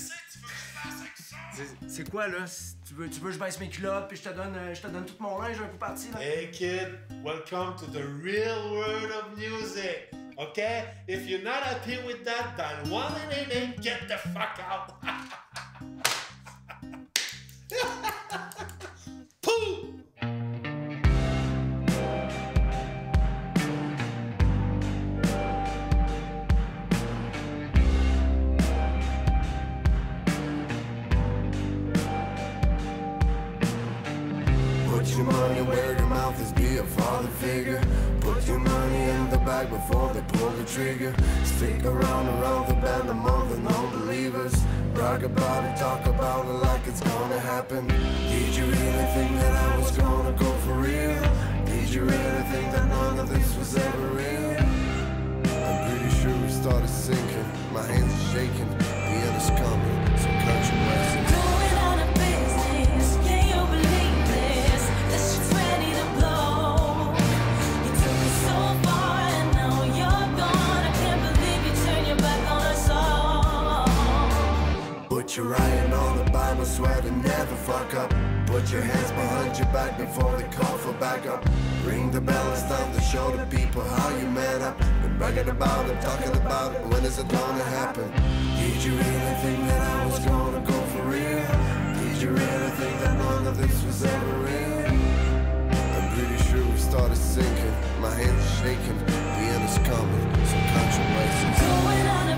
C'est quoi là? Tu veux, tu veux que je baisse mes culottes puis je te donne, euh, je te donne tout mon linge un coup parti là? Hey kid, welcome to the real world of music. Okay? If you're not happy with that, then one and get the fuck out. a father figure Put your money in the bag before they pull the trigger Stick around around the band among the non-believers Brag about it, talk about it like it's gonna happen Did you really think that I was gonna go for real? Did you really think that none of this was ever real? I'm pretty sure we started sinking, my hands are shaking, the end is coming you're riding on a bomb, swear to never fuck up Put your hands behind your back before they call for backup Ring the bell, and time to show the people how you met up Been bragging about it, talking about it, when is it gonna happen? Did you really think that I was gonna go for real? Did you really think that none of this was ever real? I'm pretty sure we started sinking, my hands shaking, the end is coming, some controversies Going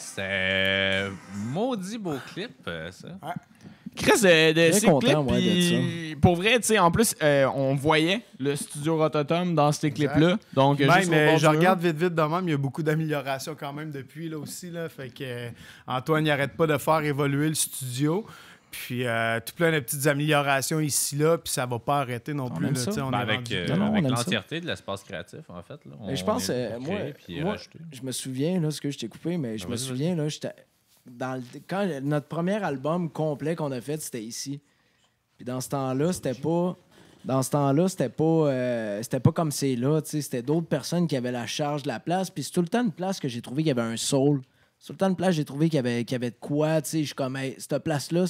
C'est euh, maudit beau clip, euh, ça. Ah. Chris, euh, content, pour vrai, tu sais, en plus, euh, on voyait le studio Rototom dans ces clips-là. Donc, je regarde vite, vite de mais il y a beaucoup d'améliorations quand même depuis, là aussi. Là, fait que Antoine n'arrête pas de faire évoluer le studio. Puis euh, tout plein de petites améliorations ici, là, puis ça va pas arrêter non plus. on avec, l'entièreté de l'espace créatif, en fait. Là, je pense, euh, moi, euh, je me souviens, là, ce que je t'ai coupé, mais je me ben, souviens, là, dans quand notre premier album complet qu'on a fait, c'était ici. Puis dans ce temps-là, c'était pas. Dans ce temps-là, c'était pas, c'était pas comme c'est là. C'était d'autres personnes qui avaient la charge de la place. Puis c'est tout le temps une place que j'ai trouvé qu'il y avait un soul. Sur le temps de place, j'ai trouvé qu'il y, avait, qu'il y avait de quoi. Je suis comme, cette place-là,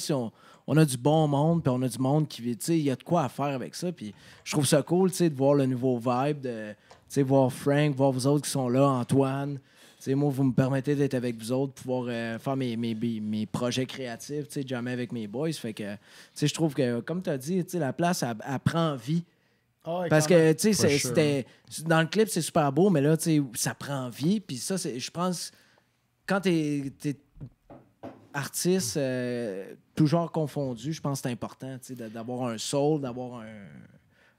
on, a du bon monde, puis on a du monde qui vit, il y a de quoi à faire avec ça. Puis je trouve ça cool de voir le nouveau vibe, de voir Frank, voir vous autres qui sont là, Antoine. sais moi, vous me permettez d'être avec vous autres, pouvoir euh, faire mes, mes, mes, projets créatifs, jamais avec mes boys. Fait que, je trouve que, comme tu as dit, la place, elle, prend vie. Ah Parce que, tu sais, c'était. Dans le clip, c'est super beau, mais là, tu sais, ça prend vie. Puis ça, je pense quand tu es artiste, euh, toujours confondu, je pense que c'est important d'avoir un soul, d'avoir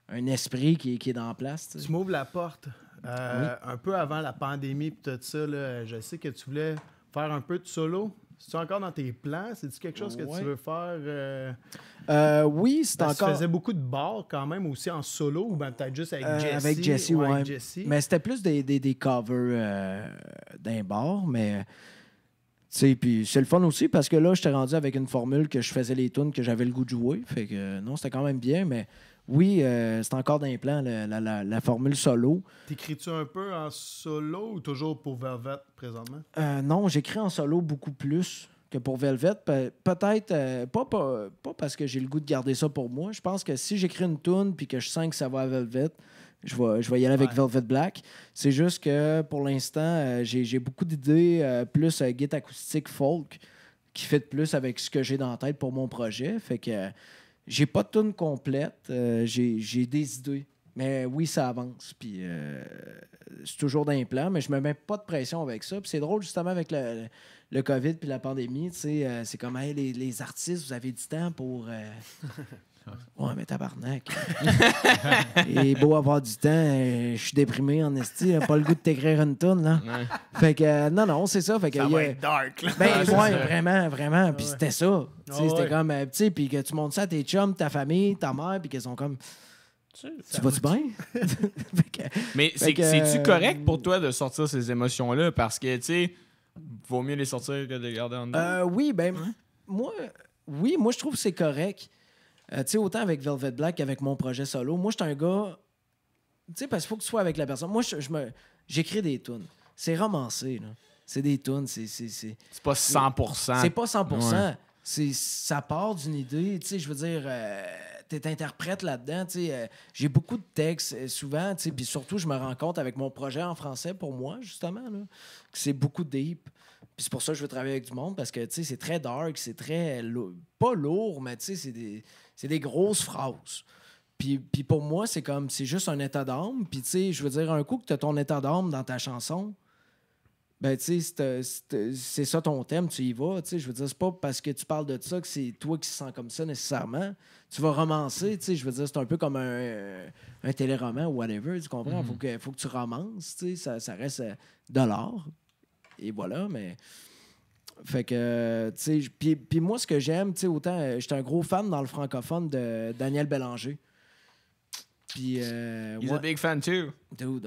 un, esprit qui, qui est dans place. Tu m'ouvres la porte. Euh, un peu avant la pandémie, tout ça, là, je sais que tu voulais faire un peu de solo. C'est encore dans tes plans? C'est-tu quelque chose que tu veux faire? Euh, euh, oui, c'est encore. Tu faisais beaucoup de bars quand même aussi en solo ou ben, peut-être juste avec euh, Jesse? Avec Jesse, Mais c'était plus des, des, covers d'un bar, mais. Puis c'est le fun aussi parce que là, je t'ai rendu avec une formule que je faisais les tunes que j'avais le goût de jouer. Fait que non, c'était quand même bien, mais oui, euh, c'est encore les plans la, la, formule solo. T'écris-tu un peu en solo ou toujours pour Velvet présentement? Euh, non, j'écris en solo beaucoup plus que pour Velvet. Peut-être, euh, pas, pas, parce que j'ai le goût de garder ça pour moi. Je pense que si j'écris une tune puis que je sens que ça va à Velvet, je vais, je y aller avec Velvet Black. C'est juste que pour l'instant, j'ai beaucoup d'idées plus git acoustique folk qui fait plus avec ce que j'ai dans la tête pour mon projet. Fait que j'ai pas de une complète, euh, j'ai des idées. Mais oui, ça avance. Puis euh, c'est toujours dans les mais je me mets pas de pression avec ça. Puis c'est drôle, justement, avec le, COVID puis la pandémie. Euh, c'est comme, les, artistes, vous avez du temps pour, Ouais, mais tabarnak. Et beau avoir du temps, euh, je suis déprimé en esti. Hein, pas le goût de t'écrire une tune là. Fait que, euh, non, non, c'est ça. Fait que, ça va euh, être dark, Ben, vraiment, vraiment. Puis c'était ça. c'était comme, tu petit puis que tu montres ça à tes chums, ta famille, ta mère, puis qu'elles sont comme. Tu, vas-tu bien? mais c'est-tu correct pour toi de sortir ces émotions-là? Parce que, tu sais, vaut mieux les sortir que de les garder en dedans. oui, ben, moi, oui, moi, je trouve que c'est correct. Euh, autant avec Velvet Black qu'avec mon projet solo, moi, je suis un gars. Tu parce qu'il faut que tu sois avec la personne. Moi, je me j'écris des tunes. C'est romancé, là. C'est des tunes, c'est... pas 100%. C'est pas 100%. C'est Ça part d'une idée, tu je veux dire... tu euh, T'es interprète là-dedans, euh, J'ai beaucoup de textes, souvent, tu puis surtout, je me rends compte avec mon projet en français, pour moi, justement, que c'est beaucoup de deep. Puis c'est pour ça que je veux travailler avec du monde, parce que, tu sais, c'est très dark, c'est très... Pas lourd, mais, tu sais, c'est des c'est des grosses phrases. Puis, pour moi, c'est comme, c'est juste un état d'âme. Puis, tu sais, je veux dire, un coup que tu as ton état d'âme dans ta chanson, ben, tu sais, c'est ça ton thème, tu y vas. Tu sais, je veux dire, c'est pas parce que tu parles de ça que c'est toi qui se sens comme ça nécessairement. Tu vas romancer, tu sais, je veux dire, c'est un peu comme un, un téléroman ou whatever, tu comprends? Il mm-hmm. faut, que, tu romances, tu sais, ça, ça reste euh, de l'art. Et voilà, mais. Fait que, euh, tu sais, puis moi, ce que j'aime, tu sais, autant, euh, j'étais un gros fan dans le francophone de Daniel Bélanger. Puis. Euh, He's big fan too.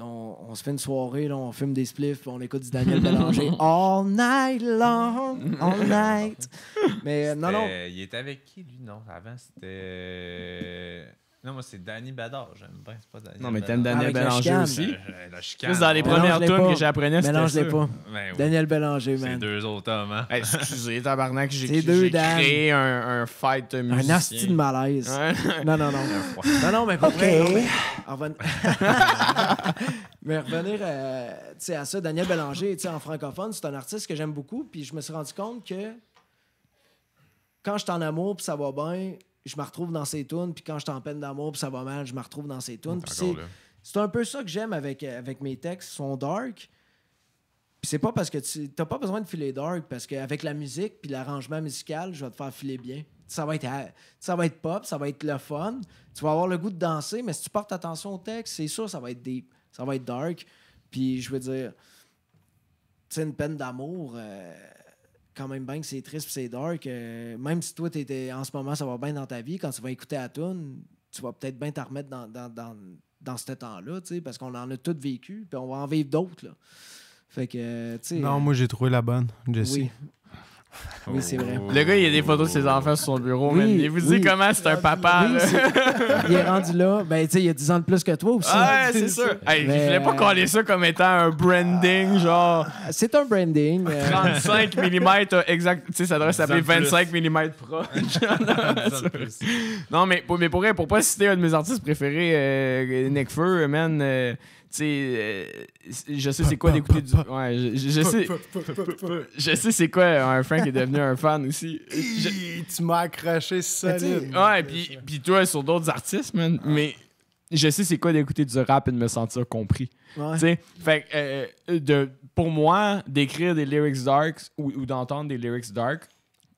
on, se fait une soirée, là, on fume des spliffs, on écoute du Daniel Bélanger all night long, all night. Mais euh, non, non. Il était avec qui, lui, non Avant, c'était. Non, moi, c'est Danny Badard. J'aime bien, c'est pas Danny Non, mais t'aimes Daniel ah, Bélanger aussi. Plus euh, dans les premières tours que j'apprenais, c'était Mélange-les pas. Ben Daniel Bélanger, C'est deux autres hommes, hein? excusez, tabarnak, j'ai C'est créé un, un fight Un asti de malaise. Non, non, non. non, non, mais pas mais revenir euh, à ça, Daniel Bélanger, tu en francophone, c'est un artiste que j'aime beaucoup. Puis je me suis rendu compte que quand je suis en amour puis ça va bien, je me retrouve dans ces tunes, puis quand je suis en peine d'amour, puis ça va mal, je me retrouve dans ces tunes. Mmh, c'est un peu ça que j'aime avec, euh, avec mes textes, ils sont dark. Puis c'est pas parce que tu t'as pas besoin de filer dark, parce qu'avec la musique, puis l'arrangement musical, je vais te faire filer bien. Ça va, être, euh, ça va être pop, ça va être le fun. Tu vas avoir le goût de danser, mais si tu portes attention au texte, c'est sûr, ça va être deep, ça va être dark. Puis je veux dire, c'est une peine d'amour. Euh, quand même bien que c'est triste c'est dark. Euh, même si toi, étais, en ce moment, ça va bien dans ta vie, quand tu vas écouter à tune, tu vas peut-être bien t'en remettre dans, ce temps-là, parce qu'on en a tout vécu, puis on va en vivre d'autres. Fait que, non, euh, moi, j'ai trouvé la bonne, Jesse. Oui. Oui, c'est vrai. Le gars, il a des photos de ses enfants sur son bureau. Il vous dit comment c'est un papa. il est rendu là. Ben, tu sais, il a 10 ans de plus que toi aussi. ouais, c'est sûr. Je voulais pas coller ça comme étant un branding, ah, genre. C'est un branding. 35 euh. mm, euh, exact. Tu sais, ça devrait s'appeler 25 mm pro non, mais, pour, mais pour, pour pas citer un de mes artistes préférés, euh, Nick man. Euh, je sais c'est quoi d'écouter du. Ouais, je, sais. je sais c'est quoi un Frank est devenu un fan aussi. tu m'as accroché solide. Ouais, puis, puis toi, sur d'autres artistes, Mais je sais c'est quoi d'écouter du rap et de me sentir compris. fait, euh, de, pour moi, d'écrire des lyrics darks ou, ou d'entendre des lyrics dark,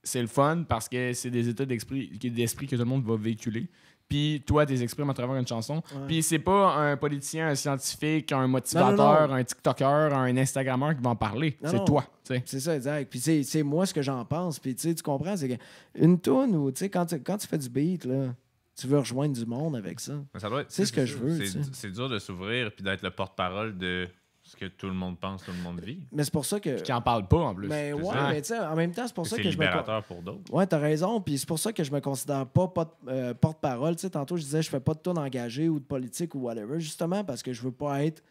c'est le fun parce que c'est des états d'esprit que tout le monde va véhiculer puis toi, tu exprimes à travers une chanson. Puis c'est pas un politicien, un scientifique, un motivateur, un TikToker, un Instagrammeur qui va en parler. c'est toi. C'est ça, exact. Puis c'est moi ce que j'en pense. Puis tu comprends, c'est qu'une toune quand tu, quand tu fais du beat, tu veux rejoindre du monde avec ça. c'est ce que je veux. C'est dur de s'ouvrir puis d'être le porte-parole de que tout le monde pense, tout le monde vit. Mais c'est pour ça que. Puis qui en parle pas en plus. Mais ouais, mais tu sais, en même temps, c'est pour ça que, je me. pour d'autres. Ouais, t'as raison. Puis c'est pour ça que je me considère pas, euh, porte-parole. Tu tantôt, je disais, je fais pas de tourne engagé ou de politique ou whatever, justement, parce que je veux pas être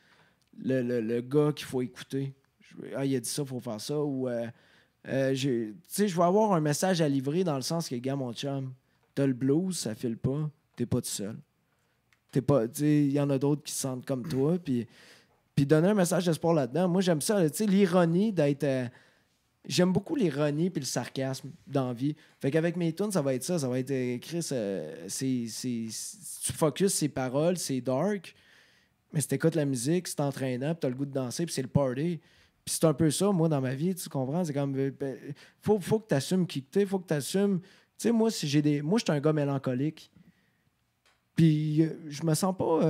le, le, gars qu'il faut écouter. Je ah, il a dit ça, faut faire ça. Ou. Euh, euh, tu sais, je veux avoir un message à livrer dans le sens que, gars, mon chum, t'as le blues, ça file pas, t'es pas tout seul. pas. Tu sais, il y en a d'autres qui se sentent comme toi. Puis puis donner un message d'espoir là-dedans. Moi, j'aime ça, tu sais, l'ironie d'être. Euh, j'aime beaucoup l'ironie puis le sarcasme dans vie. Fait qu'avec mes tunes, ça va être ça. Ça va être écrit... Euh, Chris, euh, c'est, tu focuses ses paroles, c'est dark, mais si t'écoutes la musique, c'est entraînant, puis t'as le goût de danser, puis c'est le party. Puis c'est un peu ça, moi, dans ma vie, tu comprends? C'est comme. Ben, faut, faut que t'assumes qui t'es, faut que t'assumes. Tu sais, moi, si j'ai des. Moi, je suis un gars mélancolique. Puis je me sens pas.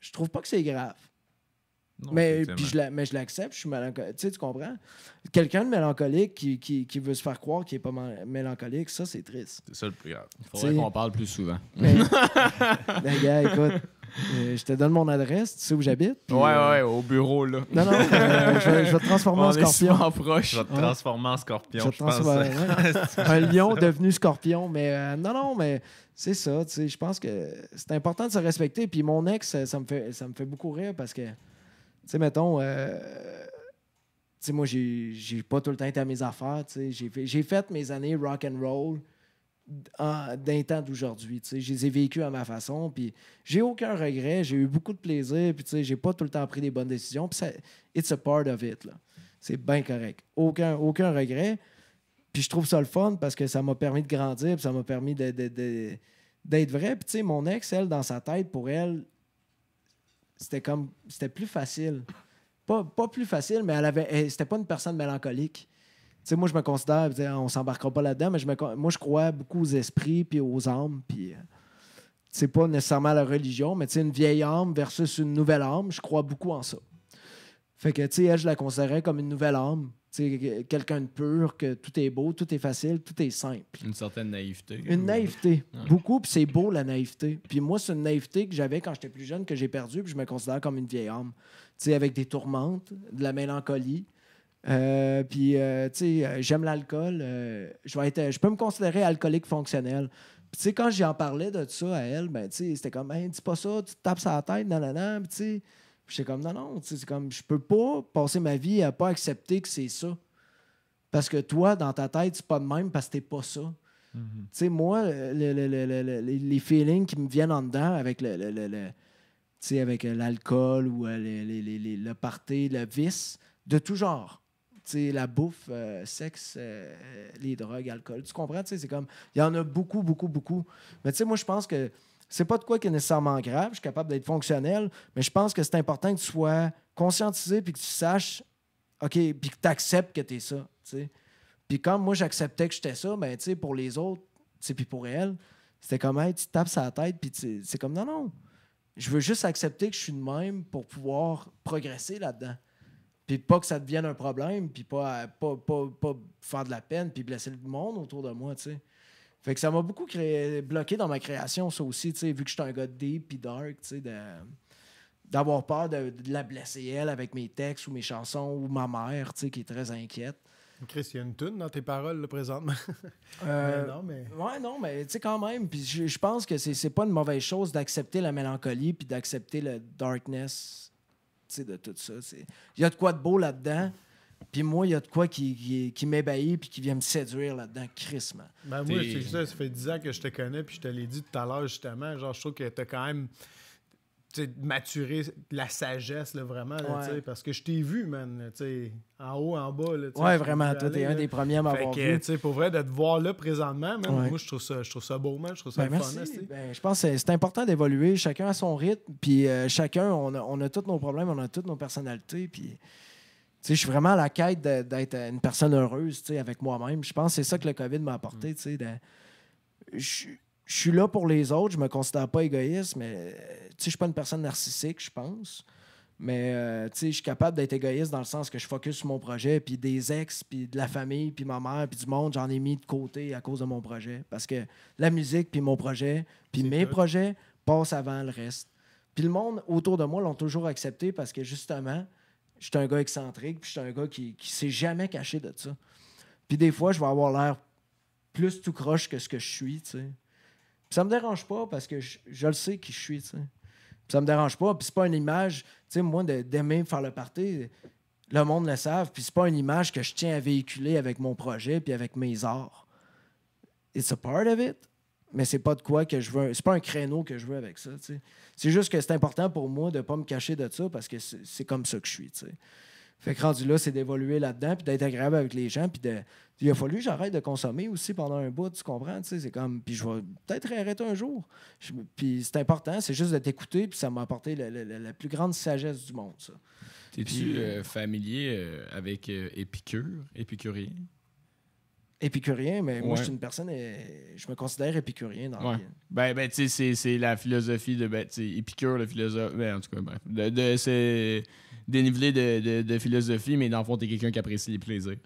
Je trouve pas que c'est grave mais, puis je la, mais je l'accepte, je suis mélancolique. Tu sais, tu comprends? Quelqu'un de mélancolique qui, qui, qui, veut se faire croire qu'il n'est pas mélancolique, ça, c'est triste. C'est ça le plus grave. Il faudrait qu'on parle plus souvent. Mais, gars, écoute, euh, je te donne mon adresse, tu sais où j'habite. ouais, euh, ouais, au bureau, là. Non, non, euh, je, vais, te transformer en scorpion. proche. Je vais te transformer en scorpion, je, un lion devenu scorpion. Mais non, non, mais c'est ça, tu sais, je pense que c'est important de se respecter. Puis mon ex, ça me, fait, ça me fait beaucoup rire parce que sais, mettons, euh, sais, moi, j'ai pas tout le temps été à mes affaires. J'ai fait, mes années rock and roll d'un temps d'aujourd'hui. Je les ai vécues à ma façon. Puis j'ai aucun regret. J'ai eu beaucoup de plaisir. Puis j'ai pas tout le temps pris des bonnes décisions. Puis it's a part of it. C'est bien correct. Aucun, aucun regret. Puis je trouve ça le fun parce que ça m'a permis de grandir. Puis ça m'a permis d'être de, de, tu vrai. Puis mon ex, elle, dans sa tête, pour elle, c'était comme. C'était plus facile. Pas, plus facile, mais elle avait. C'était pas une personne mélancolique. Tu moi, je me considère. On s'embarquera pas là-dedans, mais je me, moi, je crois beaucoup aux esprits puis aux âmes. Puis. Euh, c'est pas nécessairement la religion, mais une vieille âme versus une nouvelle âme, je crois beaucoup en ça. Fait que, tu sais, elle, je la considérais comme une nouvelle âme. Tu sais, Quelqu'un de pur, que tout est beau, tout est facile, tout est simple. Une certaine naïveté. Une naïveté. Beaucoup, puis c'est beau la naïveté. Puis moi, c'est une naïveté que j'avais quand j'étais plus jeune, que j'ai perdue, puis je me considère comme une vieille âme. Tu sais, avec des tourmentes, de la mélancolie. Euh, puis, euh, tu sais, euh, j'aime l'alcool. je je peux me considérer alcoolique fonctionnel. Puis, tu sais, quand j'en parlais de ça à elle, ben, tu sais, c'était comme, hey, dis pas ça, tu te tapes sa tête, nanana. tu sais, J'étais comme, non, non, c'est comme, je peux pas passer ma vie à pas accepter que c'est ça. Parce que toi, dans ta tête, c'est pas de même parce que t'es pas ça. Mm-hmm. Tu sais, moi, les feelings qui me viennent en dedans avec le, avec euh, l'alcool ou euh, le party, le vice, de tout genre. la bouffe, le euh, sexe, les drogues, alcool. Tu comprends? C'est comme, il y en a beaucoup, beaucoup, beaucoup. Mais tu sais, moi, je pense que c'est pas de quoi qui est nécessairement grave. Je suis capable d'être fonctionnel, mais je pense que c'est important que tu sois conscientisé puis que tu saches, OK, puis que tu acceptes que tu es ça. sais. Puis comme moi, j'acceptais que j'étais ça, ben, pour les autres, puis pour elle, c'était comme, hey, tu tapes la tête, puis c'est comme, non, non, je veux juste accepter que je suis de même pour pouvoir progresser là-dedans. Puis pas que ça devienne un problème, puis pas, faire de la peine, puis blesser le monde autour de moi, tu sais. Fait que ça m'a beaucoup créé, bloqué dans ma création, ça aussi, tu sais, vu que je suis un gars de deep puis dark, tu sais, d'avoir peur de, de, la blesser elle avec mes textes ou mes chansons ou ma mère, tu sais, qui est très inquiète. Christiane il dans tes paroles, le présentement. euh, mais non, mais... Ouais, non, mais tu sais, quand même. Puis je, pense que c'est pas une mauvaise chose d'accepter la mélancolie puis d'accepter le darkness, tu sais, de tout ça. Il y a de quoi de beau là-dedans. Puis moi, il y a de quoi qui, m'ébahit puis qui vient me séduire là-dedans, crissement. Ben moi, c'est ça, ça fait 10 ans que je te connais puis je te l'ai dit tout à l'heure, justement. Genre, je trouve que t'as quand même maturé la sagesse, vraiment. Parce que je t'ai vu, man, en haut, en bas. Là, ouais, vraiment, toi, t'es un des premiers à m'avoir vu. pour vrai, de te voir là présentement, moi, je trouve, ça, ça beau, man, je trouve ça ben, ben, je pense que c'est important d'évoluer, chacun à son rythme, puis euh, chacun, on a, on a tous nos problèmes, on a toutes nos personnalités, puis je suis vraiment à la quête d'être une personne heureuse avec moi-même. Je pense que c'est ça que le COVID m'a apporté. Je suis là pour les autres, je me considère pas égoïste, mais euh, je suis pas une personne narcissique, je pense. Mais euh, je suis capable d'être égoïste dans le sens que je focus sur mon projet, puis des ex, puis de la famille, puis ma mère, puis du monde, j'en ai mis de côté à cause de mon projet. Parce que la musique, puis mon projet, puis mes projets passent avant le reste. Puis le monde autour de moi l'ont toujours accepté parce que justement, je suis un gars excentrique, puis je suis un gars qui, ne s'est jamais caché de ça. Puis des fois, je vais avoir l'air plus tout croche que ce que je suis, tu sais. ça me dérange pas parce que je, le sais qui je suis, tu sais. ça me dérange pas, puis c'est pas une image, tu sais, moi, d'aimer faire le party, le monde le savent, puis c'est pas une image que je tiens à véhiculer avec mon projet puis avec mes arts. It's a part of it mais c'est pas de quoi que je veux. C'est pas un créneau que je veux avec ça. C'est juste que c'est important pour moi de ne pas me cacher de ça parce que c'est, comme ça que je suis. Fait rendu là, c'est d'évoluer là-dedans, puis d'être agréable avec les gens, puis Il a fallu que j'arrête de consommer aussi pendant un bout, tu comprends? c'est comme. Puis je vais peut-être arrêter un jour. Puis c'est important, c'est juste de t'écouter, puis ça m'a apporté la, plus grande sagesse du monde, ça. T'es-tu euh, familier euh, avec euh, Épicure, épicurien? épicurien, mais moi, je suis une personne, et euh, je me considère épicurien dans ben, ben, c'est la philosophie de ben, Épicure, le philosophe. Ben, en tout cas, De, c'est dénivelé de, philosophie, mais dans le fond, t'es quelqu'un qui apprécie les plaisirs.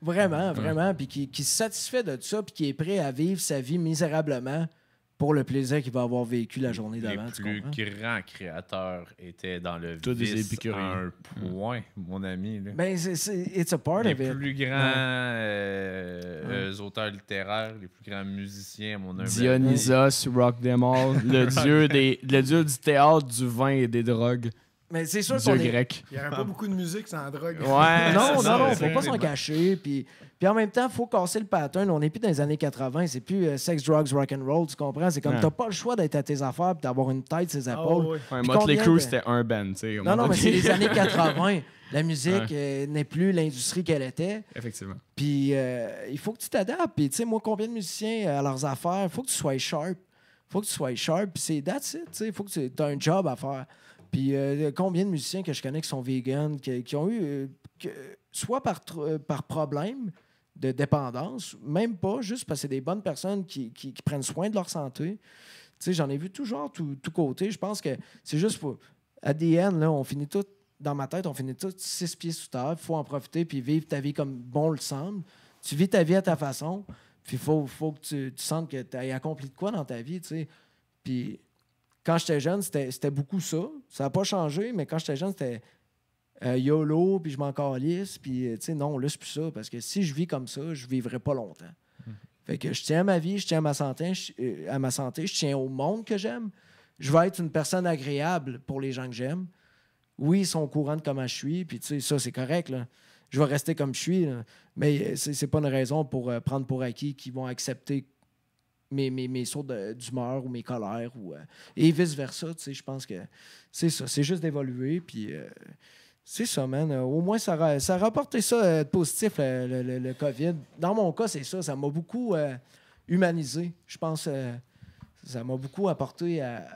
Vraiment, vraiment. Puis qui, qui, se satisfait de ça, puis qui est prêt à vivre sa vie misérablement pour le plaisir qu'il va avoir vécu la journée d'avant. Les plus grands créateurs étaient dans le Tous vice des épicuries à un mm. point, mon ami. Mais ben, c'est, it's a part les of it. Les plus grands euh, auteurs littéraires, les plus grands musiciens, mon ami. Dionysos, Rock Them All, le, dieu des, le dieu du théâtre, du vin et des drogues. Mais c'est sûr Il n'y aurait pas beaucoup de musique sans drogue. Ouais, non, non, non, faut pas s'en cacher. Puis, puis en même temps, il faut casser le pattern. On n'est plus dans les années 80. C'est plus euh, sex, drugs, rock and roll, tu comprends? C'est comme, tu t'as pas le choix d'être à tes affaires puis d'avoir une tête ses ah épaules. Oh, Motley c'était un band, tu sais. Non, non, mais c'est les années 80. La musique euh, n'est plus l'industrie qu'elle était. Effectivement. Puis euh, il faut que tu t'adaptes. Puis tu sais, moi, combien de musiciens à leurs affaires, il faut que tu sois sharp. faut que tu sois sharp. Puis c'est that's it, tu sais. faut que tu aies un job à faire. Puis euh, combien de musiciens que je connais qui sont véganes, qui, ont eu, euh, soit par, euh, par problème de dépendance, même pas, juste parce que c'est des bonnes personnes qui, prennent soin de leur santé. Tu sais, J'en ai vu toujours, genre, tout, côté. Je pense que c'est juste pour. À là, on finit tout, dans ma tête, on finit tout six pieds sous terre. Il faut en profiter puis vivre ta vie comme bon le semble. Tu vis ta vie à ta façon. Puis il faut, faut que tu, sentes que tu as accompli de quoi dans ta vie. tu sais. Puis quand j'étais jeune, c'était beaucoup ça. Ça n'a pas changé, mais quand j'étais jeune, c'était euh, YOLO, puis je m'en calisse, puis euh, tu sais, non, là, c'est plus ça, parce que si je vis comme ça, je ne vivrai pas longtemps. Mm-hmm. Fait que je tiens à ma vie, je tiens à ma santé, je, euh, à ma santé, je tiens au monde que j'aime. Je vais être une personne agréable pour les gens que j'aime. Oui, ils sont au courant de comment je suis, puis tu sais, ça, c'est correct, là. Je vais rester comme je suis, mais mais c'est pas une raison pour prendre pour acquis qu'ils vont accepter mes, mes, d'humeur ou mes colères. Ou, euh, et vice-versa, tu sais, je pense que c'est ça. C'est juste d'évoluer, puis... Euh, c'est ça, man. Euh, au moins, ça, ça a rapporté ça de positif, le, le, le, COVID. Dans mon cas, c'est ça. Ça m'a beaucoup humanisé. Je pense ça m'a beaucoup apporté à,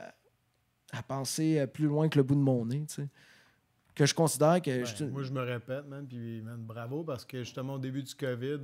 penser plus loin que le bout de mon nez, tu sais. Que je considère que... Moi, je me répète, puis man, bravo, parce que justement, au début du COVID,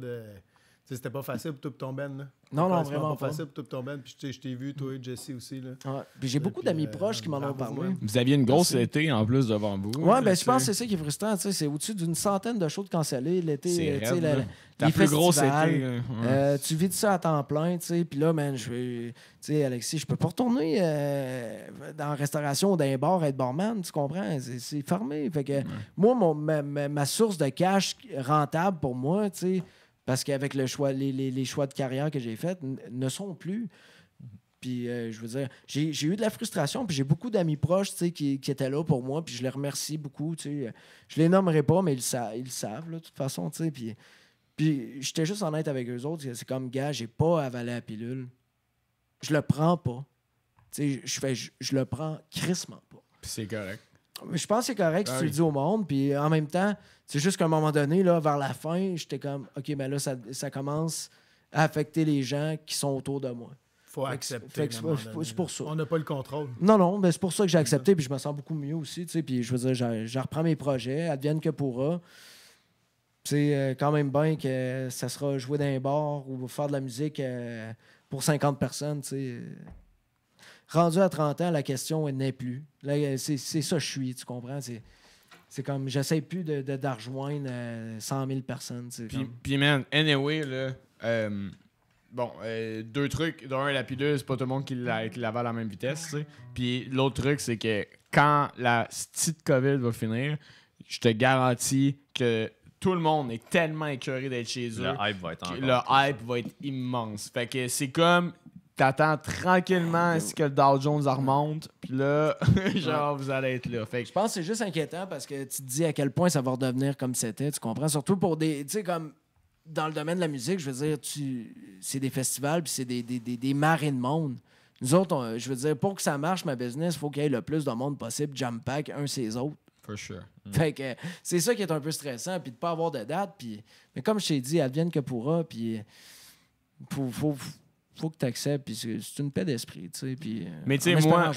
c'était pas facile pour tout ton ben. Là. Non, non, vraiment pas. facile pour tout ton ben. Puis je t'ai vu, toi et Jesse aussi. Là. Ah puis j'ai beaucoup d'amis euh, proches qui m'en ont parlé. Vous aviez une ah, grosse été en plus devant vous. Oui, ben je pense que c'est ça qui est frustrant. C'est au-dessus d'une centaine de choses de l'été. C'est la, la plus grosse été. Euh, tu vis de ça à temps plein. tu sais Puis là, man, je vais. Tu sais, Alexis, je peux pas retourner euh, dans la restauration ou dans un bar être barman. Tu comprends? C'est fermé. Fait que moi, mon, ma, ma, source de cash rentable pour moi, tu sais parce qu'avec le choix, les, choix de carrière que j'ai faits ne sont plus. Puis, euh, je veux dire, j'ai eu de la frustration, puis j'ai beaucoup d'amis proches, qui, qui, étaient là pour moi, puis je les remercie beaucoup, tu sais. Je les nommerai pas, mais ils, ils savent, de toute façon, tu Puis, puis j'étais juste honnête avec eux autres. C'est comme, gars, j'ai pas avalé la pilule. Je le prends pas. je fais, le prends crissement pas. c'est correct je pense que c'est correct si ah tu le dis au monde. Puis en même temps, c'est juste qu'à un moment donné, là, vers la fin, j'étais comme, OK, mais là, ça, commence à affecter les gens qui sont autour de moi. faut accepter. C'est pour ça. On n'a pas le contrôle. Non, non, mais c'est pour ça que j'ai accepté. Puis je me sens beaucoup mieux aussi. puis je veux dire, je reprends mes projets, advienne que pourra. C'est euh, quand même bien que ça sera joué dans un bar ou faire de la musique euh, pour 50 personnes. Tu rendu à 30 ans, la question n'est plus. Là, C'est ça je suis, tu comprends? C'est comme, j'essaie plus de, rejoindre 100 000 personnes. Puis, man, anyway, là, euh, bon, euh, deux trucs. D'un, la pilule, c'est pas tout le monde qui la, va à la même vitesse. Puis l'autre truc, c'est que quand la petite COVID va finir, je te garantis que tout le monde est tellement écœuré d'être chez eux. Le hype va être Le hype va être immense. Fait que c'est comme t'attends tranquillement à ce que le Dow Jones remonte, puis là, genre, vous allez être là. Fait Je pense que c'est juste inquiétant parce que tu te dis à quel point ça va redevenir comme c'était, tu comprends? Surtout pour des. Tu sais, comme dans le domaine de la musique, je veux dire, tu c'est des festivals, puis c'est des, des, marées de monde. Nous autres, je veux dire, pour que ça marche, ma business, faut il faut qu'il y ait le plus de monde possible, jump pack, un ses autres. For sure. Mm. Fait que c'est ça qui est un peu stressant, puis de pas avoir de date, puis. Mais comme je t'ai dit, advienne que pourra, puis. Faut, faut, faut que tu acceptes. Puis c'est une paix d'esprit, tu sais. Puis, euh, mais tu moi,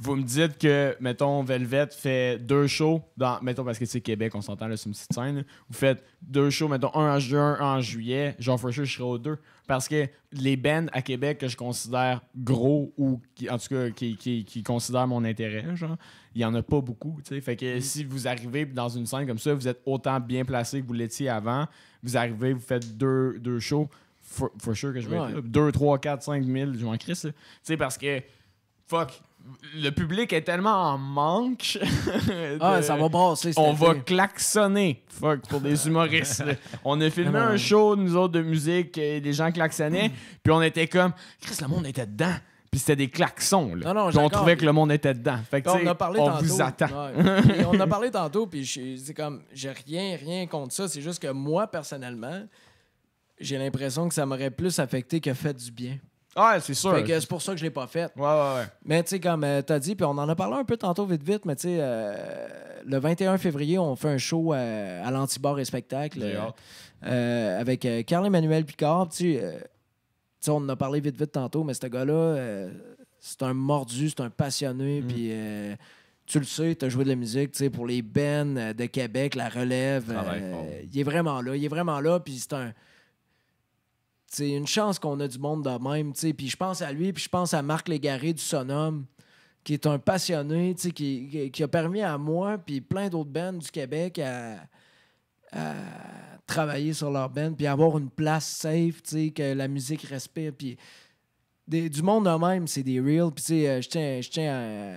vous me dites que, mettons, Velvet fait deux shows, dans, mettons, parce que c'est Québec, on s'entend, là, sur une petite scène. Vous faites deux shows, mettons, un en juin, un en juillet. Genre, je serai aux deux. Parce que les bands à Québec que je considère gros ou, en tout cas, qui, considèrent mon intérêt, genre, il n'y en a pas beaucoup, tu Fait que mm. si vous arrivez dans une scène comme ça, vous êtes autant bien placé que vous l'étiez avant, vous arrivez, vous faites deux shows for, que je vais 2, 3, 4, 5 000, je m'en Tu sais, parce que, fuck, le public est tellement en manque. Ah, ça va brasser. On va klaxonner. Fuck, pour des humoristes. on a filmé un show, nous autres, de musique, et euh, des gens klaxonnaient. Mm. Puis on était comme, Chris, le monde était dedans. Puis c'était des klaxons. Là. on trouvait que le monde était dedans. Fait que, on a on vous attend. on a parlé tantôt, puis c'est comme, j'ai rien, rien contre ça. C'est juste que moi, personnellement, j'ai l'impression que ça m'aurait plus affecté que fait du bien. Ah, c'est sûr. c'est pour ça que je l'ai pas fait. Ouais, ouais, ouais. Mais tu sais, comme euh, tu as dit, puis on en a parlé un peu tantôt vite vite, mais tu sais, euh, le 21 février, on fait un show euh, à l'Antibar et Spectacle avec Carl-Emmanuel Picard. Tu sais, on en a parlé vite vite tantôt, mais ce gars-là, c'est un mordu, c'est un passionné, mm. puis tu le sais, tu as joué de la musique tu sais, pour les Ben de Québec, la relève. Il est vraiment là, il est vraiment là, puis c'est un c'est une chance qu'on a du monde de même. Puis je pense à lui, puis je pense à Marc Légaré du Sonom, qui est un passionné, qui, a permis à moi, puis plein d'autres bands du Québec à, travailler sur leur band, puis avoir une place safe, que la musique respire. Puis du monde de même, c'est des reels. Puis euh, je tiens, je tiens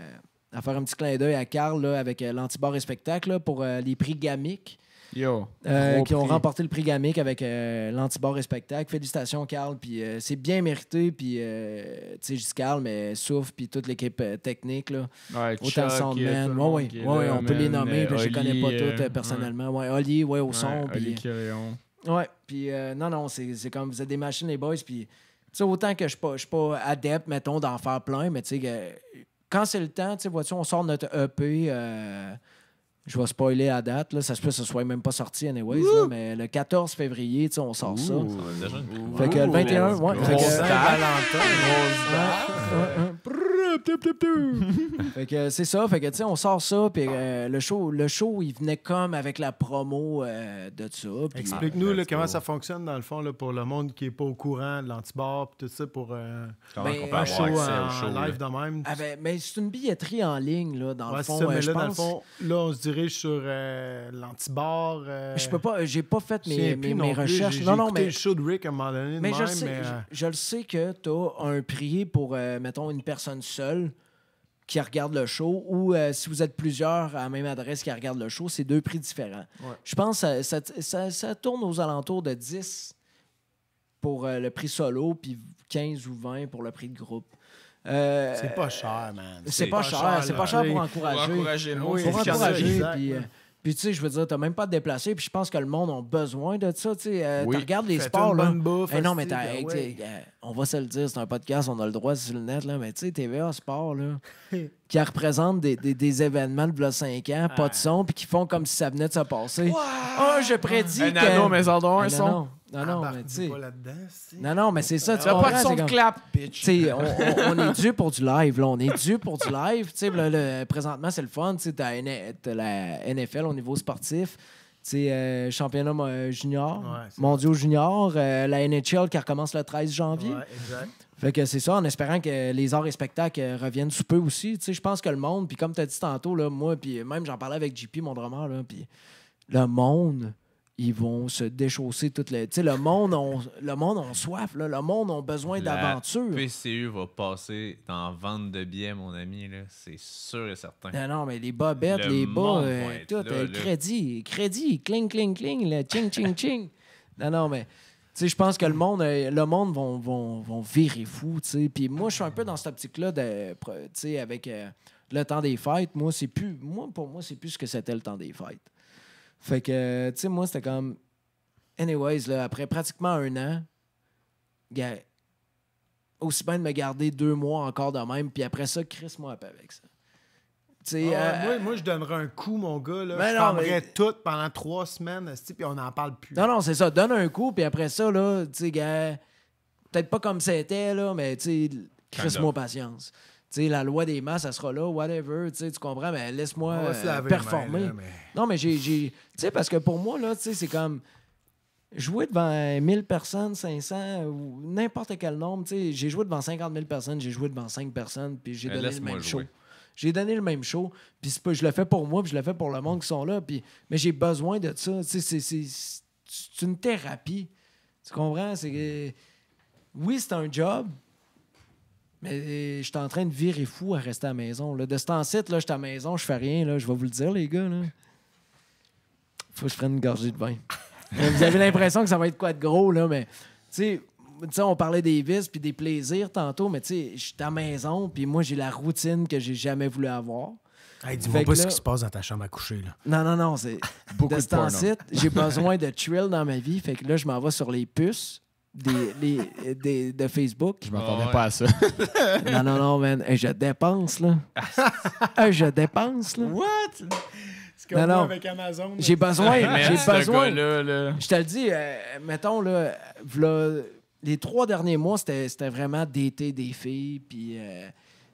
à, faire un petit clin d'œil à Carl avec euh, l'Antibar et Spectacle pour euh, les prix Gamic. Euh, qui ont remporté le prix Gamic avec euh, et Spectacle. Félicitations, Carl. Puis euh, c'est bien mérité. Puis, euh, tu sais, juste Carl, mais Souf, puis toute l'équipe technique, là. Ouais, Autant Soundman. on peut les nommer. je les connais pas toutes personnellement. Ouais, Oli, ouais, au son. Oli Ouais, puis non, non, c'est comme vous êtes des machines, les boys. Puis, autant que je ne suis pas adepte, mettons, d'en faire plein, mais tu sais, quand c'est le temps, tu vois, on sort notre EP je vais spoiler à date. Là. Ça se peut que ce soit même pas sorti, anyways. mais le 14 février, on sort ça. Fait que le 21, ouais. Fait que... fait que euh, c'est ça. Fait que, tu sais, on sort ça. Puis euh, le, show, le show, il venait comme avec la promo euh, de ça. Explique-nous comment ça fonctionne, dans le fond, là, pour le monde qui est pas au courant de l'antibar, tout ça, pour ben, en, live de même. Ah, ben, mais c'est une billetterie en ligne, là, dans le fond. pense... là, on se dirige sur l'antibar. Je peux pas, j'ai pas fait mes, mes, recherches. Non, non, mais. le show de Rick à un moment donné. je le sais que tu as un prix pour, mettons, une personne seule qui regarde le show ou euh, si vous êtes plusieurs à la même adresse qui regardent le show, c'est deux prix différents. Je pense que euh, ça, ça, tourne aux alentours de 10 pour euh, le prix solo, puis 15 ou 20 pour le prix de groupe. c'est pas cher, man. C'est pas, cher, c'est pas cher pour encourager. Pour encourager, pour puis, puis tu sais, je veux dire, t'as même pas à te déplacer, puis je pense que le monde a besoin de ça. Tu regardes les sports. Eh non, mais t'as. Ben on va se le dire, c'est un podcast, on a le droit sur le net, là, mais tu sais, TVA Sport, là, qui représente des, des, des événements de 5 ans, pas de son, puis qui font comme si ça venait de se passer. Oh, je prédis. Un anneau, mais ont un son. Non, non, mais tu sais. Non, non, mais c'est ça. Tu pas de son de clap, bitch. On, est dû pour du live, là. On est dû pour du live. Tu sais, présentement, c'est le fun. Tu sais, t'as la NFL au niveau sportif sais euh, championnat euh, junior, mondiaux junior, euh, la NHL qui recommence le 13 janvier. Fait que c'est ça, en espérant que les arts et spectacles reviennent sous peu aussi. Je pense que le monde, puis comme tu as dit tantôt, là, moi, puis même j'en parlais avec JP, mon drummer, puis le monde ils vont se déchausser toutes les. Tu sais, le monde ont le monde soif, le monde ont besoin d'aventure. PCU va passer dans vente de billets, mon ami, c'est sûr et certain. Non, non, mais les bas bêtes, les bas, euh, tout, le euh, crédit, crédit, cling, cling, cling, le ching, ching, ching. non, non, mais. Tu sais, je pense que le monde, euh, le monde vont, vont, vont virer fou, tu sais. Puis moi, je suis un peu dans cette optique-là, de, tu sais, avec le temps des fêtes. Moi, c'est plus, moi, pour moi, c'est plus ce que c'était le temps des fêtes. Fait que, tu sais, moi, c'était comme. Anyways, là, après pratiquement un an, gars, aussi bien de me garder deux mois encore de même, puis après ça, crisse-moi avec ça. Ah euh, moi, je donnerais un coup, mon gars. Là. Ben je non, tout pendant trois semaines, puis on n'en parle plus. Non, non, c'est ça. Donne un coup, puis après ça, là, tu sais, gars, peut-être pas comme c'était, là, mais tu sais, crisse-moi patience sais, la loi des masses, ça sera là, whatever, tu comprends, mais laisse-moi euh, performer. Non, mais j'ai. Tu sais, parce que pour moi, là, tu c'est comme. Jouer devant 1000 personnes, 500, ou n'importe quel nombre, tu j'ai joué devant 50 000 personnes, j'ai joué devant 5 personnes, puis j'ai euh, donné le même show. J'ai donné le même show, puis je le fais pour moi, puis je le fais pour le monde qui sont là, puis mais j'ai besoin de ça, tu c'est une thérapie. Tu comprends? oui, c'est un job, mais euh, je suis en train de virer fou à rester à la maison. Là. De ce temps-ci, je suis à la maison, je fais rien. Je vais vous le dire, les gars. Là. Faut que je prenne une gorgée de vin. Euh, vous avez l'impression que ça va être quoi de gros, là, mais tu sais, on parlait des vices puis des plaisirs tantôt, mais je suis à la maison, puis moi, j'ai la routine que j'ai jamais voulu avoir. Hey, dis-moi pas ce qui se passe dans ta chambre à coucher, là. Non, non, non, De ce temps-ci, j'ai besoin de thrill dans ma vie, fait que là, je m'en vais sur les puces des, euh, des, de Facebook. Je m'attendais pas à ça. non, non, non, man. je dépense, là. je dépense, là. What? avec Amazon. J'ai besoin, j'ai besoin. Je te le dis, euh, mettons, là, les trois derniers mois, c'était vraiment d'été des filles, puis euh,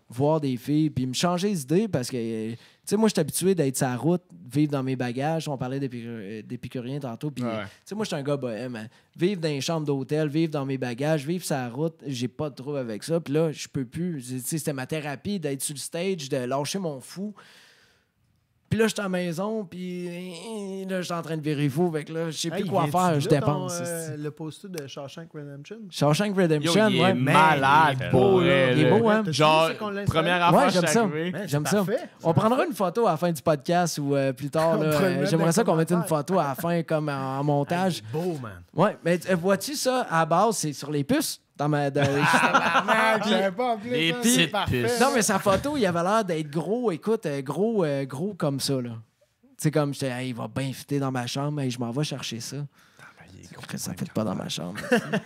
voir des filles, puis me changer les idées parce que, euh, tu sais, moi, je suis habitué d'être sur la route, vivre dans mes bagages. On parlait euh, d'épicurien tantôt, puis, tu sais, moi, je suis un gars bohème. Hein. Vivre dans les chambres d'hôtel, vivre dans mes bagages, vivre sa route, j'ai pas de trouble avec ça. Puis là, je peux plus. Tu sais, c'était ma thérapie d'être sur le stage, de lâcher mon fou. Puis là, je suis à la maison, puis eh, là, je suis en train de vérifier fou. Fait là, je sais plus quoi faire, je dépense. Euh, le post-it de Shawshank Redemption. Shawshank Redemption, il Est malade, beau, là. Il est beau, hein? Genre, première affaire, ouais, j'aime ça. J'aime ça. On prendra une photo à la fin du podcast ou euh, plus tard. J'aimerais ça qu'on mette une photo à la fin, comme en, montage. beau, man. Ouais, mais euh, vois-tu ça, à base, c'est sur les puces dans ma. Dans, ah, pas les hein, Non, mais sa photo, il avait l'air d'être gros, écoute, euh, gros, euh, gros comme ça, là. C'est comme, j'étais, il va bien fitter dans ma chambre, mais je m'en vais chercher ça. Que ah, ben, ça ne fait pas dans ma chambre.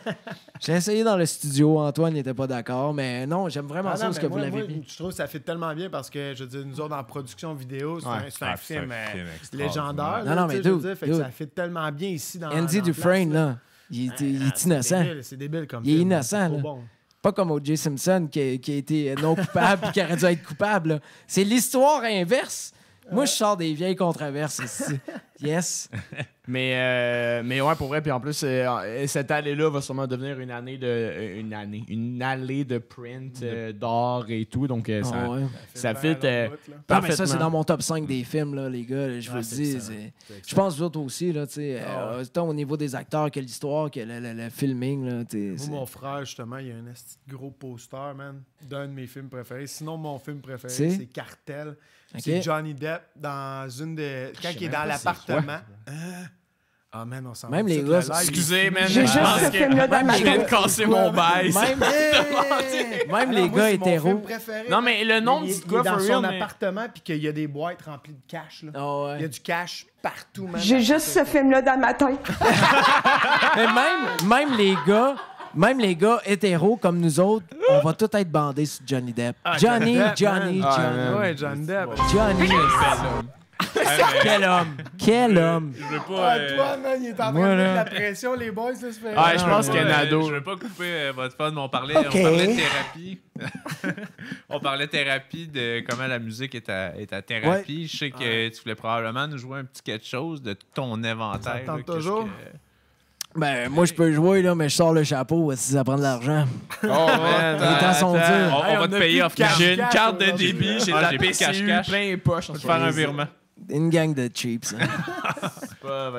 J'ai essayé dans le studio, Antoine n'était pas d'accord, mais non, j'aime vraiment ah, ça, ce que vous l'avez mis. Je trouve que ça fait tellement bien parce que, je veux dire, nous autres, en production vidéo, c'est un, film, euh, légendaire. Non, non, mais dude, Ça fait tellement bien ici dans Andy Dufresne, là ah, il, est, ah, innocent. Il est hein, innocent. Pas comme O.J. Simpson qui a, été euh, non coupable et qui aurait dû être coupable. C'est l'histoire inverse. Moi, euh. je sors des vieilles controverses ici. Yes. Mais, euh, mais ouais, pour vrai. Puis en plus, euh, cette année-là va sûrement devenir une année de. Une année. Une allée de print, euh, d'or et tout. Donc, ça, ah ça, fit. ça, c'est dans mon top 5 des films, là, les gars. Je ah, vous le dis. Je pense vous aussi, là, tu ah tant au niveau des acteurs que l'histoire, que le, filming, là, Moi, mon frère, justement, il y a un gros poster, man, d'un de mes films préférés. Sinon, mon film préféré, c'est Cartel. C'est Johnny Depp dans une des. Quand il est dans l'appartement. Hein? Ah, man, on s'en Même les gars, excusez, man. J'ai juste ce film-là dans ma Je viens de casser mon bail. Même, les gars hétéros. Ah, non, mais le nom du gars, dans son appartement, puis qu'il y a des boîtes remplies de cash. Là. Ah, il y a du cash partout, man. J'ai juste ce film-là dans ma tête. mais même, même les gars même les gars hétéros comme nous autres, on va tout être bandés sur Johnny Depp. Johnny, ah, Johnny, Johnny, Johnny, Johnny. Johnny Depp. Johnny. Quel homme! Quel homme! Je veux pas. Ah, euh, toi, man, il est en train de mettre la pression, les boys, ça fait. Ah, je pense qu'il ado. Je veux pas couper euh, votre fun, mais on parlait, de thérapie. on parlait thérapie, de comment la musique est à est thérapie. Je sais que tu voulais probablement nous jouer un petit quelque chose de ton inventaire. toujours. Ben, moi, je peux jouer, là, mais je sors le chapeau si ça prend de l'argent. Oh, les temps sont durs. On, va te payer off J'ai une carte de débit, j'ai de ah, la PCU plein les poches. Je faire un virement une gang de cheaps. Hein.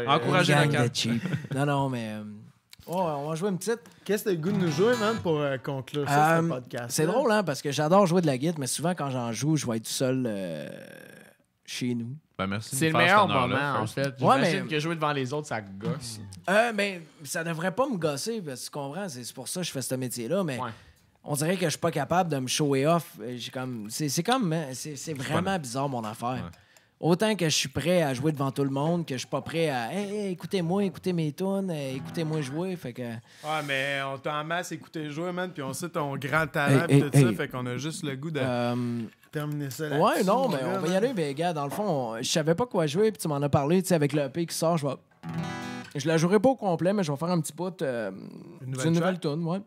Encouragez la carte. cheap. Non, non, mais. Euh, oh, on va jouer une petite. Qu'est-ce que t'as le goût de nous jouer, man, pour euh, conclure ça, ce euh, podcast? C'est drôle, hein, parce que j'adore jouer de la guitare, mais souvent quand j'en joue, je vais être seul chez nous. Ben, merci C'est le meilleur moment, en fait. Ouais, J'imagine que jouer devant les autres, ça gosse. Euh, mais ça devrait pas me gosser, parce que tu comprends, c'est pour ça que je fais ce métier-là, mais on dirait que je suis pas capable de me shower off. J'ai comme, c'est comme, hein, c'est c'est vraiment bizarre mon affaire. Autant que je suis prêt à jouer devant tout le monde, que je suis pas prêt à écoutez-moi, écoutez mes tunes, euh, écoutez-moi jouer. Fait que. Ah, mais on t'emmasse masse écouter jouer, man, puis on sait ton grand talent tout ça. Fait qu'on a juste le goût de. Euh, terminer ça là Ouais, non, mais on va y aller, mais gars, dans le fond, je savais pas quoi jouer, puis tu m'en as parlé, tu sais, avec le EP qui sort, je vais. Je la jouerai pas au complet, mais je vais faire un petit bout euh, d'une nouvelle tune, ouais,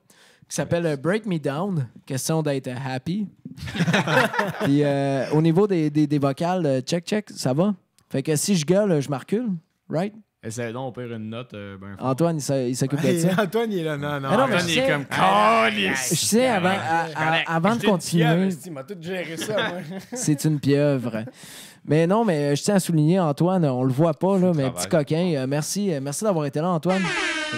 qui s'appelle euh, Break Me Down, question d'être happy. Puis euh, au niveau des, des, vocales, euh, check, check, ça va. Fait que si je gueule, je m'arcule, right? Essaye donc, on perd une note. Euh, ben, Antoine, il s'occupe de ça. Antoine, il est là. Non, non, Antoine, il est comme. Calice! Je sais, avant, de continuer. C'est une pieuvre. Mais non, mais je tiens à souligner, Antoine, on le voit pas, là, mais petit coquin. merci, merci d'avoir été là, Antoine.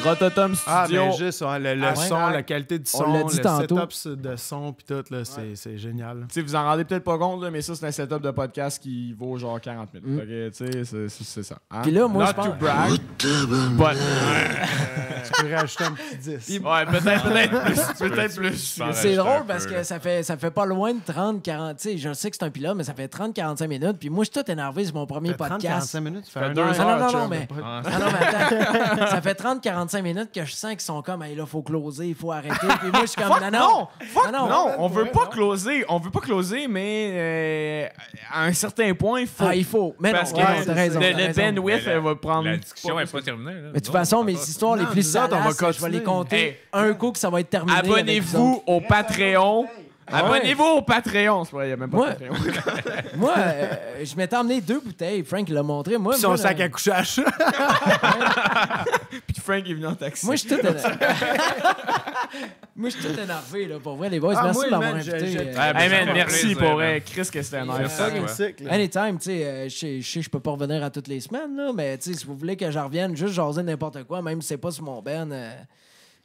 Rototom ah, ben, Studio. Ah, juste le, son, la qualité du son, le setup de son, puis tout, là, c'est, c'est génial. vous vous en rendez peut-être pas compte, mais ça, c'est un setup de podcast qui vaut genre 40 minutes mm. tu sais, c'est, ça. Hein? Puis là, moi, je pense... but... Euh, tu pourrais ajouter un petit 10. Ouais, peut-être peut plus. peut-être plus. C'est drôle parce que ça fait, ça fait pas loin de 30, 40... je sais que c'est un pilote, mais ça fait 30, 45 minutes, puis moi, je suis tout énervé sur mon premier podcast. 30, 45 minutes? Ça fait 2 heures. Non, non, ah, non, mais... Ah. Ça fait 30, 45 45 minutes que je sens qu'ils sont comme, hey, faut closer, il faut arrêter. Puis moi, je suis comme, non, non, non, on veut pas closer, on veut pas closer, mais euh, à un certain point, il faut. Ah, il faut. Mais Parce que ouais, le, raison, le, bandwidth elle va prendre. La discussion n'est pas terminer Mais de toute façon, mes histoires les plus salaces, on va je vais les compter un coup que ça va être terminé. Abonnez-vous au Patreon. Ah Abonnez-vous au Patreon. c'est Il n'y a même pas moi, Patreon. moi, euh, je m'étais emmené deux bouteilles. Frank l'a montré. Moi, Puis son sac sac coucher à couchage. Puis Frank est venu en taxi. Moi, je suis tout énervé. moi, je suis tout énervé, là, pour vrai, les boys. Ah, merci d'avoir de m'avoir invité. Euh, merci pour vrai. Chris, que c'était un quoi anytime, tu sais, euh, je ne peux pas revenir à toutes les semaines, là, mais si vous voulez que je revienne, juste jaser n'importe quoi, même si c'est pas sur mon ben.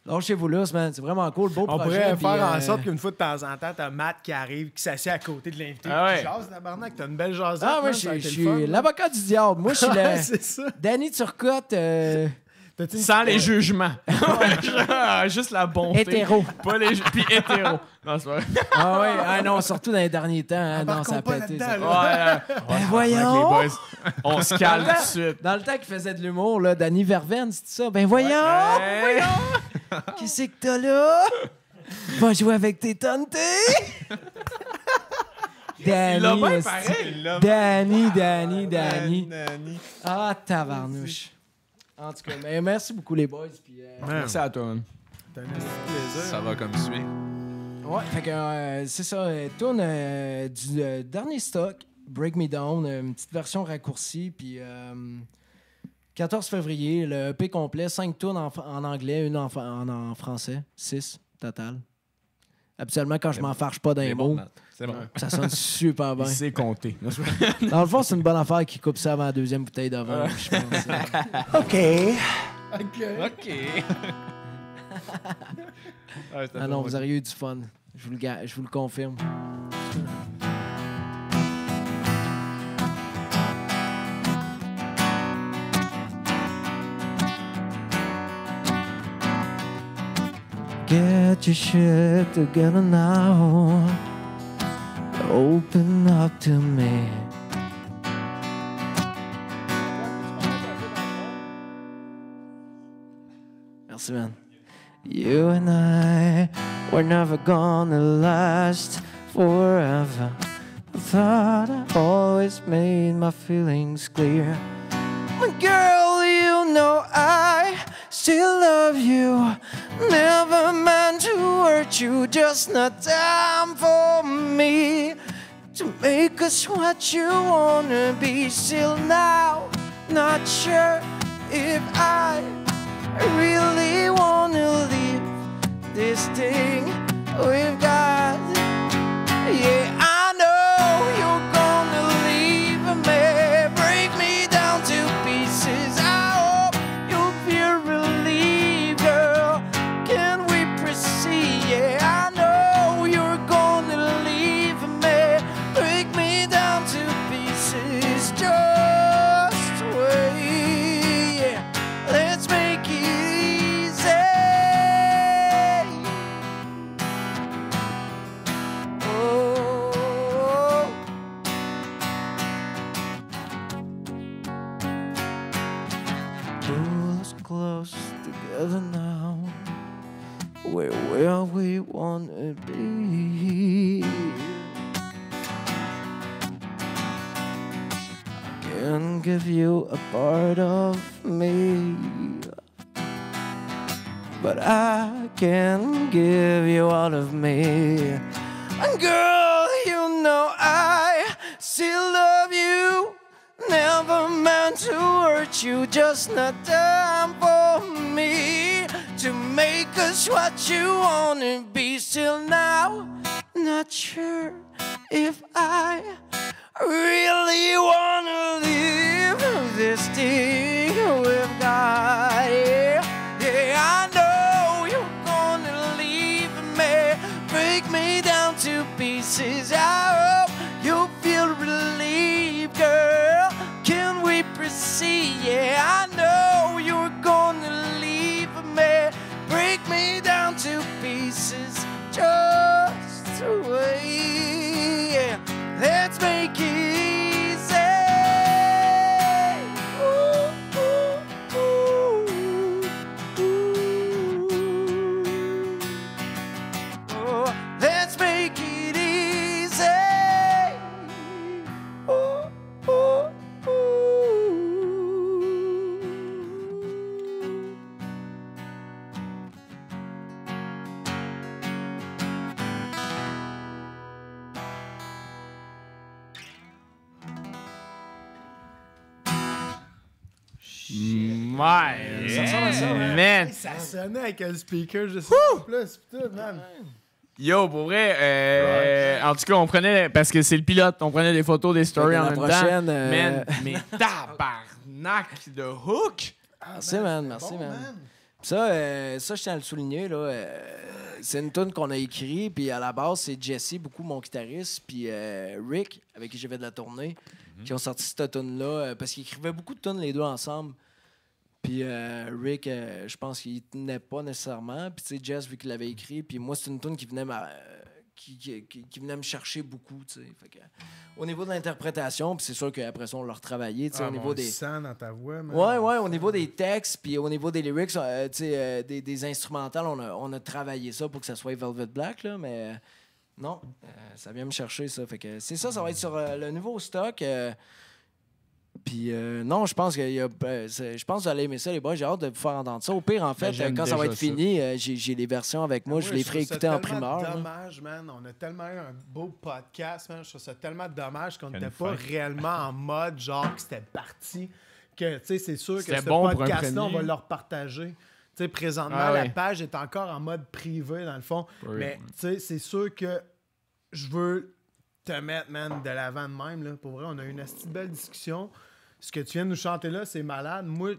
Lâchez-vous là, C'est vraiment cool. Beau On pourrait faire en euh, sorte qu'une fois de temps en temps, t'as Matt qui arrive, qui s'assied à côté de l'invité. Ah ouais. Tu jases, tabarnak. T'as une belle jasette. Ah ouais, je suis l'avocat du diable. Moi, je suis le... Danny Turcotte. Euh, sans les jugements. Juste la bonté. Hétéro. Pas les Puis hétéro. Non, Ah oui. ah non, surtout dans les derniers temps, hein, ah, non, ça a pété. Hein. Ben voyons. On se calme tout de suite. Dans le temps qu'il faisait de l'humour, là, Danny Verven, c'est ça. Ben voyons, voyons. Qu'est-ce que t'as là? Va jouer avec tes tantes. Danny, Danny, Danny, Danny. Ah, tabarnouche. En tout cas, mais merci beaucoup, les boys. Puis, euh, merci à toi. Ça va comme suit. Ouais, fait que euh, c'est ça. Euh, tourne du dernier stock, Break Me Down, une petite version raccourcie. Puis 14 février, le EP complet, 5 tournes en, anglais, une en, en, français, 6 total. Habituellement, quand je m'en fâche pas d'un mot ça sonne super bien. C'est compté. Dans le fond, c'est une bonne affaire qui coupe ça avant la deuxième bouteille d'avant. OK. OK. OK. ah, non, vous auriez eu du fun. Je vous le, je vous le confirme. Get your shit together now. open up to me. You and I were never gonna last forever. I thought I always made my feelings clear. My girl know I still love you. Never meant to hurt you, just not time for me to make us what you wanna be. Still now, not sure if I really wanna leave this thing we've got. Yeah. I wanna be. I can give you a part of me, but I can give you all of me. And girl, you know I still love you. Never meant to hurt you, just not time for me to make us what you want to be. Still now, not sure if I really want to live this thing we've got. Yeah, yeah, I know you're gonna leave me, break me down to pieces. I just way. Yeah, let's make it. ouais Ça ça, ça sonnait avec un speaker juste plus putain, man. Yo, pour vrai, euh, en tout cas, on prenait, parce que c'est le pilote, on prenait des photos, des stories en même temps. Euh, man, mais tabarnak de hook! Ah, merci, man, merci, man. Ça, euh, ça, je tiens à le souligner, là. c'est une tune qu'on a écrite, puis à la base, c'est Jesse, beaucoup mon guitariste, puis Rick, avec qui j'avais de la tournée, qui ont sorti cette tune là parce qu'ils écrivaient beaucoup de tunes les deux ensemble. Puis euh, Rick, euh, je pense qu'il tenait pas nécessairement. Puis tu sais, Jess, vu qu'il l'avait écrit, puis moi, c'est une tune qui venait qui, venait me chercher beaucoup, au niveau de l'interprétation, puis c'est sûr qu'après ça, on l'a retravaillé, tu ah, au niveau des... dans ta voix, Ouais, ouais, au niveau des textes, puis au niveau des lyrics, euh, des, instrumentales, on a, travaillé ça pour que ça soit Velvet Black, là, mais non, ça vient me chercher, ça. c'est ça, ça va être sur le nouveau stock. Puis euh, non, je pense que y a, ben, je pense que vous allez aimer ça, les boys. J'ai hâte de vous faire entendre ça. Au pire, en ben, fait, quand ça va être fini, euh, j'ai les versions avec moi. Ben, je les ferai écouter en primeur. C'est dommage, man. On a tellement eu un beau podcast, man. Je trouve ça tellement dommage qu'on n'était pas réellement en mode, genre, que c'était parti. Que, tu sais, c'est sûr que ce podcast-là, on va leur partager. Tu sais, présentement, ah la page est encore en mode privé, dans le fond. Mais, tu sais, c'est sûr que je veux te mettre, man, de l'avant de même, là. Pour vrai, on a eu une belle discussion ce que tu viens de nous chanter là, c'est malade. Moi,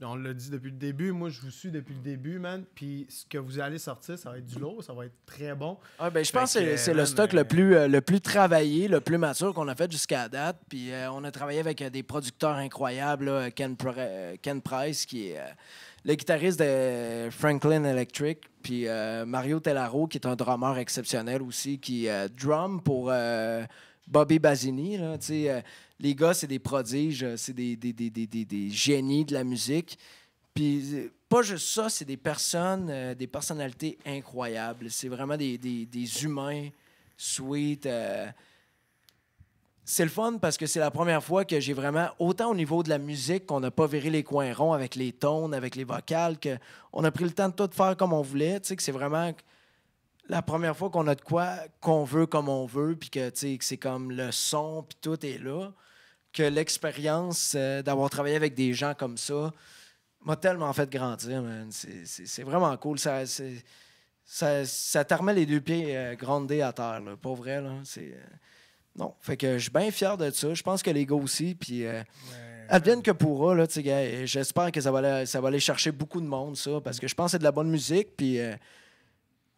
on l'a dit depuis le début, moi je vous suis depuis le début, man. Puis ce que vous allez sortir, ça va être du lot, ça va être très bon. Ah, ben, je pense que c'est le stock le, euh, plus, euh, le plus travaillé, le plus mature qu'on a fait jusqu'à date. Puis euh, on a travaillé avec des producteurs incroyables, Ken, Price, qui est le guitariste de Franklin Electric, puis Mario Tellaro, qui est un drummer exceptionnel aussi, qui drum pour... Bobby Basini. Là, les gars, c'est des prodiges, euh, c'est des, des, des, des, génies de la musique. Puis euh, pas juste ça, c'est des personnes, euh, des personnalités incroyables. C'est vraiment des, humains sweet. C'est le fun parce que c'est la première fois que j'ai vraiment, autant au niveau de la musique qu'on n'a pas viré les coins ronds avec les tones, avec les vocales, qu'on a pris le temps de tout faire comme on voulait. Tu sais, que c'est vraiment la première fois qu'on a de quoi qu'on veut comme on veut, puis que, que c'est comme le son, puis tout est là que l'expérience euh, d'avoir travaillé avec des gens comme ça m'a tellement fait grandir, C'est vraiment cool. Ça, ça, ça les deux pieds euh, à terre, Pas vrai, là. C'est... Euh, non. Fait que je suis bien fier de ça. Je pense que les gars aussi, puis... Euh, que pourra, là, j'espère que ça va, aller, ça va aller chercher beaucoup de monde, ça, parce que je pense que c'est de la bonne musique, puis euh,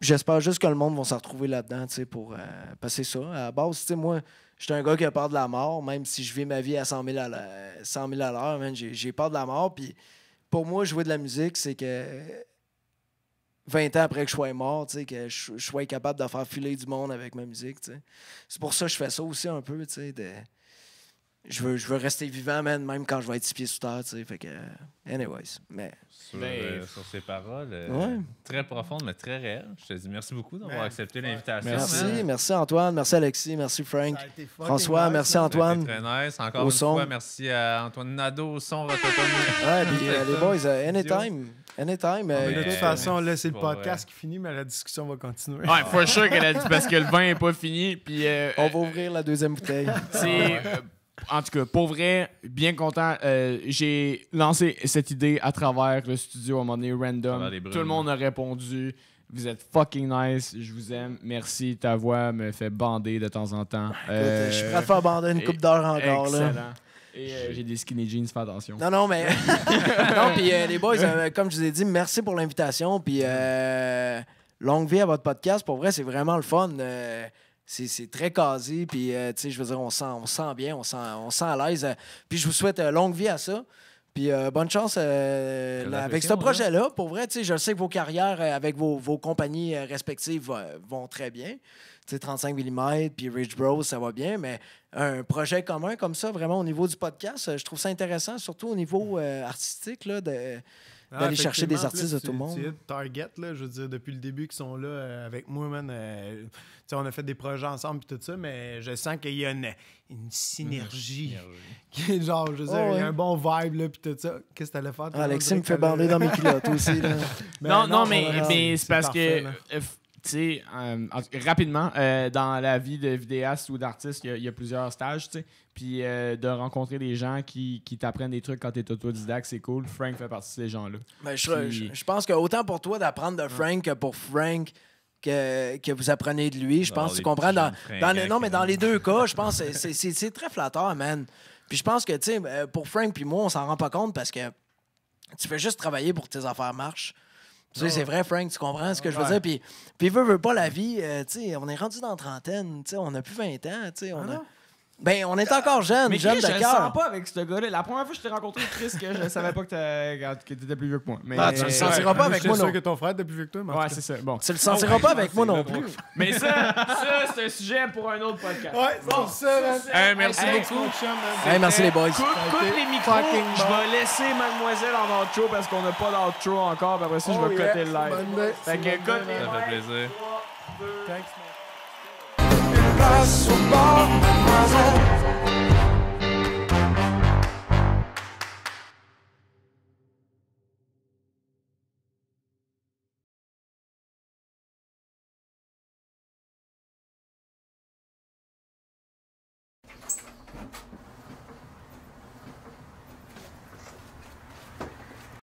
j'espère juste que le monde va se retrouver là-dedans, tu sais, pour passer ça. À la base, tu sais, moi, je suis un gars qui a peur de la mort, même si je vis ma vie à 100 000 à l'heure. J'ai peur de la mort. Puis pour moi, jouer de la musique, c'est que 20 ans après que je sois mort, que je, sois capable de faire filer du monde avec ma musique. C'est pour ça que je fais ça aussi un peu, de, je veux, je veux rester vivant, même quand je vais être six pieds sous terre, tu sais. Fait que, euh, anyways, mais... Sur, euh, ben, sur ces paroles, euh, très profondes, mais très réelles. Je te dis merci beaucoup d'avoir ben, accepté l'invitation. Merci, merci Antoine, merci Alexis, merci Frank, François, merci Antoine. Très nice. Encore au son. merci à Antoine Nadeau au son. Votre ouais, puis les boys, anytime... Anytime. de toute façon, là, c'est le podcast qui finit, mais la discussion va continuer. Ouais, for sure que dit parce que le vin n'est pas fini. Puis, on va ouvrir la deuxième bouteille. C'est en tout cas, pour vrai, bien content. Euh, j'ai lancé cette idée à travers le studio à un moment donné, random. Tout le monde a répondu. Vous êtes fucking nice, je vous aime, merci. Ta voix me fait bander de temps en temps. je suis prêt à faire bander une coupe d'heure encore. Là. Euh, j'ai des skinny jeans, fais attention. Non, non, mais. non, puis euh, les boys, comme je vous ai dit, merci pour l'invitation. Puis longue vie à votre podcast. Pour vrai, c'est vraiment le fun c'est très quasi, Puis, euh, je veux dire, on sent, on sent bien, on sent, on sent à l'aise. Euh, puis, je vous souhaite euh, longue vie à ça. Puis, bonne chance avec ce hein. projet-là. Pour vrai, je sais que vos carrières avec vos, compagnies respectives vont très bien. Tu 35 mm, puis Ridge Bros, ça va bien. Mais un projet commun comme ça, vraiment, au niveau du podcast, je trouve ça intéressant, surtout au niveau artistique, là, de ah, d'aller chercher des artistes de tout le monde. Target, là, je veux dire, depuis le début qu'ils sont là euh, avec moi, man, euh, sais on a fait des projets ensemble et tout ça, mais je sens qu'il y a une, synergie. genre, je veux dire, ah il y a un bon vibe là, puis tout ça. Qu'est-ce que t'allais faire? Alexis me fait bander dans mes culottes aussi. Ben non, non, mais, c'est parce que, euh, tu sais, rapidement, dans la vie de vidéaste ou d'artiste, il y, a plusieurs stages. tu sais. Puis euh, de rencontrer des gens qui, qui t'apprennent des trucs quand t'es autodidacte, c'est cool. Frank fait partie de ces gens-là. Ben, je, pense que autant pour toi d'apprendre de Frank que pour Frank. Que, vous apprenez de lui. Je pense que tu comprends. Dans, dans non, mais dans hein. les deux cas, je pense que c'est très flatteur, man. Puis je pense que, tu sais, euh, pour Frank puis moi, on s'en rend pas compte parce que tu fais juste travailler pour que tes affaires marchent. Tu sais, ah c'est vrai, Frank, tu comprends ce que je veux dire? Puis, puis veut, veut pas la vie, euh, tu sais, on est rendu dans la trentaine, tu sais, on a plus 20 ans, tu sais, on, ah a, ben, on est encore euh, jeune, mais de cœur. je le sens pas avec ce gars-là. La première fois que je t'ai rencontré, Chris, que je savais pas que euh, étais plus vieux que moi. Mais... Ah, tu le sentiras pas avec moi, non. Je suis sûr que ton frère était plus vieux que toi, Ouais, c'est ça. Bon. Tu le sentiras pas avec moi non plus. Mais ça, ça c'est un sujet pour un autre podcast. bon, ça, merci beaucoup. merci les boys. Coupe, les micros. Je vais laisser Mademoiselle en outro parce qu'on n'a pas d'outro encore. Après ça, je oh, vais coter le live. Ça fait plaisir. passo por casa